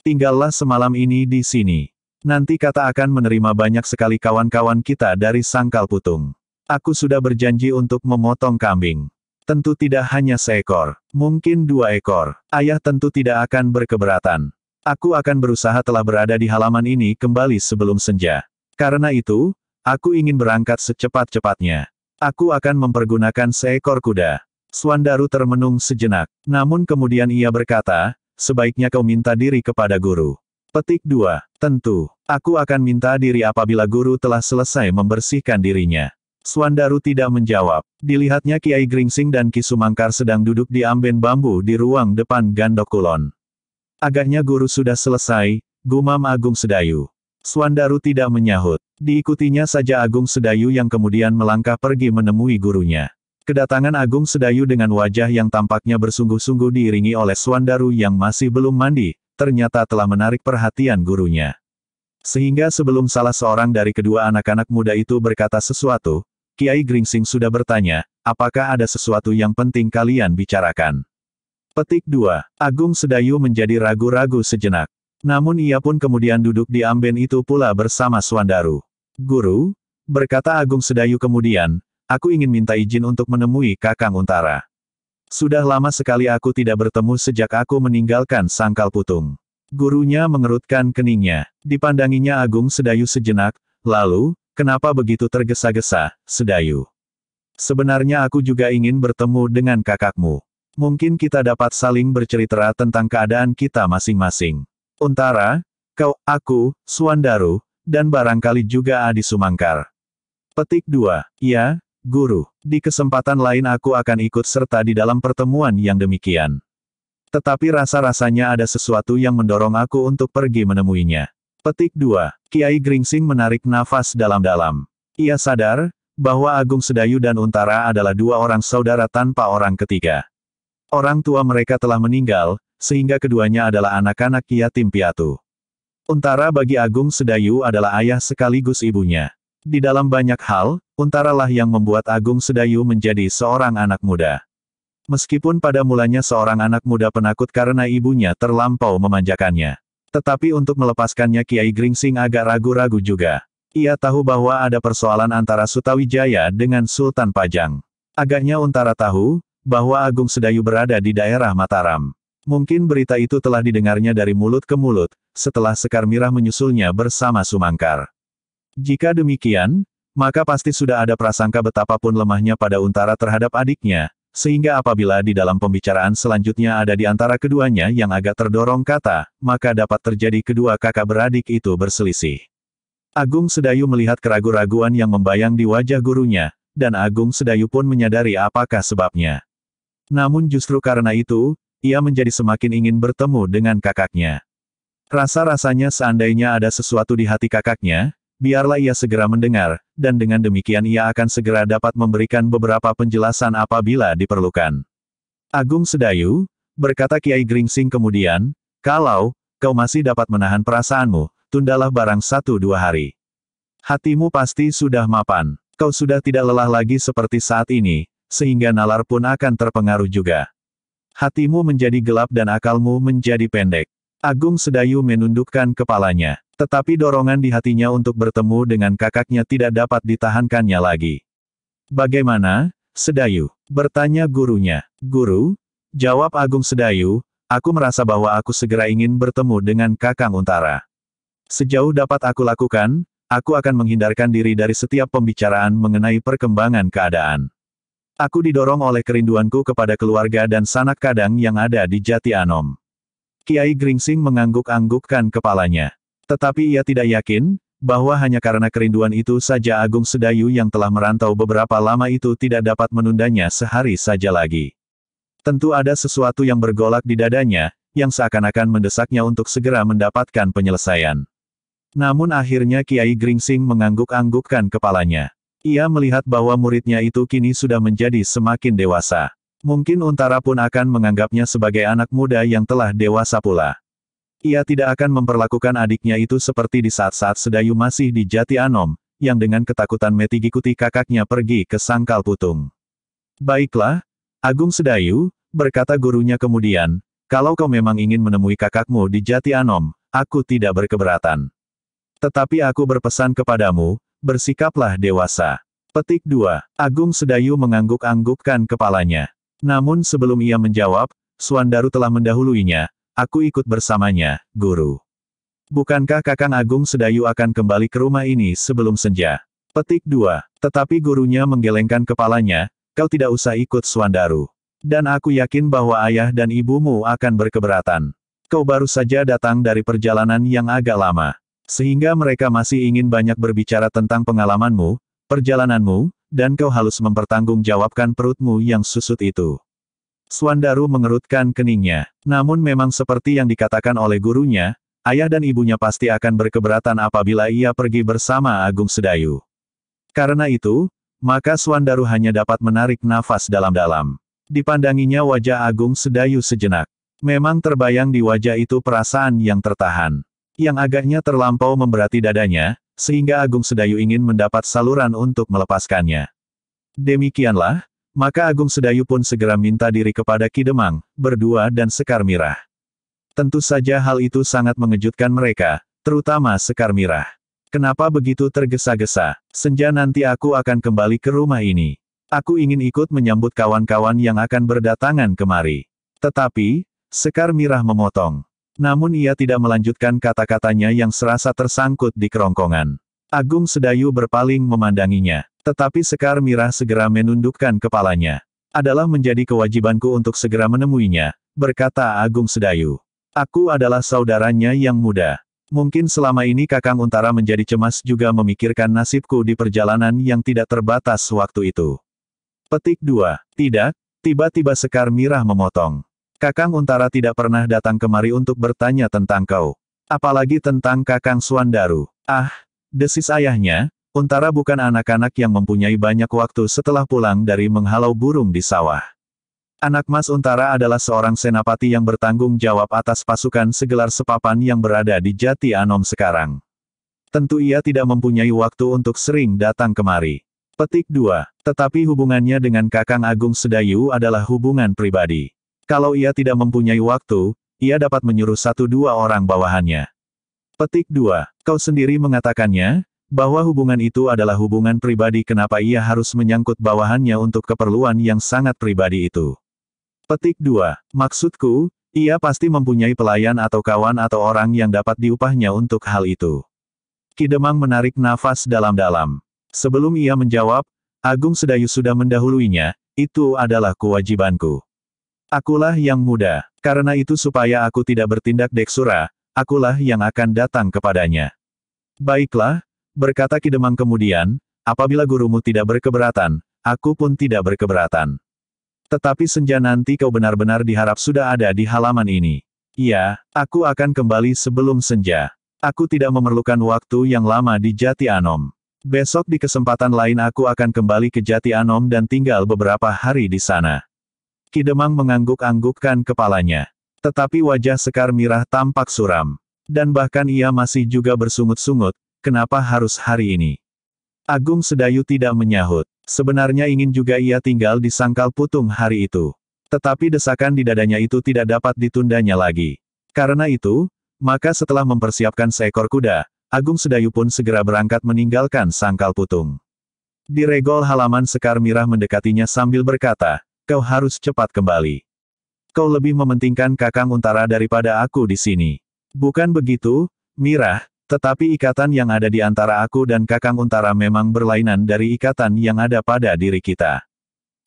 Tinggallah semalam ini di sini. Nanti kata akan menerima banyak sekali kawan-kawan kita dari Sangkal Putung. Aku sudah berjanji untuk memotong kambing. Tentu tidak hanya seekor, mungkin dua ekor. Ayah tentu tidak akan berkeberatan. Aku akan berusaha telah berada di halaman ini kembali sebelum senja. Karena itu, aku ingin berangkat secepat-cepatnya. Aku akan mempergunakan seekor kuda. Swandaru termenung sejenak. Namun kemudian ia berkata, sebaiknya kau minta diri kepada guru. Petik 2. Tentu, aku akan minta diri apabila guru telah selesai membersihkan dirinya. Suandaru tidak menjawab. Dilihatnya Kiai Gringsing dan Ki Sumangkar sedang duduk di amben bambu di ruang depan Gandok Kulon. Agaknya guru sudah selesai, gumam Agung Sedayu. Suandaru tidak menyahut. Diikutinya saja Agung Sedayu yang kemudian melangkah pergi menemui gurunya. Kedatangan Agung Sedayu dengan wajah yang tampaknya bersungguh-sungguh diiringi oleh Suandaru yang masih belum mandi, ternyata telah menarik perhatian gurunya. Sehingga sebelum salah seorang dari kedua anak-anak muda itu berkata sesuatu, Kiai Gringsing sudah bertanya, apakah ada sesuatu yang penting kalian bicarakan? Petik 2. Agung Sedayu menjadi ragu-ragu sejenak. Namun ia pun kemudian duduk di amben itu pula bersama Suandaru. Guru, berkata Agung Sedayu kemudian, aku ingin minta izin untuk menemui Kakang Untara. Sudah lama sekali aku tidak bertemu sejak aku meninggalkan Sangkal Putung. Gurunya mengerutkan keningnya. Dipandanginya Agung Sedayu sejenak, lalu, Kenapa begitu tergesa-gesa, Sedayu? Sebenarnya aku juga ingin bertemu dengan kakakmu. Mungkin kita dapat saling bercerita tentang keadaan kita masing-masing. Untara, kau, aku, Suandaru, dan barangkali juga Adi Sumangkar. Petik 2. Ya, Guru. Di kesempatan lain aku akan ikut serta di dalam pertemuan yang demikian. Tetapi rasa-rasanya ada sesuatu yang mendorong aku untuk pergi menemuinya. Petik 2. Kiai Gringsing menarik nafas dalam-dalam. Ia sadar, bahwa Agung Sedayu dan Untara adalah dua orang saudara tanpa orang ketiga. Orang tua mereka telah meninggal, sehingga keduanya adalah anak-anak yatim piatu. Untara bagi Agung Sedayu adalah ayah sekaligus ibunya. Di dalam banyak hal, Untara lah yang membuat Agung Sedayu menjadi seorang anak muda. Meskipun pada mulanya seorang anak muda penakut karena ibunya terlampau memanjakannya. Tetapi untuk melepaskannya Kiai Gringsing agak ragu-ragu juga. Ia tahu bahwa ada persoalan antara Sutawijaya dengan Sultan Pajang. Agaknya Untara tahu, bahwa Agung Sedayu berada di daerah Mataram. Mungkin berita itu telah didengarnya dari mulut ke mulut, setelah Sekar Mirah menyusulnya bersama Sumangkar. Jika demikian, maka pasti sudah ada prasangka betapapun lemahnya pada Untara terhadap adiknya, sehingga apabila di dalam pembicaraan selanjutnya ada di antara keduanya yang agak terdorong kata, maka dapat terjadi kedua kakak beradik itu berselisih. Agung Sedayu melihat keraguan-raguan yang membayang di wajah gurunya, dan Agung Sedayu pun menyadari apakah sebabnya. Namun justru karena itu, ia menjadi semakin ingin bertemu dengan kakaknya. Rasa-rasanya seandainya ada sesuatu di hati kakaknya, biarlah ia segera mendengar, dan dengan demikian ia akan segera dapat memberikan beberapa penjelasan apabila diperlukan. Agung Sedayu, berkata Kiai Gringsing kemudian, kalau, kau masih dapat menahan perasaanmu, tundalah barang satu dua hari. Hatimu pasti sudah mapan, kau sudah tidak lelah lagi seperti saat ini, sehingga nalar pun akan terpengaruh juga. Hatimu menjadi gelap dan akalmu menjadi pendek. Agung Sedayu menundukkan kepalanya, tetapi dorongan di hatinya untuk bertemu dengan kakaknya tidak dapat ditahankannya lagi. Bagaimana, Sedayu? Bertanya gurunya. Guru? Jawab Agung Sedayu, aku merasa bahwa aku segera ingin bertemu dengan Kakang Untara. Sejauh dapat aku lakukan, aku akan menghindarkan diri dari setiap pembicaraan mengenai perkembangan keadaan. Aku didorong oleh kerinduanku kepada keluarga dan sanak kadang yang ada di Jati Anom. Kiai Gringsing mengangguk-anggukkan kepalanya. Tetapi ia tidak yakin, bahwa hanya karena kerinduan itu saja Agung Sedayu yang telah merantau beberapa lama itu tidak dapat menundanya sehari saja lagi. Tentu ada sesuatu yang bergolak di dadanya, yang seakan-akan mendesaknya untuk segera mendapatkan penyelesaian. Namun akhirnya Kiai Gringsing mengangguk-anggukkan kepalanya. Ia melihat bahwa muridnya itu kini sudah menjadi semakin dewasa. Mungkin Untara pun akan menganggapnya sebagai anak muda yang telah dewasa pula. Ia tidak akan memperlakukan adiknya itu seperti di saat-saat Sedayu masih di Jati Anom, yang dengan ketakutan Meti kakaknya pergi ke Sangkal Putung. Baiklah, Agung Sedayu, berkata gurunya kemudian, kalau kau memang ingin menemui kakakmu di Jati Anom, aku tidak berkeberatan. Tetapi aku berpesan kepadamu, bersikaplah dewasa. Petik 2. Agung Sedayu mengangguk-anggukkan kepalanya. Namun sebelum ia menjawab, Suandaru telah mendahuluinya, aku ikut bersamanya, guru. Bukankah Kakang Agung Sedayu akan kembali ke rumah ini sebelum senja? Petik 2. Tetapi gurunya menggelengkan kepalanya, kau tidak usah ikut Suandaru. Dan aku yakin bahwa ayah dan ibumu akan berkeberatan. Kau baru saja datang dari perjalanan yang agak lama. Sehingga mereka masih ingin banyak berbicara tentang pengalamanmu, perjalananmu, dan kau harus mempertanggungjawabkan perutmu yang susut itu. Swandaru mengerutkan keningnya. Namun memang seperti yang dikatakan oleh gurunya, ayah dan ibunya pasti akan berkeberatan apabila ia pergi bersama Agung Sedayu. Karena itu, maka Swandaru hanya dapat menarik nafas dalam-dalam. Dipandanginya wajah Agung Sedayu sejenak. Memang terbayang di wajah itu perasaan yang tertahan. Yang agaknya terlampau memberati dadanya, sehingga Agung Sedayu ingin mendapat saluran untuk melepaskannya. Demikianlah, maka Agung Sedayu pun segera minta diri kepada Ki Demang, berdua dan Sekar Mirah. Tentu saja hal itu sangat mengejutkan mereka, terutama Sekar Mirah. Kenapa begitu tergesa-gesa? Senja nanti aku akan kembali ke rumah ini. Aku ingin ikut menyambut kawan-kawan yang akan berdatangan kemari. Tetapi, Sekar Mirah memotong. Namun ia tidak melanjutkan kata-katanya yang serasa tersangkut di kerongkongan. Agung Sedayu berpaling memandanginya. Tetapi Sekar Mirah segera menundukkan kepalanya. Adalah menjadi kewajibanku untuk segera menemuinya, berkata Agung Sedayu. Aku adalah saudaranya yang muda. Mungkin selama ini Kakang Untara menjadi cemas juga memikirkan nasibku di perjalanan yang tidak terbatas waktu itu. Petik 2. Tidak, tiba-tiba Sekar Mirah memotong. Kakang Untara tidak pernah datang kemari untuk bertanya tentang kau. Apalagi tentang Kakang Suandaru. Ah, desis ayahnya, Untara bukan anak-anak yang mempunyai banyak waktu setelah pulang dari menghalau burung di sawah. Anak Mas Untara adalah seorang senapati yang bertanggung jawab atas pasukan segelar sepapan yang berada di Jati Anom sekarang. Tentu ia tidak mempunyai waktu untuk sering datang kemari. Petik 2. Tetapi hubungannya dengan Kakang Agung Sedayu adalah hubungan pribadi. Kalau ia tidak mempunyai waktu, ia dapat menyuruh satu dua orang bawahannya. Petik 2. Kau sendiri mengatakannya, bahwa hubungan itu adalah hubungan pribadi kenapa ia harus menyangkut bawahannya untuk keperluan yang sangat pribadi itu. Petik 2. Maksudku, ia pasti mempunyai pelayan atau kawan atau orang yang dapat diupahnya untuk hal itu. Kidemang menarik nafas dalam-dalam. Sebelum ia menjawab, Agung Sedayu sudah mendahuluinya, itu adalah kewajibanku. Akulah yang muda. Karena itu supaya aku tidak bertindak deksura, akulah yang akan datang kepadanya. Baiklah, berkata Kidemang kemudian, apabila gurumu tidak berkeberatan, aku pun tidak berkeberatan. Tetapi senja nanti kau benar-benar diharap sudah ada di halaman ini. Iya, aku akan kembali sebelum senja. Aku tidak memerlukan waktu yang lama di Jati Anom. Besok di kesempatan lain aku akan kembali ke Jati Anom dan tinggal beberapa hari di sana. Kidemang mengangguk-anggukkan kepalanya. Tetapi wajah Sekar Mirah tampak suram. Dan bahkan ia masih juga bersungut-sungut, kenapa harus hari ini? Agung Sedayu tidak menyahut. Sebenarnya ingin juga ia tinggal di sangkal putung hari itu. Tetapi desakan di dadanya itu tidak dapat ditundanya lagi. Karena itu, maka setelah mempersiapkan seekor kuda, Agung Sedayu pun segera berangkat meninggalkan sangkal putung. Di regol halaman Sekar Mirah mendekatinya sambil berkata, kau harus cepat kembali. Kau lebih mementingkan kakang untara daripada aku di sini. Bukan begitu, Mirah, tetapi ikatan yang ada di antara aku dan kakang untara memang berlainan dari ikatan yang ada pada diri kita.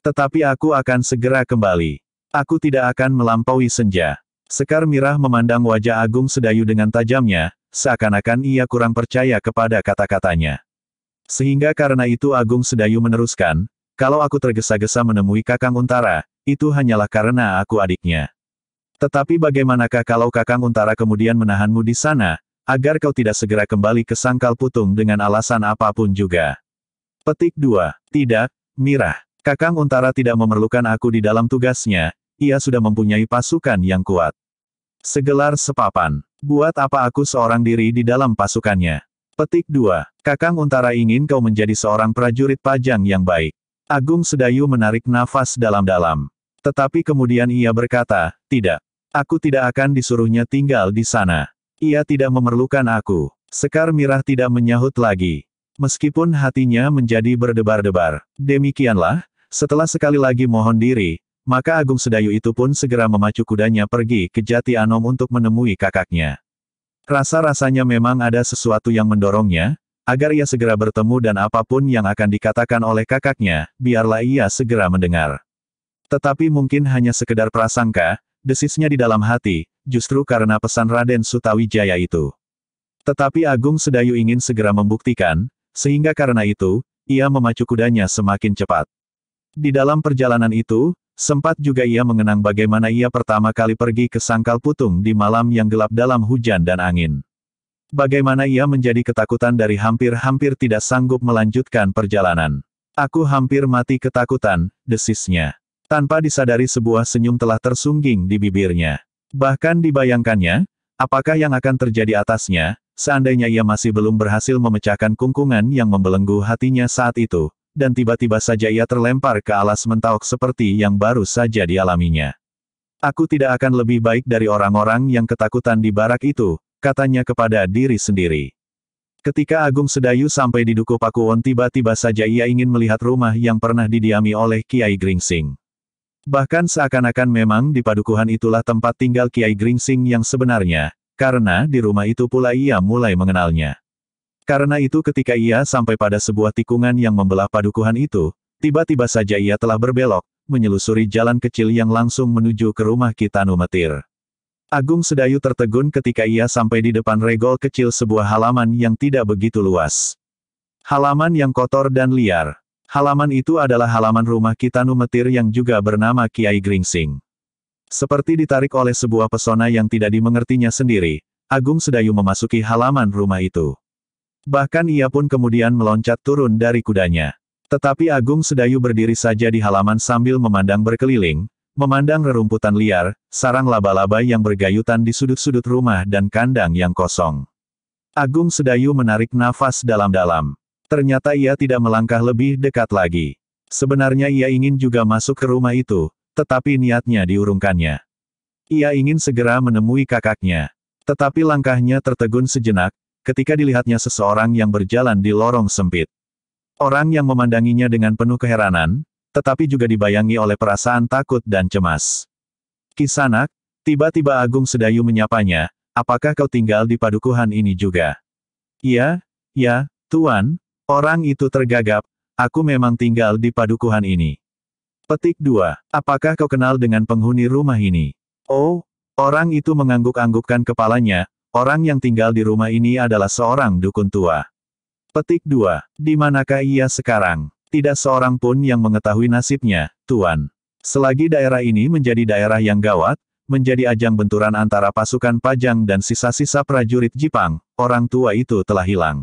Tetapi aku akan segera kembali. Aku tidak akan melampaui senja. Sekar Mirah memandang wajah Agung Sedayu dengan tajamnya, seakan-akan ia kurang percaya kepada kata-katanya. Sehingga karena itu Agung Sedayu meneruskan, kalau aku tergesa-gesa menemui Kakang Untara, itu hanyalah karena aku adiknya. Tetapi bagaimanakah kalau Kakang Untara kemudian menahanmu di sana, agar kau tidak segera kembali ke Sangkal Putung dengan alasan apapun juga? Petik 2. Tidak, Mirah. Kakang Untara tidak memerlukan aku di dalam tugasnya, ia sudah mempunyai pasukan yang kuat. Segelar sepapan. Buat apa aku seorang diri di dalam pasukannya? Petik 2. Kakang Untara ingin kau menjadi seorang prajurit pajang yang baik. Agung Sedayu menarik nafas dalam-dalam. Tetapi kemudian ia berkata, tidak. Aku tidak akan disuruhnya tinggal di sana. Ia tidak memerlukan aku. Sekar Mirah tidak menyahut lagi. Meskipun hatinya menjadi berdebar-debar. Demikianlah, setelah sekali lagi mohon diri, maka Agung Sedayu itu pun segera memacu kudanya pergi ke Jati Anom untuk menemui kakaknya. Rasa-rasanya memang ada sesuatu yang mendorongnya, agar ia segera bertemu dan apapun yang akan dikatakan oleh kakaknya, biarlah ia segera mendengar. Tetapi mungkin hanya sekedar prasangka, desisnya di dalam hati, justru karena pesan Raden Sutawijaya itu. Tetapi Agung Sedayu ingin segera membuktikan, sehingga karena itu, ia memacu kudanya semakin cepat. Di dalam perjalanan itu, sempat juga ia mengenang bagaimana ia pertama kali pergi ke Sangkal Putung di malam yang gelap dalam hujan dan angin. Bagaimana ia menjadi ketakutan dari hampir-hampir tidak sanggup melanjutkan perjalanan. Aku hampir mati ketakutan, desisnya. Tanpa disadari sebuah senyum telah tersungging di bibirnya. Bahkan dibayangkannya, apakah yang akan terjadi atasnya, seandainya ia masih belum berhasil memecahkan kungkungan yang membelenggu hatinya saat itu, dan tiba-tiba saja ia terlempar ke alas mentaok seperti yang baru saja dialaminya. Aku tidak akan lebih baik dari orang-orang yang ketakutan di barak itu, katanya kepada diri sendiri. Ketika Agung Sedayu sampai di Duku Pakuwon tiba-tiba saja ia ingin melihat rumah yang pernah didiami oleh Kiai Gringsing. Bahkan seakan-akan memang di padukuhan itulah tempat tinggal Kiai Gringsing yang sebenarnya, karena di rumah itu pula ia mulai mengenalnya. Karena itu ketika ia sampai pada sebuah tikungan yang membelah padukuhan itu, tiba-tiba saja ia telah berbelok, menyelusuri jalan kecil yang langsung menuju ke rumah Kitanu Metir. Agung Sedayu tertegun ketika ia sampai di depan regol kecil sebuah halaman yang tidak begitu luas. Halaman yang kotor dan liar. Halaman itu adalah halaman rumah Kitanu Metir yang juga bernama Kiai Gringsing. Seperti ditarik oleh sebuah pesona yang tidak dimengertinya sendiri, Agung Sedayu memasuki halaman rumah itu. Bahkan ia pun kemudian meloncat turun dari kudanya. Tetapi Agung Sedayu berdiri saja di halaman sambil memandang berkeliling, Memandang rerumputan liar, sarang laba-laba yang bergayutan di sudut-sudut rumah dan kandang yang kosong. Agung Sedayu menarik nafas dalam-dalam. Ternyata ia tidak melangkah lebih dekat lagi. Sebenarnya ia ingin juga masuk ke rumah itu, tetapi niatnya diurungkannya. Ia ingin segera menemui kakaknya. Tetapi langkahnya tertegun sejenak, ketika dilihatnya seseorang yang berjalan di lorong sempit. Orang yang memandanginya dengan penuh keheranan, tetapi juga dibayangi oleh perasaan takut dan cemas. Kisanak, tiba-tiba Agung Sedayu menyapanya, apakah kau tinggal di padukuhan ini juga? Iya, ya, Tuan, orang itu tergagap, aku memang tinggal di padukuhan ini. Petik 2. Apakah kau kenal dengan penghuni rumah ini? Oh, orang itu mengangguk-anggukkan kepalanya, orang yang tinggal di rumah ini adalah seorang dukun tua. Petik 2. Di manakah ia sekarang? Tidak seorang pun yang mengetahui nasibnya, Tuan. Selagi daerah ini menjadi daerah yang gawat, menjadi ajang benturan antara pasukan Pajang dan sisa-sisa prajurit Jipang, orang tua itu telah hilang.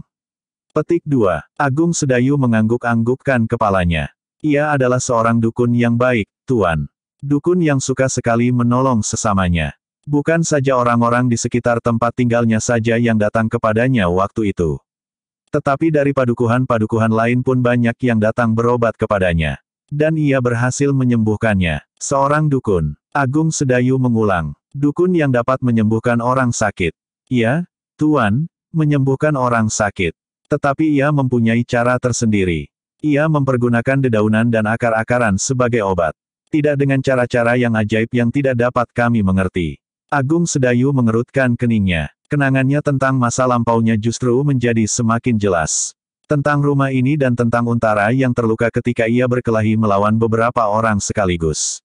Petik 2. Agung Sedayu mengangguk-anggukkan kepalanya. Ia adalah seorang dukun yang baik, Tuan. Dukun yang suka sekali menolong sesamanya. Bukan saja orang-orang di sekitar tempat tinggalnya saja yang datang kepadanya waktu itu. Tetapi dari padukuhan-padukuhan lain pun banyak yang datang berobat kepadanya. Dan ia berhasil menyembuhkannya. Seorang dukun, Agung Sedayu mengulang, dukun yang dapat menyembuhkan orang sakit. Ia, Tuan, menyembuhkan orang sakit. Tetapi ia mempunyai cara tersendiri. Ia mempergunakan dedaunan dan akar-akaran sebagai obat. Tidak dengan cara-cara yang ajaib yang tidak dapat kami mengerti. Agung Sedayu mengerutkan keningnya. Kenangannya tentang masa lampaunya justru menjadi semakin jelas. Tentang rumah ini dan tentang Untara yang terluka ketika ia berkelahi melawan beberapa orang sekaligus.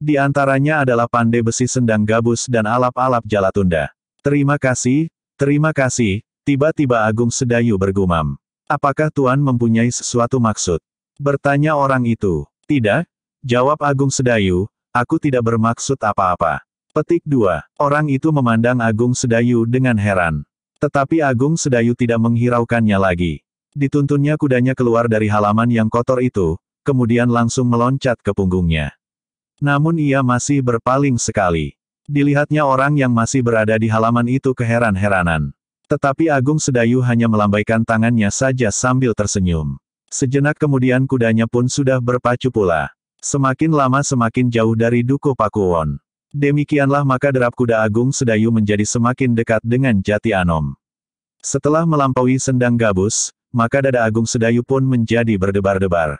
Di antaranya adalah pandai besi sendang gabus dan alap-alap jalatunda. Terima kasih, terima kasih, tiba-tiba Agung Sedayu bergumam. Apakah Tuan mempunyai sesuatu maksud? Bertanya orang itu. Tidak, jawab Agung Sedayu, aku tidak bermaksud apa-apa. Petik 2. Orang itu memandang Agung Sedayu dengan heran. Tetapi Agung Sedayu tidak menghiraukannya lagi. Dituntunnya kudanya keluar dari halaman yang kotor itu, kemudian langsung meloncat ke punggungnya. Namun ia masih berpaling sekali. Dilihatnya orang yang masih berada di halaman itu keheran-heranan. Tetapi Agung Sedayu hanya melambaikan tangannya saja sambil tersenyum. Sejenak kemudian kudanya pun sudah berpacu pula. Semakin lama semakin jauh dari Duku Pakuwon. Demikianlah maka derap kuda agung Sedayu menjadi semakin dekat dengan Jati Anom. Setelah melampaui sendang gabus, maka dada agung Sedayu pun menjadi berdebar-debar.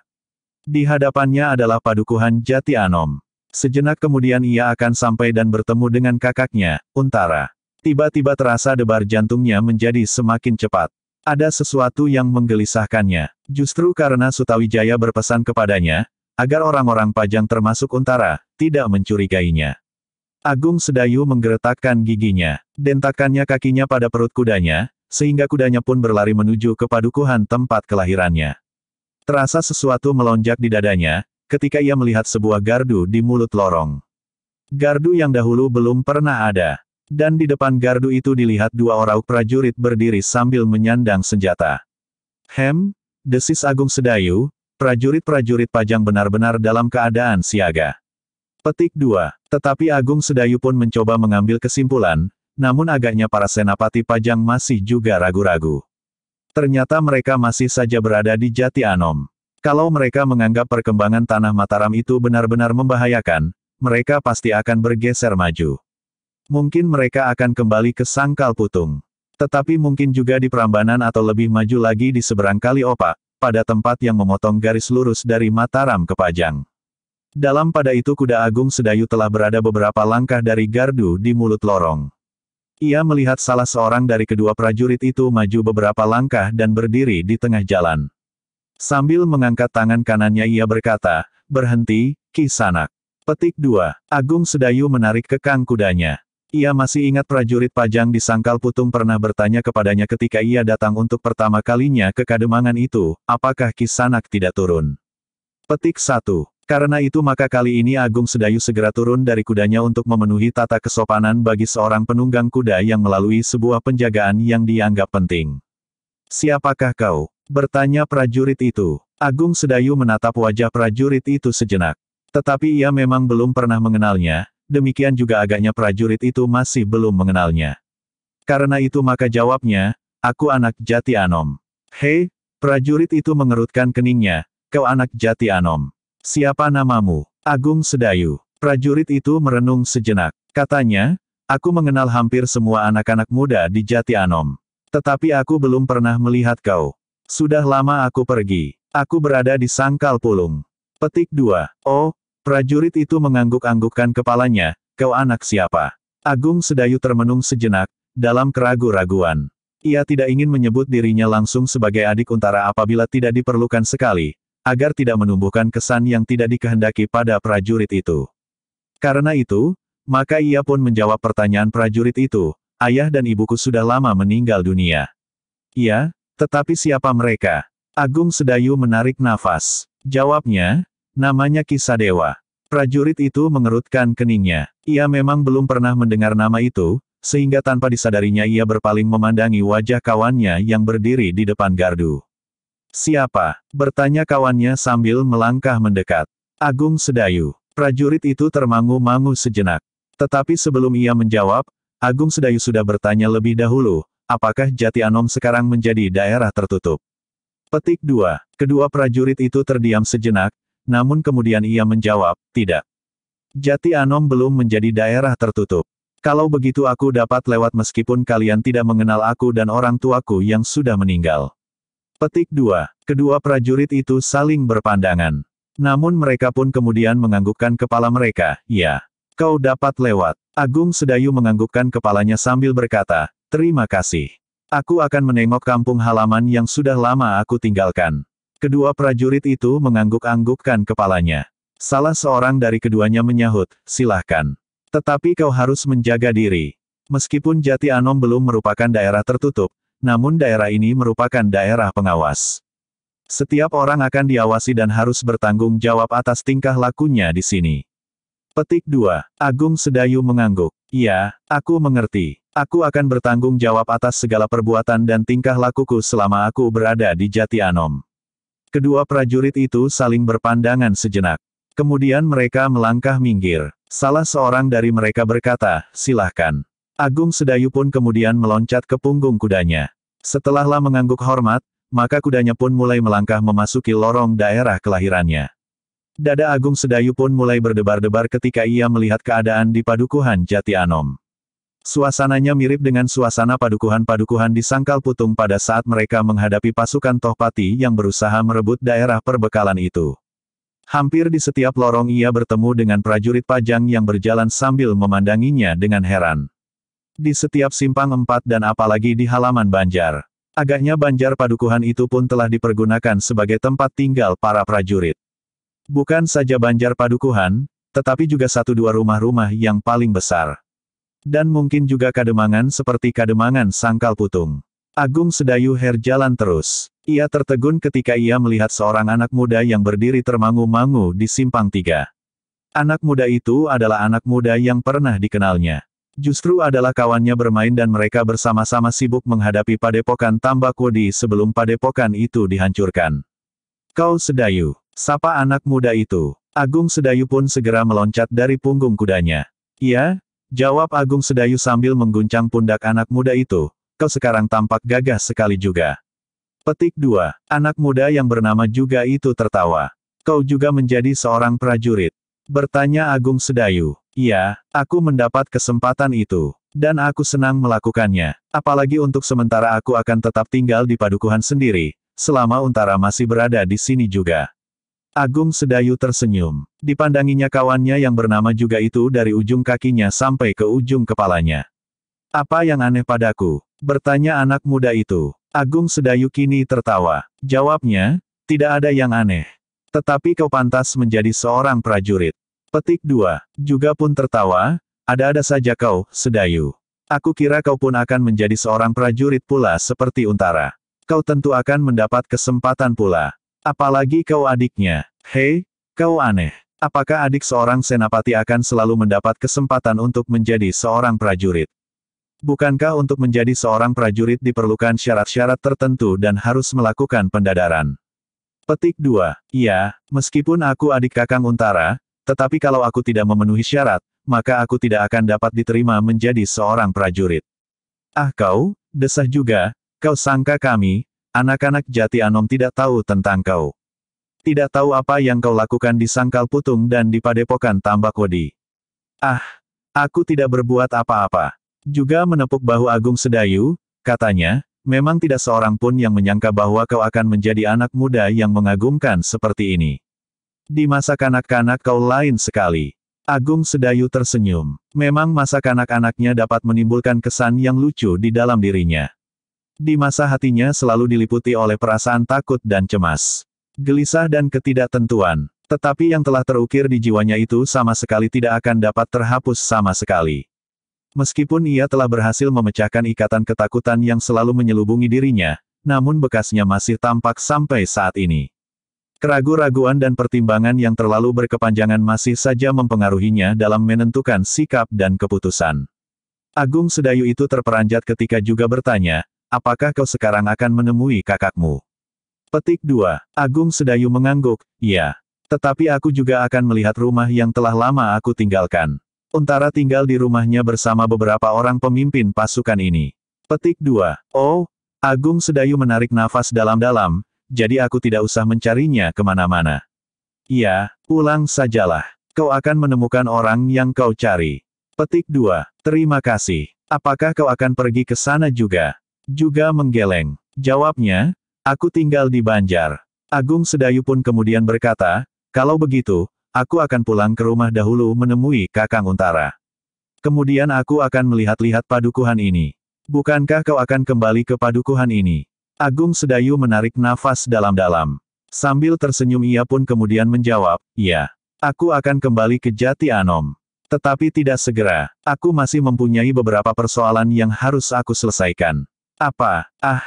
Di hadapannya adalah padukuhan Jati Anom. Sejenak kemudian ia akan sampai dan bertemu dengan kakaknya, Untara. Tiba-tiba terasa debar jantungnya menjadi semakin cepat. Ada sesuatu yang menggelisahkannya. Justru karena Sutawijaya berpesan kepadanya, agar orang-orang pajang termasuk Untara, tidak mencurigainya. Agung Sedayu menggeretakkan giginya. Dentakannya kakinya pada perut kudanya, sehingga kudanya pun berlari menuju ke padukuhan tempat kelahirannya. Terasa sesuatu melonjak di dadanya, ketika ia melihat sebuah gardu di mulut lorong. Gardu yang dahulu belum pernah ada. Dan di depan gardu itu dilihat dua orang prajurit berdiri sambil menyandang senjata. Hem, desis Agung Sedayu, prajurit-prajurit pajang benar-benar dalam keadaan siaga. Petik 2. Tetapi Agung Sedayu pun mencoba mengambil kesimpulan, namun agaknya para senapati Pajang masih juga ragu-ragu. Ternyata mereka masih saja berada di Jati Anom. Kalau mereka menganggap perkembangan tanah Mataram itu benar-benar membahayakan, mereka pasti akan bergeser maju. Mungkin mereka akan kembali ke Sangkal Putung. Tetapi mungkin juga di Prambanan atau lebih maju lagi di seberang Kali Opa, pada tempat yang memotong garis lurus dari Mataram ke Pajang. Dalam pada itu kuda agung Sedayu telah berada beberapa langkah dari gardu di mulut lorong. Ia melihat salah seorang dari kedua prajurit itu maju beberapa langkah dan berdiri di tengah jalan. Sambil mengangkat tangan kanannya ia berkata, berhenti, Kisanak. Petik 2. Agung Sedayu menarik kekang kudanya. Ia masih ingat prajurit pajang di Sangkal Putung pernah bertanya kepadanya ketika ia datang untuk pertama kalinya ke Kademangan itu, apakah Kisanak tidak turun. Petik 1. Karena itu maka kali ini Agung Sedayu segera turun dari kudanya untuk memenuhi tata kesopanan bagi seorang penunggang kuda yang melalui sebuah penjagaan yang dianggap penting. Siapakah kau? Bertanya prajurit itu. Agung Sedayu menatap wajah prajurit itu sejenak. Tetapi ia memang belum pernah mengenalnya, demikian juga agaknya prajurit itu masih belum mengenalnya. Karena itu maka jawabnya, aku anak jati Anom. Hei, prajurit itu mengerutkan keningnya, kau anak jati Anom. Siapa namamu? Agung Sedayu. Prajurit itu merenung sejenak. Katanya, aku mengenal hampir semua anak-anak muda di Jati Anom. Tetapi aku belum pernah melihat kau. Sudah lama aku pergi. Aku berada di Sangkal Pulung. Petik 2. Oh, prajurit itu mengangguk-anggukkan kepalanya, kau anak siapa? Agung Sedayu termenung sejenak, dalam keragu-raguan. Ia tidak ingin menyebut dirinya langsung sebagai adik untara apabila tidak diperlukan sekali, agar tidak menumbuhkan kesan yang tidak dikehendaki pada prajurit itu. Karena itu, maka ia pun menjawab pertanyaan prajurit itu, ayah dan ibuku sudah lama meninggal dunia. Ya, tetapi siapa mereka? Agung Sedayu menarik nafas. Jawabnya, namanya dewa. Prajurit itu mengerutkan keningnya. Ia memang belum pernah mendengar nama itu, sehingga tanpa disadarinya ia berpaling memandangi wajah kawannya yang berdiri di depan gardu. Siapa? Bertanya kawannya sambil melangkah mendekat. Agung Sedayu. Prajurit itu termangu-mangu sejenak. Tetapi sebelum ia menjawab, Agung Sedayu sudah bertanya lebih dahulu, apakah Jati Anom sekarang menjadi daerah tertutup? Petik 2. Kedua prajurit itu terdiam sejenak, namun kemudian ia menjawab, tidak. Jati Anom belum menjadi daerah tertutup. Kalau begitu aku dapat lewat meskipun kalian tidak mengenal aku dan orang tuaku yang sudah meninggal. Petik 2. Kedua prajurit itu saling berpandangan. Namun mereka pun kemudian menganggukkan kepala mereka, ya. Kau dapat lewat. Agung Sedayu menganggukkan kepalanya sambil berkata, terima kasih. Aku akan menengok kampung halaman yang sudah lama aku tinggalkan. Kedua prajurit itu mengangguk-anggukkan kepalanya. Salah seorang dari keduanya menyahut, silahkan. Tetapi kau harus menjaga diri. Meskipun Jati Anom belum merupakan daerah tertutup, namun daerah ini merupakan daerah pengawas. Setiap orang akan diawasi dan harus bertanggung jawab atas tingkah lakunya di sini. Petik 2. Agung Sedayu mengangguk. Ya, aku mengerti. Aku akan bertanggung jawab atas segala perbuatan dan tingkah lakuku selama aku berada di Jati Anom. Kedua prajurit itu saling berpandangan sejenak. Kemudian mereka melangkah minggir. Salah seorang dari mereka berkata, silahkan. Agung Sedayu pun kemudian meloncat ke punggung kudanya. Setelahlah mengangguk hormat, maka kudanya pun mulai melangkah memasuki lorong daerah kelahirannya. Dada Agung Sedayu pun mulai berdebar-debar ketika ia melihat keadaan di padukuhan Jati Anom. Suasananya mirip dengan suasana padukuhan-padukuhan di Sangkal Putung pada saat mereka menghadapi pasukan Tohpati yang berusaha merebut daerah perbekalan itu. Hampir di setiap lorong ia bertemu dengan prajurit pajang yang berjalan sambil memandanginya dengan heran. Di setiap simpang empat dan apalagi di halaman Banjar. Agaknya Banjar Padukuhan itu pun telah dipergunakan sebagai tempat tinggal para prajurit. Bukan saja Banjar Padukuhan, tetapi juga satu dua rumah-rumah yang paling besar. Dan mungkin juga kademangan seperti kademangan Sangkal Putung. Agung Sedayu Her jalan terus. Ia tertegun ketika ia melihat seorang anak muda yang berdiri termangu-mangu di simpang tiga. Anak muda itu adalah anak muda yang pernah dikenalnya justru adalah kawannya bermain dan mereka bersama-sama sibuk menghadapi padepokan Wodi sebelum padepokan itu dihancurkan. Kau Sedayu, sapa anak muda itu. Agung Sedayu pun segera meloncat dari punggung kudanya. Iya, jawab Agung Sedayu sambil mengguncang pundak anak muda itu, kau sekarang tampak gagah sekali juga. Petik 2. Anak muda yang bernama juga itu tertawa. Kau juga menjadi seorang prajurit. Bertanya Agung Sedayu. Iya, aku mendapat kesempatan itu. Dan aku senang melakukannya. Apalagi untuk sementara aku akan tetap tinggal di padukuhan sendiri, selama Untara masih berada di sini juga. Agung Sedayu tersenyum. Dipandanginya kawannya yang bernama juga itu dari ujung kakinya sampai ke ujung kepalanya. Apa yang aneh padaku? Bertanya anak muda itu. Agung Sedayu kini tertawa. Jawabnya, tidak ada yang aneh. Tetapi kau pantas menjadi seorang prajurit. Petik 2. Juga pun tertawa, ada-ada saja kau, Sedayu. Aku kira kau pun akan menjadi seorang prajurit pula seperti Untara. Kau tentu akan mendapat kesempatan pula. Apalagi kau adiknya. Hei, kau aneh. Apakah adik seorang senapati akan selalu mendapat kesempatan untuk menjadi seorang prajurit? Bukankah untuk menjadi seorang prajurit diperlukan syarat-syarat tertentu dan harus melakukan pendadaran? Petik 2. Iya. meskipun aku adik kakang Untara, tetapi kalau aku tidak memenuhi syarat, maka aku tidak akan dapat diterima menjadi seorang prajurit. Ah kau, desah juga, kau sangka kami, anak-anak jati anom tidak tahu tentang kau. Tidak tahu apa yang kau lakukan di Sangkal Putung dan di Padepokan Tambak Tambakodi. Ah, aku tidak berbuat apa-apa. Juga menepuk bahu Agung Sedayu, katanya, memang tidak seorang pun yang menyangka bahwa kau akan menjadi anak muda yang mengagumkan seperti ini. Di masa kanak-kanak kau lain sekali. Agung Sedayu tersenyum. Memang masa kanak-kanaknya dapat menimbulkan kesan yang lucu di dalam dirinya. Di masa hatinya selalu diliputi oleh perasaan takut dan cemas. Gelisah dan ketidaktentuan. Tetapi yang telah terukir di jiwanya itu sama sekali tidak akan dapat terhapus sama sekali. Meskipun ia telah berhasil memecahkan ikatan ketakutan yang selalu menyelubungi dirinya, namun bekasnya masih tampak sampai saat ini. Keragu-raguan dan pertimbangan yang terlalu berkepanjangan masih saja mempengaruhinya dalam menentukan sikap dan keputusan. Agung Sedayu itu terperanjat ketika juga bertanya, apakah kau sekarang akan menemui kakakmu? Petik 2. Agung Sedayu mengangguk, "Ya, Tetapi aku juga akan melihat rumah yang telah lama aku tinggalkan. Untara tinggal di rumahnya bersama beberapa orang pemimpin pasukan ini. Petik 2. Oh, Agung Sedayu menarik nafas dalam-dalam, jadi aku tidak usah mencarinya kemana-mana. Iya, pulang sajalah. Kau akan menemukan orang yang kau cari. Petik 2. Terima kasih. Apakah kau akan pergi ke sana juga? Juga menggeleng. Jawabnya, aku tinggal di Banjar. Agung Sedayu pun kemudian berkata, kalau begitu, aku akan pulang ke rumah dahulu menemui Kakang Untara. Kemudian aku akan melihat-lihat padukuhan ini. Bukankah kau akan kembali ke padukuhan ini? Agung Sedayu menarik nafas dalam-dalam. Sambil tersenyum ia pun kemudian menjawab, ya. Aku akan kembali ke Jati Anom. Tetapi tidak segera. Aku masih mempunyai beberapa persoalan yang harus aku selesaikan. Apa? Ah,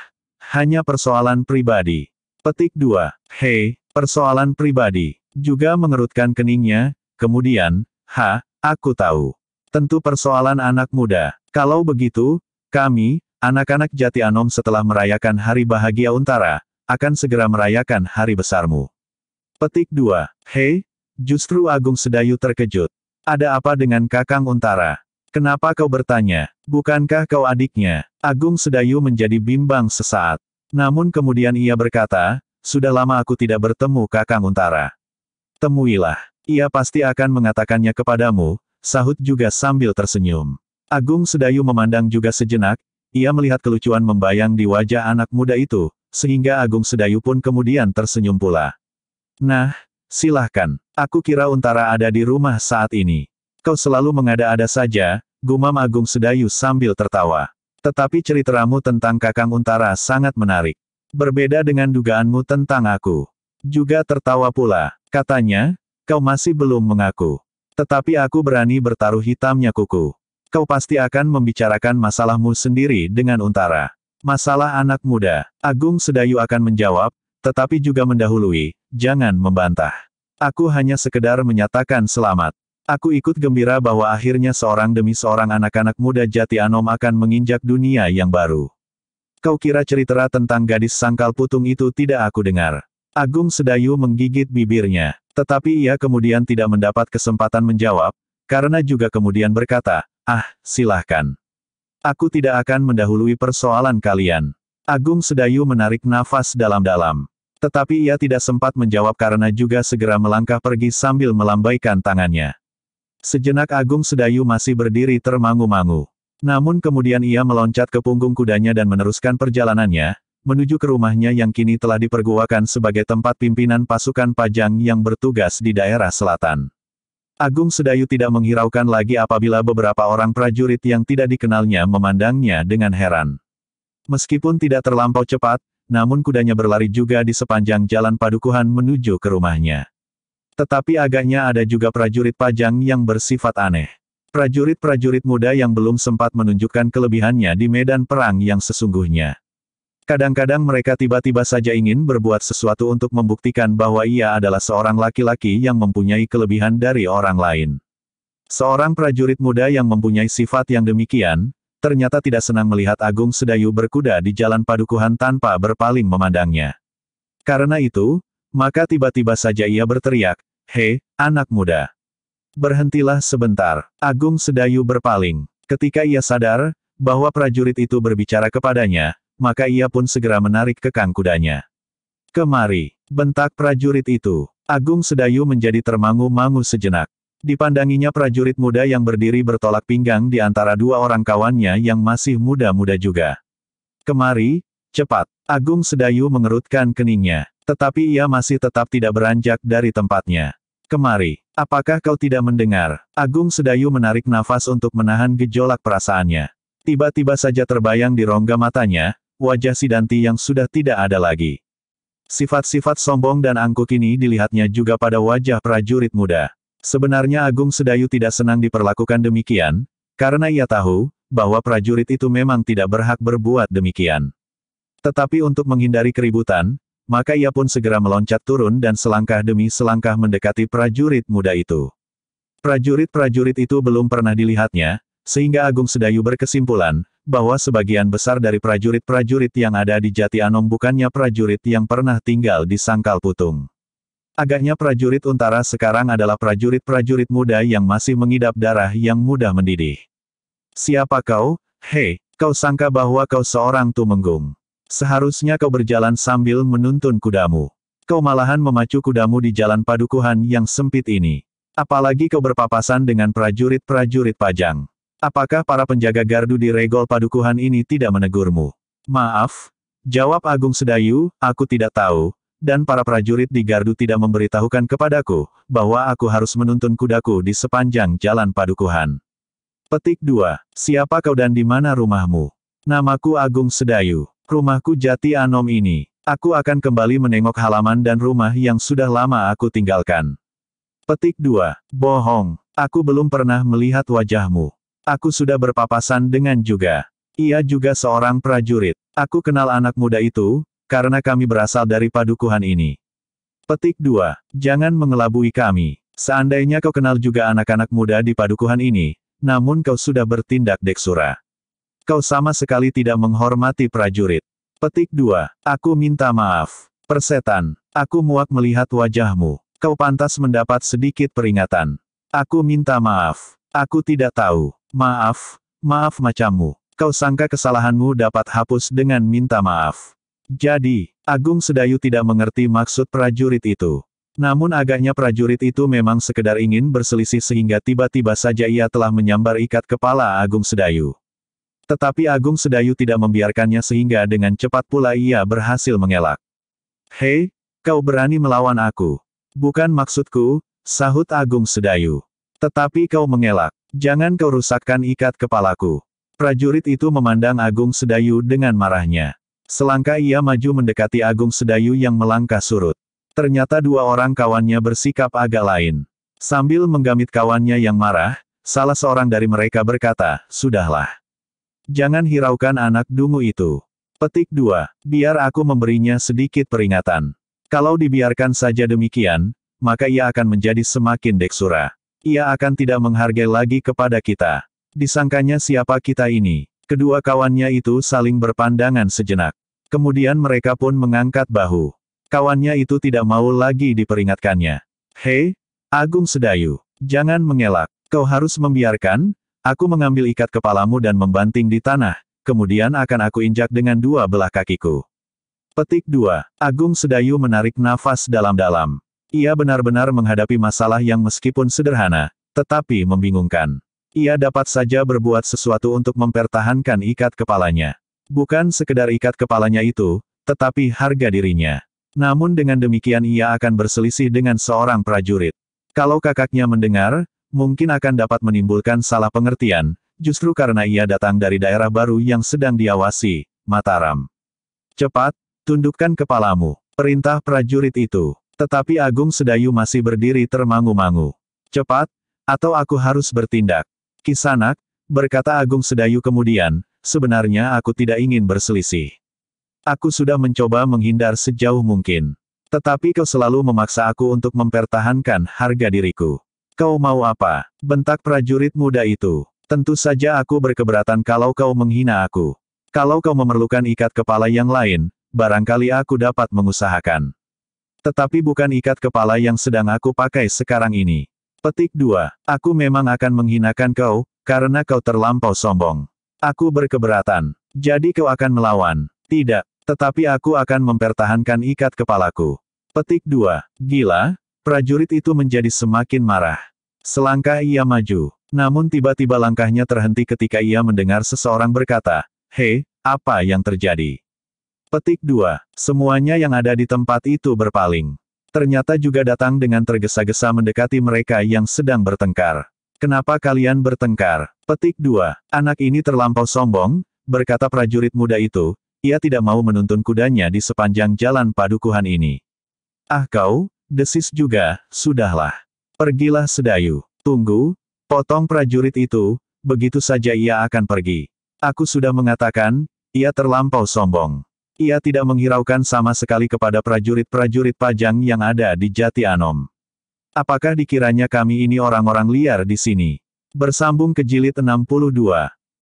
hanya persoalan pribadi. Petik 2. Hei, persoalan pribadi. Juga mengerutkan keningnya, kemudian, ha, aku tahu. Tentu persoalan anak muda. Kalau begitu, kami, Anak-anak jati Anom setelah merayakan hari bahagia Untara, akan segera merayakan hari besarmu. Petik 2. Hei, justru Agung Sedayu terkejut. Ada apa dengan Kakang Untara? Kenapa kau bertanya? Bukankah kau adiknya? Agung Sedayu menjadi bimbang sesaat. Namun kemudian ia berkata, sudah lama aku tidak bertemu Kakang Untara. Temuilah. Ia pasti akan mengatakannya kepadamu, sahut juga sambil tersenyum. Agung Sedayu memandang juga sejenak, ia melihat kelucuan membayang di wajah anak muda itu, sehingga Agung Sedayu pun kemudian tersenyum pula. Nah, silahkan. Aku kira Untara ada di rumah saat ini. Kau selalu mengada-ada saja, gumam Agung Sedayu sambil tertawa. Tetapi ceritamu tentang Kakang Untara sangat menarik. Berbeda dengan dugaanmu tentang aku. Juga tertawa pula. Katanya, kau masih belum mengaku. Tetapi aku berani bertaruh hitamnya kuku. Kau pasti akan membicarakan masalahmu sendiri dengan untara. Masalah anak muda. Agung Sedayu akan menjawab, tetapi juga mendahului, jangan membantah. Aku hanya sekedar menyatakan selamat. Aku ikut gembira bahwa akhirnya seorang demi seorang anak-anak muda jati Anom akan menginjak dunia yang baru. Kau kira cerita tentang gadis sangkal putung itu tidak aku dengar. Agung Sedayu menggigit bibirnya. Tetapi ia kemudian tidak mendapat kesempatan menjawab, karena juga kemudian berkata, ah, silahkan. Aku tidak akan mendahului persoalan kalian. Agung Sedayu menarik nafas dalam-dalam. Tetapi ia tidak sempat menjawab karena juga segera melangkah pergi sambil melambaikan tangannya. Sejenak Agung Sedayu masih berdiri termangu-mangu. Namun kemudian ia meloncat ke punggung kudanya dan meneruskan perjalanannya, menuju ke rumahnya yang kini telah diperguakan sebagai tempat pimpinan pasukan Pajang yang bertugas di daerah selatan. Agung Sedayu tidak menghiraukan lagi apabila beberapa orang prajurit yang tidak dikenalnya memandangnya dengan heran. Meskipun tidak terlampau cepat, namun kudanya berlari juga di sepanjang jalan padukuhan menuju ke rumahnya. Tetapi agaknya ada juga prajurit pajang yang bersifat aneh. Prajurit-prajurit muda yang belum sempat menunjukkan kelebihannya di medan perang yang sesungguhnya. Kadang-kadang mereka tiba-tiba saja ingin berbuat sesuatu untuk membuktikan bahwa ia adalah seorang laki-laki yang mempunyai kelebihan dari orang lain. Seorang prajurit muda yang mempunyai sifat yang demikian, ternyata tidak senang melihat Agung Sedayu berkuda di jalan padukuhan tanpa berpaling memandangnya. Karena itu, maka tiba-tiba saja ia berteriak, Hei, anak muda! Berhentilah sebentar. Agung Sedayu berpaling. Ketika ia sadar, bahwa prajurit itu berbicara kepadanya, maka ia pun segera menarik kekang kudanya. Kemari, bentak prajurit itu. Agung Sedayu menjadi termangu-mangu sejenak. Dipandanginya prajurit muda yang berdiri bertolak pinggang di antara dua orang kawannya yang masih muda-muda juga. Kemari, cepat. Agung Sedayu mengerutkan keningnya. Tetapi ia masih tetap tidak beranjak dari tempatnya. Kemari, apakah kau tidak mendengar? Agung Sedayu menarik nafas untuk menahan gejolak perasaannya. Tiba-tiba saja terbayang di rongga matanya, wajah Sidanti yang sudah tidak ada lagi. Sifat-sifat sombong dan angkuh kini dilihatnya juga pada wajah prajurit muda. Sebenarnya Agung Sedayu tidak senang diperlakukan demikian, karena ia tahu, bahwa prajurit itu memang tidak berhak berbuat demikian. Tetapi untuk menghindari keributan, maka ia pun segera meloncat turun dan selangkah demi selangkah mendekati prajurit muda itu. Prajurit-prajurit itu belum pernah dilihatnya, sehingga Agung Sedayu berkesimpulan, bahwa sebagian besar dari prajurit-prajurit yang ada di Jati Anom bukannya prajurit yang pernah tinggal di Sangkal Putung. Agaknya prajurit untara sekarang adalah prajurit-prajurit muda yang masih mengidap darah yang mudah mendidih. Siapa kau? Hei, kau sangka bahwa kau seorang tumenggung. Seharusnya kau berjalan sambil menuntun kudamu. Kau malahan memacu kudamu di jalan padukuhan yang sempit ini. Apalagi kau berpapasan dengan prajurit-prajurit pajang. Apakah para penjaga gardu di regol padukuhan ini tidak menegurmu? Maaf, jawab Agung Sedayu, aku tidak tahu, dan para prajurit di gardu tidak memberitahukan kepadaku, bahwa aku harus menuntun kudaku di sepanjang jalan padukuhan. Petik 2. Siapa kau dan di mana rumahmu? Namaku Agung Sedayu. Rumahku Jati Anom ini. Aku akan kembali menengok halaman dan rumah yang sudah lama aku tinggalkan. Petik 2. Bohong. Aku belum pernah melihat wajahmu. Aku sudah berpapasan dengan juga. Ia juga seorang prajurit. Aku kenal anak muda itu, karena kami berasal dari padukuhan ini. Petik 2. Jangan mengelabui kami. Seandainya kau kenal juga anak-anak muda di padukuhan ini, namun kau sudah bertindak deksura. Kau sama sekali tidak menghormati prajurit. Petik 2. Aku minta maaf. Persetan. Aku muak melihat wajahmu. Kau pantas mendapat sedikit peringatan. Aku minta maaf. Aku tidak tahu. Maaf, maaf macammu. Kau sangka kesalahanmu dapat hapus dengan minta maaf. Jadi, Agung Sedayu tidak mengerti maksud prajurit itu. Namun agaknya prajurit itu memang sekedar ingin berselisih sehingga tiba-tiba saja ia telah menyambar ikat kepala Agung Sedayu. Tetapi Agung Sedayu tidak membiarkannya sehingga dengan cepat pula ia berhasil mengelak. Hei, kau berani melawan aku. Bukan maksudku, sahut Agung Sedayu. Tetapi kau mengelak. Jangan kau rusakkan ikat kepalaku. Prajurit itu memandang Agung Sedayu dengan marahnya. Selangkah ia maju mendekati Agung Sedayu yang melangkah surut. Ternyata dua orang kawannya bersikap agak lain. Sambil menggamit kawannya yang marah, salah seorang dari mereka berkata, Sudahlah. Jangan hiraukan anak dungu itu. Petik 2. Biar aku memberinya sedikit peringatan. Kalau dibiarkan saja demikian, maka ia akan menjadi semakin deksura. Ia akan tidak menghargai lagi kepada kita. Disangkanya siapa kita ini. Kedua kawannya itu saling berpandangan sejenak. Kemudian mereka pun mengangkat bahu. Kawannya itu tidak mau lagi diperingatkannya. Hei, Agung Sedayu, jangan mengelak. Kau harus membiarkan, aku mengambil ikat kepalamu dan membanting di tanah, kemudian akan aku injak dengan dua belah kakiku. Petik 2. Agung Sedayu menarik nafas dalam-dalam. Ia benar-benar menghadapi masalah yang meskipun sederhana, tetapi membingungkan. Ia dapat saja berbuat sesuatu untuk mempertahankan ikat kepalanya. Bukan sekedar ikat kepalanya itu, tetapi harga dirinya. Namun dengan demikian ia akan berselisih dengan seorang prajurit. Kalau kakaknya mendengar, mungkin akan dapat menimbulkan salah pengertian, justru karena ia datang dari daerah baru yang sedang diawasi, Mataram. Cepat, tundukkan kepalamu, perintah prajurit itu. Tetapi Agung Sedayu masih berdiri termangu-mangu. Cepat, atau aku harus bertindak. Kisanak, berkata Agung Sedayu kemudian, sebenarnya aku tidak ingin berselisih. Aku sudah mencoba menghindar sejauh mungkin. Tetapi kau selalu memaksa aku untuk mempertahankan harga diriku. Kau mau apa? Bentak prajurit muda itu. Tentu saja aku berkeberatan kalau kau menghina aku. Kalau kau memerlukan ikat kepala yang lain, barangkali aku dapat mengusahakan. Tetapi bukan ikat kepala yang sedang aku pakai sekarang ini. Petik 2. Aku memang akan menghinakan kau, karena kau terlampau sombong. Aku berkeberatan. Jadi kau akan melawan. Tidak. Tetapi aku akan mempertahankan ikat kepalaku. Petik 2. Gila, prajurit itu menjadi semakin marah. Selangkah ia maju. Namun tiba-tiba langkahnya terhenti ketika ia mendengar seseorang berkata, Hei, apa yang terjadi? Petik 2. Semuanya yang ada di tempat itu berpaling. Ternyata juga datang dengan tergesa-gesa mendekati mereka yang sedang bertengkar. Kenapa kalian bertengkar? Petik 2. Anak ini terlampau sombong, berkata prajurit muda itu, ia tidak mau menuntun kudanya di sepanjang jalan padukuhan ini. Ah kau, desis juga, sudahlah. Pergilah sedayu. Tunggu, potong prajurit itu, begitu saja ia akan pergi. Aku sudah mengatakan, ia terlampau sombong. Ia tidak menghiraukan sama sekali kepada prajurit-prajurit pajang yang ada di Jati Anom. Apakah dikiranya kami ini orang-orang liar di sini? Bersambung ke jilid 62.